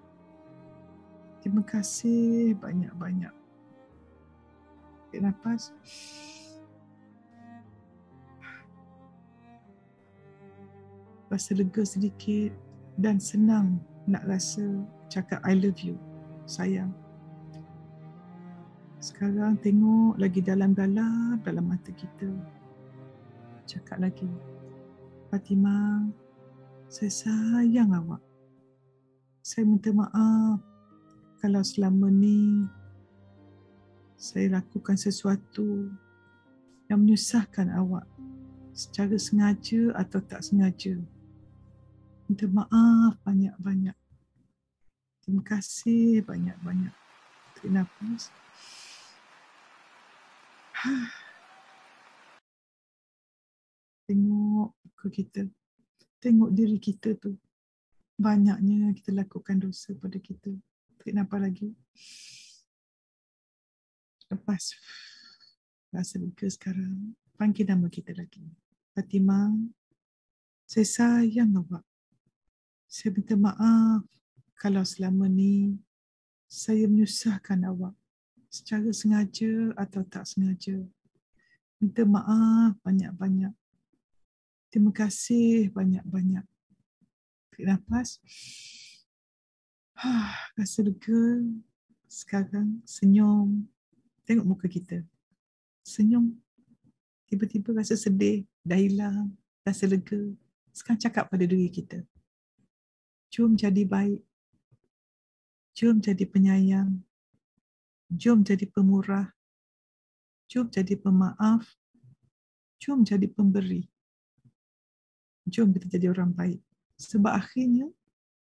Terima kasih banyak-banyak. Tarik nafas. Rasa lega sedikit dan senang nak rasa cakap I love you, sayang. Sekarang tengok lagi dalam-dalam dalam mata kita. Cakap lagi, Fatima, saya sayang awak. Saya minta maaf kalau selama ni saya lakukan sesuatu yang menyusahkan awak secara sengaja atau tak sengaja. Minta maaf banyak-banyak. Terima kasih banyak-banyak. Tarik nafas. Tengok ke kita. Tengok diri kita tu. Banyaknya kita lakukan dosa pada kita. Tarik nafas lagi. Lepas. Rasa lega sekarang. Panggil nama kita lagi. Fatimah. Saya sayang awak. Saya minta maaf kalau selama ni saya menyusahkan awak secara sengaja atau tak sengaja. Minta maaf banyak-banyak. Terima kasih banyak-banyak. Tarik nafas. Rasa lega. Sekarang senyum. Tengok muka kita. Senyum. Tiba-tiba rasa sedih. Dah hilang. Rasa lega. Sekarang cakap pada diri kita. cuma jadi baik. Jom jadi penyayang. Jom jadi pemurah. Jom jadi pemaaf. Jom jadi pemberi. Jom kita jadi orang baik. Sebab akhirnya,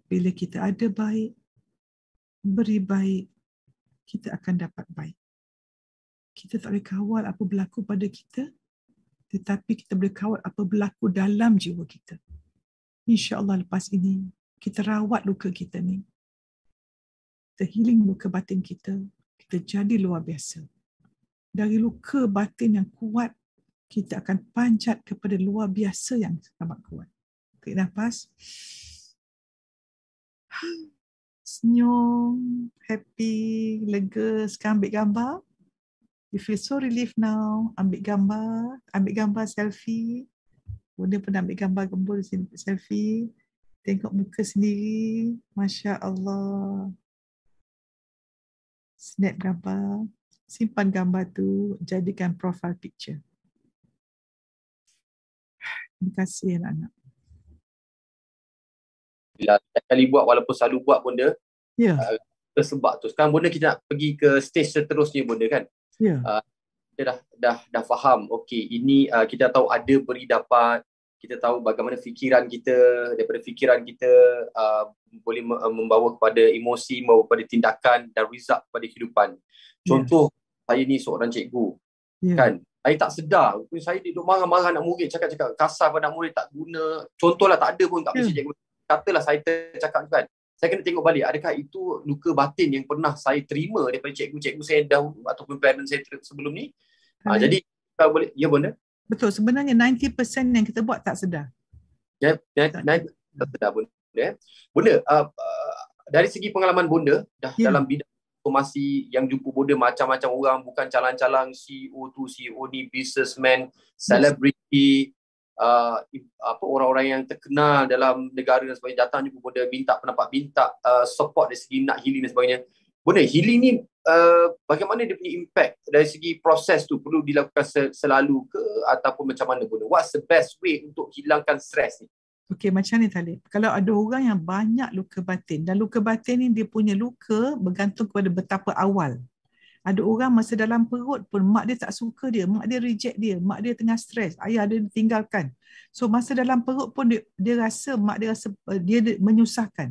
bila kita ada baik, beri baik, kita akan dapat baik. Kita tak boleh kawal apa berlaku pada kita, tetapi kita boleh kawal apa berlaku dalam jiwa kita. InsyaAllah lepas ini, kita rawat luka kita ni kita healing luka batin kita, kita jadi luar biasa. Dari luka batin yang kuat, kita akan panjat kepada luar biasa yang sangat kuat. Tarik nafas. Senyum, happy, lega. Sekarang ambil gambar. You feel so relieved now. Ambil gambar. Ambil gambar selfie. Bunda pun ambil gambar gembur sini selfie. Tengok muka sendiri. Masya Allah snap gambar, simpan gambar tu, jadikan profile picture. Terima kasih anak-anak. Bila ya, sekali buat walaupun selalu buat bunda. Ya. Yeah. Uh, sebab tu. Sekarang bunda kita nak pergi ke stage seterusnya bunda kan. Ya. Yeah. Uh, kita dah, dah, dah faham. Okey, ini uh, kita tahu ada beri dapat kita tahu bagaimana fikiran kita daripada fikiran kita uh, boleh uh, membawa kepada emosi membawa kepada tindakan dan result kepada kehidupan contoh yes. saya ni seorang cikgu yeah. kan saya tak sedar pun saya duduk marah-marah nak murid cakap-cakap kasar pada murid tak guna contohlah tak ada pun tak yeah. Hmm. cikgu katalah saya tercakap kan saya kena tengok balik adakah itu luka batin yang pernah saya terima daripada cikgu-cikgu saya dahulu ataupun parents saya sebelum ni ha, jadi kalau boleh ya benar Betul. Sebenarnya 90% yang kita buat tak sedar. Ya, yeah, yeah, tak sedar pun. Yeah. Bunda, uh, uh, dari segi pengalaman bunda, dah yeah. dalam bidang informasi yang jumpa bunda macam-macam orang, bukan calang-calang CEO tu, CEO ni, businessman, celebrity, uh, apa orang-orang yang terkenal dalam negara dan sebagainya, datang jumpa bunda, minta pendapat, minta uh, support dari segi nak healing dan sebagainya benda healing ni uh, bagaimana dia punya impact dari segi proses tu perlu dilakukan selalu ke ataupun macam mana guna what's the best way untuk hilangkan stres ni Okay macam ni Talib. Kalau ada orang yang banyak luka batin dan luka batin ni dia punya luka bergantung kepada betapa awal. Ada orang masa dalam perut pun mak dia tak suka dia, mak dia reject dia, mak dia tengah stres, ayah dia tinggalkan. So masa dalam perut pun dia, dia rasa mak dia rasa eh, dia menyusahkan.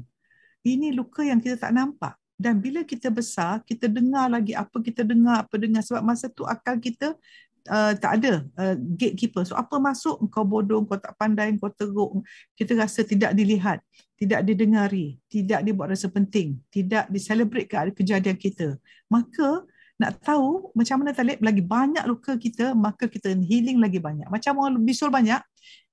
Ini luka yang kita tak nampak. Dan bila kita besar, kita dengar lagi apa kita dengar, apa dengar. Sebab masa tu akal kita uh, tak ada uh, gatekeeper. So apa masuk, kau bodoh, kau tak pandai, kau teruk. Kita rasa tidak dilihat, tidak didengari, tidak dibuat rasa penting, tidak diselebrate kejadian kita. Maka nak tahu macam mana talib lagi banyak luka kita maka kita healing lagi banyak macam orang bisul banyak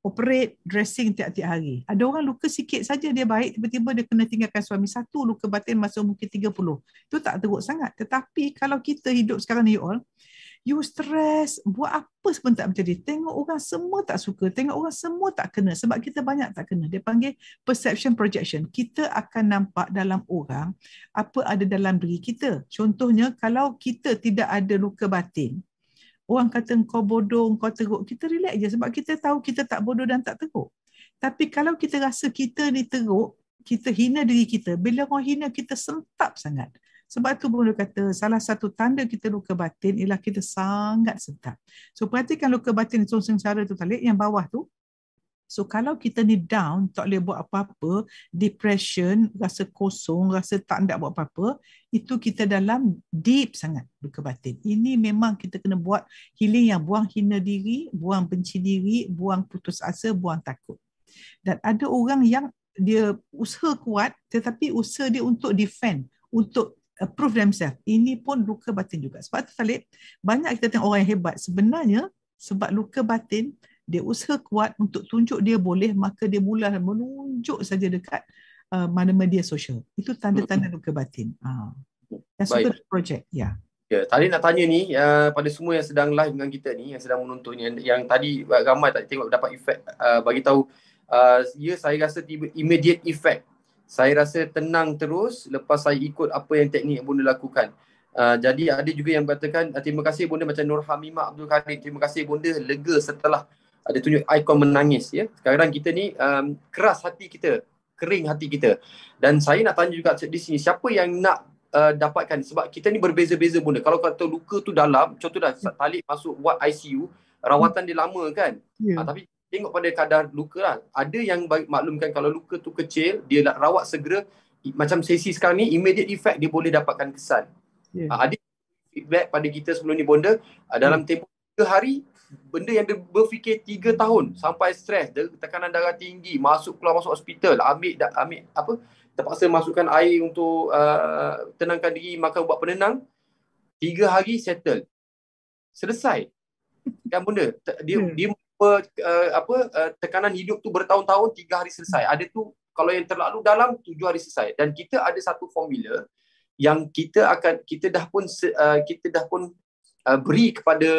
operate dressing tiap-tiap hari ada orang luka sikit saja dia baik tiba-tiba dia kena tinggalkan suami satu luka batin masa mungkin 30 itu tak teruk sangat tetapi kalau kita hidup sekarang ni all you stress, buat apa pun tak menjadi. Tengok orang semua tak suka, tengok orang semua tak kena sebab kita banyak tak kena. Dia panggil perception projection. Kita akan nampak dalam orang apa ada dalam diri kita. Contohnya kalau kita tidak ada luka batin, orang kata kau bodoh, kau teruk, kita relax je sebab kita tahu kita tak bodoh dan tak teruk. Tapi kalau kita rasa kita ni teruk, kita hina diri kita. Bila orang hina kita sentap sangat. Sebab tu pun dia kata salah satu tanda kita luka batin ialah kita sangat sedap. So perhatikan luka batin itu sengsara tu talik yang bawah tu. So kalau kita ni down, tak boleh buat apa-apa, depression, rasa kosong, rasa tak nak buat apa-apa, itu kita dalam deep sangat luka batin. Ini memang kita kena buat healing yang buang hina diri, buang benci diri, buang putus asa, buang takut. Dan ada orang yang dia usaha kuat tetapi usaha dia untuk defend, untuk prove themselves. Ini pun luka batin juga. Sebab tu Khalid, banyak kita tengok orang yang hebat. Sebenarnya, sebab luka batin, dia usaha kuat untuk tunjuk dia boleh, maka dia mula menunjuk saja dekat uh, mana media sosial. Itu tanda-tanda luka batin. Dan ah. uh. sebab projek. Ya. Yeah. Ya, tadi nak tanya ni uh, pada semua yang sedang live dengan kita ni yang sedang menonton yang, yang tadi ramai tak tengok dapat efek uh, bagi tahu uh, ya saya rasa tiba immediate effect saya rasa tenang terus lepas saya ikut apa yang teknik bunda lakukan. Uh, jadi ada juga yang katakan, ah, terima kasih bunda macam Nur Hamimah Abdul Karim terima kasih bunda lega setelah ada tunjuk ikon menangis ya. Sekarang kita ni um, keras hati kita, kering hati kita. Dan saya nak tanya juga di sini siapa yang nak uh, dapatkan sebab kita ni berbeza-beza bunda. Kalau kata luka tu dalam contoh dah talik masuk buat ICU rawatan dia lama kan. Yeah. Ya. Uh, tapi tengok pada kadar luka lah. Ada yang baik maklumkan kalau luka tu kecil, dia nak rawat segera, macam sesi sekarang ni, immediate effect dia boleh dapatkan kesan. Yeah. Ya. Ha, ada feedback pada kita sebelum ni bonda, ha, dalam yeah. Hmm. tempoh 3 hari, benda yang dia berfikir tiga tahun sampai stres, tekanan darah tinggi, masuk keluar masuk hospital, ambil da, ambil apa terpaksa masukkan air untuk uh, tenangkan diri, makan ubat penenang, tiga hari settle. Selesai. Kan bonda, dia yeah. Hmm. dia per, uh, apa uh, tekanan hidup tu bertahun-tahun tiga hari selesai ada tu kalau yang terlalu dalam tujuh hari selesai dan kita ada satu formula yang kita akan kita dah pun uh, kita dah pun uh, beri kepada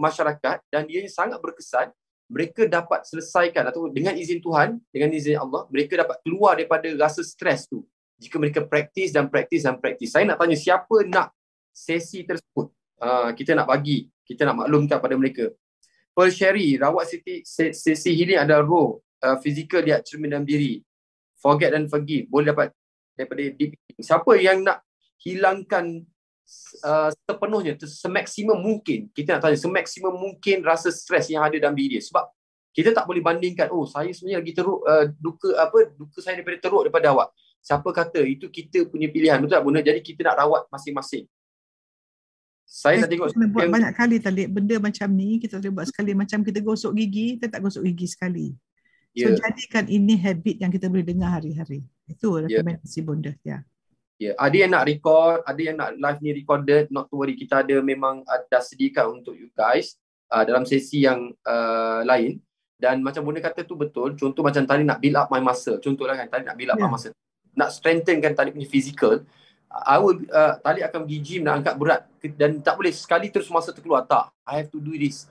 masyarakat dan dia sangat berkesan mereka dapat selesaikan atau dengan izin Tuhan dengan izin Allah mereka dapat keluar daripada rasa stres tu jika mereka praktis dan praktis dan praktis saya nak tanya siapa nak sesi tersebut uh, kita nak bagi kita nak maklumkan kepada mereka tertiary rawat sisi sisi healing ada roh uh, physical dia cermin dalam diri forget and forgive boleh dapat daripada deep healing siapa yang nak hilangkan uh, sepenuhnya ter- semaksimum mungkin kita nak tanya semaksimum mungkin rasa stres yang ada dalam diri dia sebab kita tak boleh bandingkan oh saya sebenarnya lagi teruk uh, duka apa duka saya daripada teruk daripada awak siapa kata itu kita punya pilihan betul tak bunda jadi kita nak rawat masing-masing saya tak tengok kena buat banyak kali tadi benda macam ni kita boleh buat sekali macam kita gosok gigi kita tak gosok gigi sekali yeah. so ya. jadikan ini habit yang kita boleh dengar hari-hari itu ya. rekomendasi yeah. bonda ya ya yeah. ada yang nak record ada yang nak live ni recorded not to worry kita ada memang ada ah, sediakan untuk you guys uh, dalam sesi yang uh, lain dan macam bonda kata tu betul contoh macam tadi nak build up my muscle contohlah kan tadi nak build up yeah. my ya. muscle nak strengthenkan tadi punya physical I will uh, tali akan pergi gym nak angkat berat dan tak boleh sekali terus masa terkeluar tak I have to do this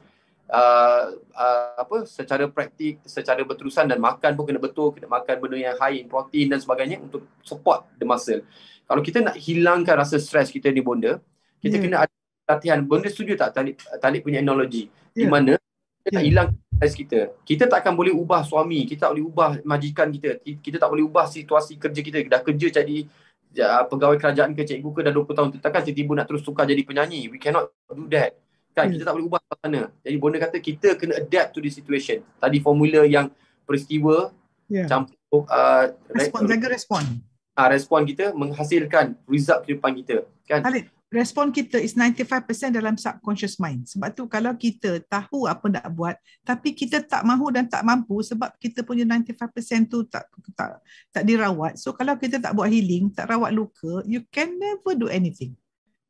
uh, uh, apa secara praktik secara berterusan dan makan pun kena betul kena makan benda yang high in protein dan sebagainya untuk support the muscle kalau kita nak hilangkan rasa stres kita ni bonda kita yeah. Hmm. kena ada latihan bonda setuju tak tali tali punya analogi yeah. di ya. mana kita yeah. nak ya. hilang stres kita kita tak akan boleh ubah suami kita tak boleh ubah majikan kita kita tak boleh ubah situasi kerja kita dah kerja jadi uh, pegawai kerajaan ke cikgu ke dah 20 tahun tu takkan tiba-tiba nak terus tukar jadi penyanyi we cannot do that kan hmm. kita tak boleh ubah suasana jadi bonda kata kita kena adapt to the situation tadi formula yang peristiwa yeah. campur uh, respon re- jaga respon ah uh, respon kita menghasilkan result ke depan kita kan Alif, respon kita is 95% dalam subconscious mind. Sebab tu kalau kita tahu apa nak buat tapi kita tak mahu dan tak mampu sebab kita punya 95% tu tak tak tak dirawat. So kalau kita tak buat healing, tak rawat luka, you can never do anything.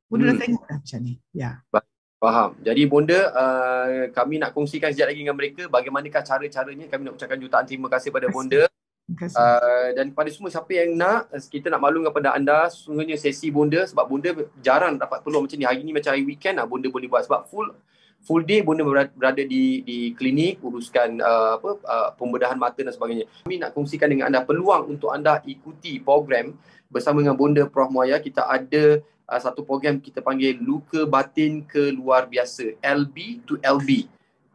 Bunda hmm. dah tengok dah macam ni. Ya. Yeah. Faham. Jadi Bunda, uh, kami nak kongsikan sejak lagi dengan mereka bagaimanakah cara-caranya. Kami nak ucapkan jutaan terima kasih kepada Bunda. Kasih. Uh, dan kepada semua siapa yang nak kita nak maklum kepada anda sungguhnya sesi Bunda sebab Bunda jarang dapat peluang macam ni hari ni macam hari weekend lah Bunda boleh buat sebab full full day Bunda berada di di klinik uruskan uh, apa uh, pembedahan mata dan sebagainya kami nak kongsikan dengan anda peluang untuk anda ikuti program bersama dengan Bunda Prof Muaya kita ada uh, satu program kita panggil luka batin keluar biasa LB to LB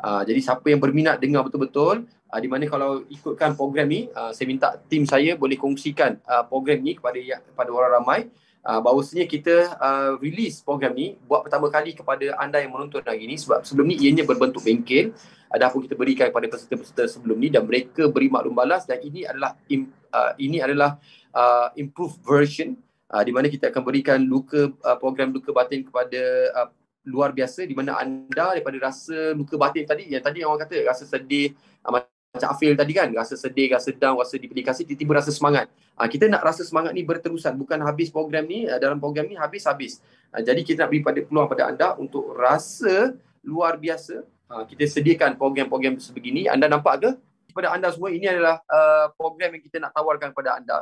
Ah, jadi siapa yang berminat dengar betul-betul uh, di mana kalau ikutkan program ni uh, saya minta tim saya boleh kongsikan uh, program ni kepada ya, kepada orang ramai uh, bahawasanya kita uh, release program ni buat pertama kali kepada anda yang menonton hari ini sebab sebelum ni ianya berbentuk bengkel pun kita berikan kepada peserta-peserta sebelum ni dan mereka beri maklum balas dan ini adalah im, uh, ini adalah uh, improved version uh, di mana kita akan berikan luka uh, program luka batin kepada uh, luar biasa di mana anda daripada rasa luka batin tadi yang tadi yang orang kata rasa sedih ah, macam Afil tadi kan rasa sedih rasa down rasa dipedikasi, tiba-tiba rasa semangat uh, kita nak rasa semangat ni berterusan bukan habis program ni ah, dalam program ni habis habis jadi kita nak beri pada peluang pada anda untuk rasa luar biasa kita sediakan program-program sebegini anda nampak ke kepada anda semua ini adalah program yang kita nak tawarkan kepada anda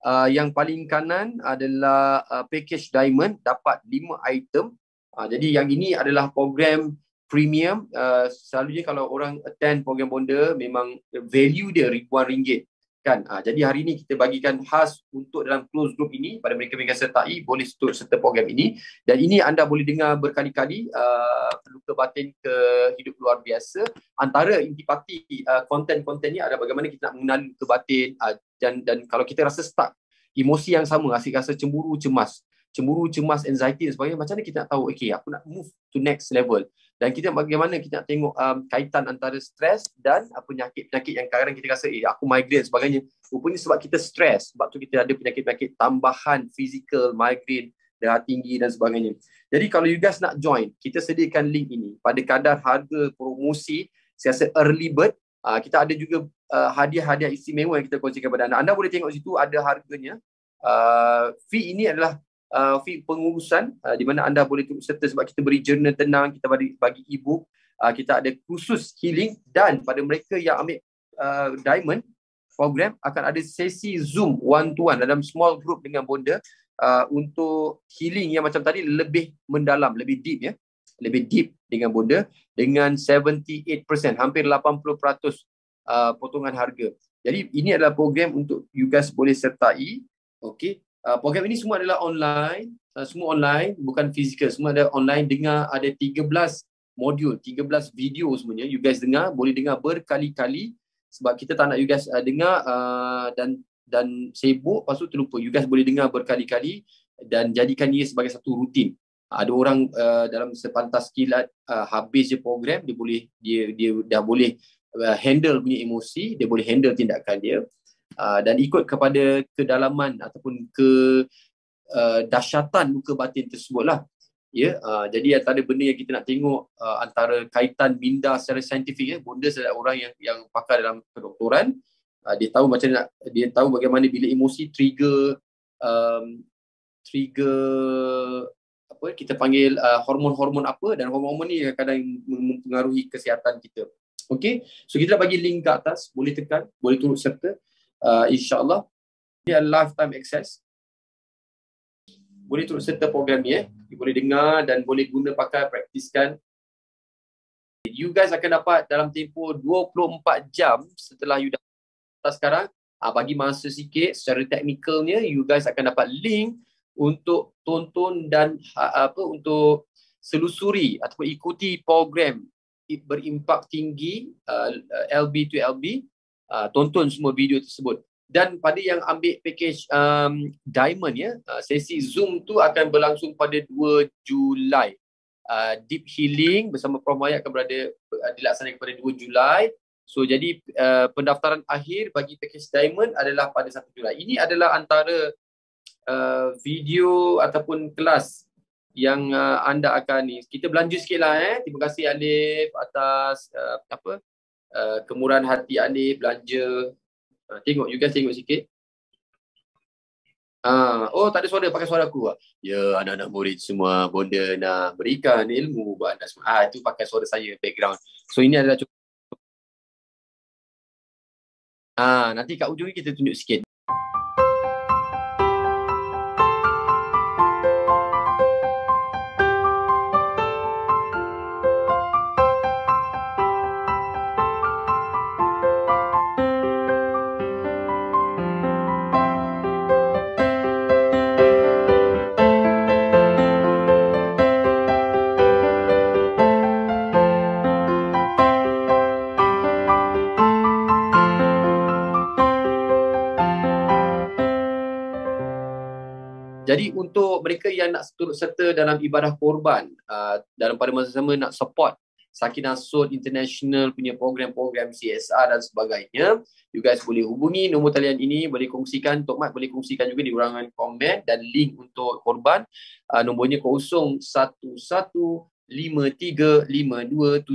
Uh, yang paling kanan adalah uh, package diamond dapat 5 item Ha, jadi yang ini adalah program premium. Uh, selalunya kalau orang attend program bonda, memang value dia ribuan ringgit. Kan? Ha, jadi hari ini kita bagikan khas untuk dalam close group ini pada mereka yang sertai boleh setor serta program ini. Dan ini anda boleh dengar berkali-kali uh, luka batin ke hidup luar biasa. Antara intipati uh, konten-konten ini adalah bagaimana kita nak mengenali luka batin uh, dan, dan kalau kita rasa stuck emosi yang sama, asyik rasa cemburu, cemas cemburu, cemas, anxiety dan sebagainya, macam mana kita nak tahu, okay, aku nak move to next level. Dan kita bagaimana kita nak tengok um, kaitan antara stres dan uh, penyakit-penyakit yang kadang-kadang kita rasa, eh, aku migraine sebagainya. Rupanya sebab kita stres, sebab tu kita ada penyakit-penyakit tambahan, fizikal, migraine, darah tinggi dan sebagainya. Jadi kalau you guys nak join, kita sediakan link ini pada kadar harga promosi siasat early bird. Uh, kita ada juga uh, hadiah-hadiah istimewa yang kita kongsikan kepada anda. Anda boleh tengok situ ada harganya. Uh, fee ini adalah uh, fee pengurusan uh, di mana anda boleh turut serta sebab kita beri jurnal tenang, kita bagi, bagi ibu, uh, kita ada khusus healing dan pada mereka yang ambil uh, diamond program akan ada sesi Zoom one to one dalam small group dengan bonda uh, untuk healing yang macam tadi lebih mendalam, lebih deep ya. Lebih deep dengan bonda dengan 78% hampir 80% uh, potongan harga. Jadi ini adalah program untuk you guys boleh sertai. Okey, Uh, program ini semua adalah online, uh, semua online, bukan fizikal. Semua ada online dengar ada 13 modul, 13 video semuanya. You guys dengar, boleh dengar berkali-kali sebab kita tak nak you guys uh, dengar uh, dan dan sibuk lepas tu terlupa. You guys boleh dengar berkali-kali dan jadikan ia sebagai satu rutin. Ada orang uh, dalam sepantas kilat uh, habis je program dia boleh dia dia dah boleh uh, handle punya emosi, dia boleh handle tindakan dia. Ah, dan ikut kepada kedalaman ataupun ke uh, dahsyatan muka batin tersebutlah ya uh, jadi antara benda yang kita nak tengok uh, antara kaitan minda secara saintifik ya bonda adalah orang yang yang pakar dalam kedoktoran uh, dia tahu macam nak dia tahu bagaimana bila emosi trigger um, trigger apa kita panggil uh, hormon-hormon apa dan hormon-hormon ni kadang mempengaruhi kesihatan kita okey so kita dah bagi link kat atas boleh tekan boleh turut serta uh, insyaAllah. Ini adalah lifetime access. Boleh terus serta program ni eh. You boleh dengar dan boleh guna pakai, praktiskan. You guys akan dapat dalam tempoh 24 jam setelah you dah sekarang. Uh, bagi masa sikit secara teknikalnya, you guys akan dapat link untuk tonton dan uh, apa untuk selusuri ataupun ikuti program berimpak tinggi uh, LB to LB Uh, tonton semua video tersebut dan pada yang ambil package um, diamond ya uh, sesi zoom tu akan berlangsung pada 2 Julai uh, deep healing bersama Prof Maya akan berada uh, dilaksanakan pada 2 Julai so jadi uh, pendaftaran akhir bagi package diamond adalah pada 1 Julai ini adalah antara uh, video ataupun kelas yang uh, anda akan ni kita belanja sikitlah eh terima kasih Alif atas uh, apa Uh, kemurahan hati anda belanja uh, tengok you guys tengok sikit Ah, uh, oh tak ada suara pakai suara aku. Ya, yeah, anak-anak murid semua bonda nak berikan ilmu buat anda semua. Ah, itu pakai suara saya background. So ini adalah cukup. Ah, uh, nanti kat ujung ni kita tunjuk sikit. untuk mereka yang nak turut serta dalam ibadah korban uh, dalam pada masa sama nak support Sakinah Soul International punya program-program CSR dan sebagainya you guys boleh hubungi nombor talian ini boleh kongsikan Tok Mat boleh kongsikan juga di ruangan komen dan link untuk korban uh, nombornya 011 53527449.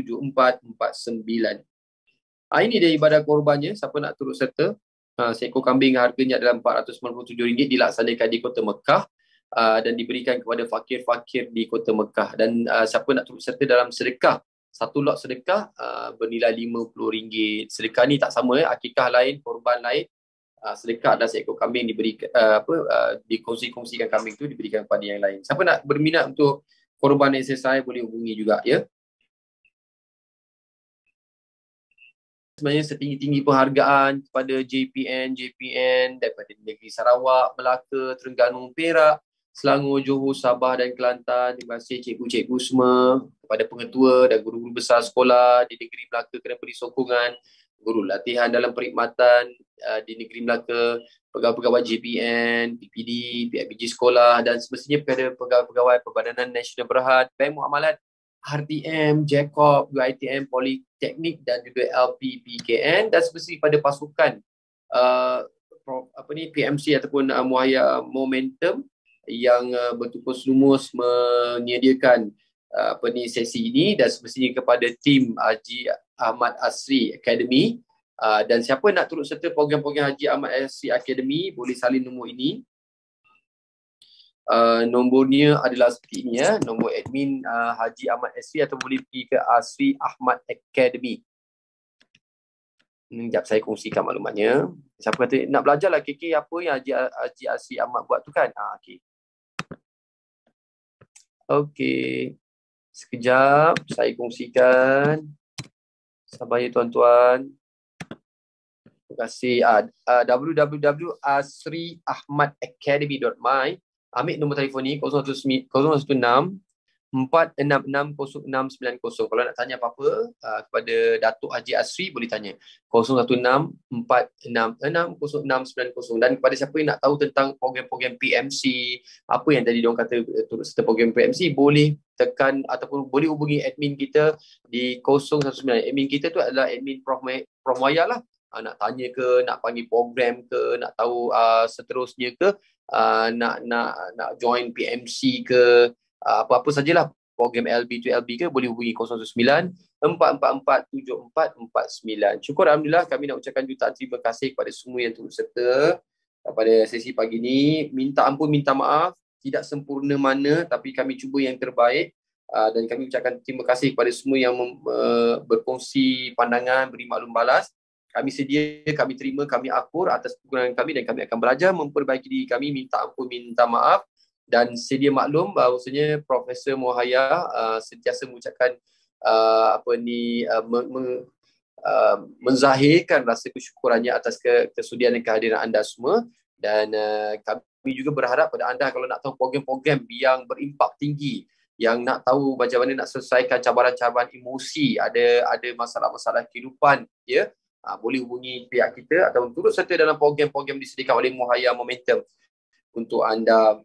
Ah ini dia ibadah korbannya siapa nak turut serta. Ha, seekor kambing harganya dalam tujuh ringgit dilaksanakan di Kota Mekah. Uh, dan diberikan kepada fakir-fakir di kota Mekah dan uh, siapa nak turut serta dalam sedekah satu lot sedekah uh, bernilai RM50 sedekah ni tak sama eh? akikah lain korban lain uh, sedekah dan seekor kambing diberi uh, apa uh, dikongsi-kongsikan kambing tu diberikan kepada yang lain siapa nak berminat untuk korban yang saya boleh hubungi juga ya sebenarnya setinggi-tinggi penghargaan kepada JPN, JPN daripada negeri Sarawak, Melaka, Terengganu, Perak Selangor, Johor, Sabah dan Kelantan. Terima kasih cikgu-cikgu semua kepada pengetua dan guru-guru besar sekolah di negeri Melaka kerana beri sokongan guru latihan dalam perkhidmatan uh, di negeri Melaka, pegawai-pegawai JPN, PPD, PIBG sekolah dan semestinya kepada pegawai-pegawai Perbadanan Nasional Berhad, Bank Muamalat, RTM, Jacob, UITM, Politeknik dan juga LPPKN dan semestinya kepada pasukan uh, apa ni PMC ataupun uh, eh, Muhaya Momentum yang uh, bertukus lumus menyediakan uh, apa ni sesi ini dan semestinya kepada tim Haji Ahmad Asri Academy uh, dan siapa nak turut serta program-program Haji Ahmad Asri Academy boleh salin nombor ini Uh, nombornya adalah seperti ini ya nombor admin uh, Haji Ahmad Asri atau boleh pergi ke Asri Ahmad Academy. Hmm, sekejap saya kongsikan maklumatnya. Siapa kata nak belajar lah KK apa yang Haji, Haji Asri Ahmad buat tu kan? Ah, okay. Okey. Sekejap saya kongsikan. Sabar ya tuan-tuan. Terima kasih. Uh, ah, uh, ah, www.asriahmadacademy.my Ambil nombor telefon ni 019 4660690. Kalau nak tanya apa-apa uh, kepada Datuk Haji Asri boleh tanya. 0164660690 dan kepada siapa yang nak tahu tentang program-program PMC, apa yang tadi diorang kata eh, turut serta program PMC boleh tekan ataupun boleh hubungi admin kita di 019. Admin kita tu adalah admin Prof Maya lah. Ah, nak tanya ke, nak panggil program ke, nak tahu uh, seterusnya ke, uh, nak nak nak join PMC ke, Ah, apa-apa sajalah program LB to LB ke boleh hubungi 019 444 7449. Syukur Alhamdulillah kami nak ucapkan jutaan terima kasih kepada semua yang turut serta ah, pada sesi pagi ni. Minta ampun, minta maaf. Tidak sempurna mana tapi kami cuba yang terbaik. Ah, dan kami ucapkan terima kasih kepada semua yang eh, berkongsi pandangan, beri maklum balas. Kami sedia, kami terima, kami akur atas kekurangan kami dan kami akan belajar memperbaiki diri kami. Minta ampun, minta maaf dan sedia maklum bahawasanya Profesor Mohaya uh, sentiasa mengucapkan uh, apa ni uh, me, uh, menzahirkan rasa kesyukurannya atas ke, kesudian dan kehadiran anda semua dan uh, kami juga berharap pada anda kalau nak tahu program-program yang berimpak tinggi yang nak tahu macam mana nak selesaikan cabaran-cabaran emosi ada ada masalah-masalah kehidupan ya uh, boleh hubungi pihak kita atau turut serta dalam program-program disediakan oleh Mohaya Momentum untuk anda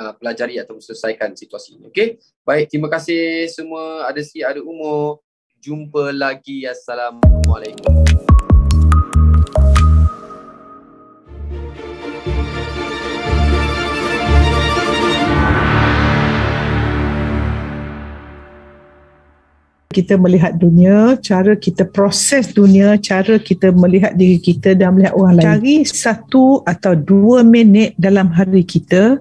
Uh, pelajari atau selesaikan situasi ini. Okey. Baik, terima kasih semua ada si ada umur. Jumpa lagi. Assalamualaikum. kita melihat dunia, cara kita proses dunia, cara kita melihat diri kita dan melihat orang lain. Cari satu atau dua minit dalam hari kita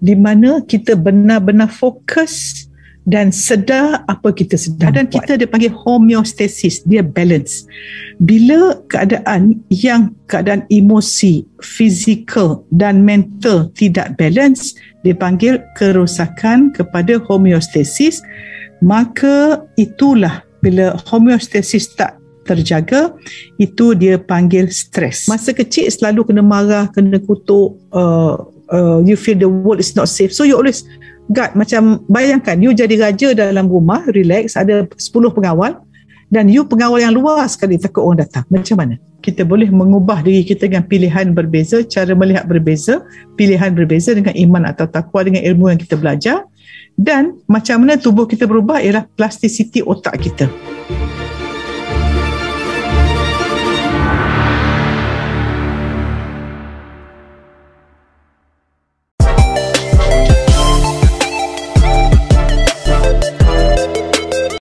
di mana kita benar-benar fokus dan sedar apa kita sedar dan kita dia panggil homeostasis dia balance bila keadaan yang keadaan emosi fizikal dan mental tidak balance dia panggil kerosakan kepada homeostasis maka itulah bila homeostasis tak terjaga itu dia panggil stres masa kecil selalu kena marah kena kutuk uh, uh, you feel the world is not safe. So you always guard macam bayangkan you jadi raja dalam rumah, relax, ada 10 pengawal dan you pengawal yang luas sekali takut orang datang. Macam mana? Kita boleh mengubah diri kita dengan pilihan berbeza, cara melihat berbeza, pilihan berbeza dengan iman atau takwa dengan ilmu yang kita belajar dan macam mana tubuh kita berubah ialah plasticity otak kita.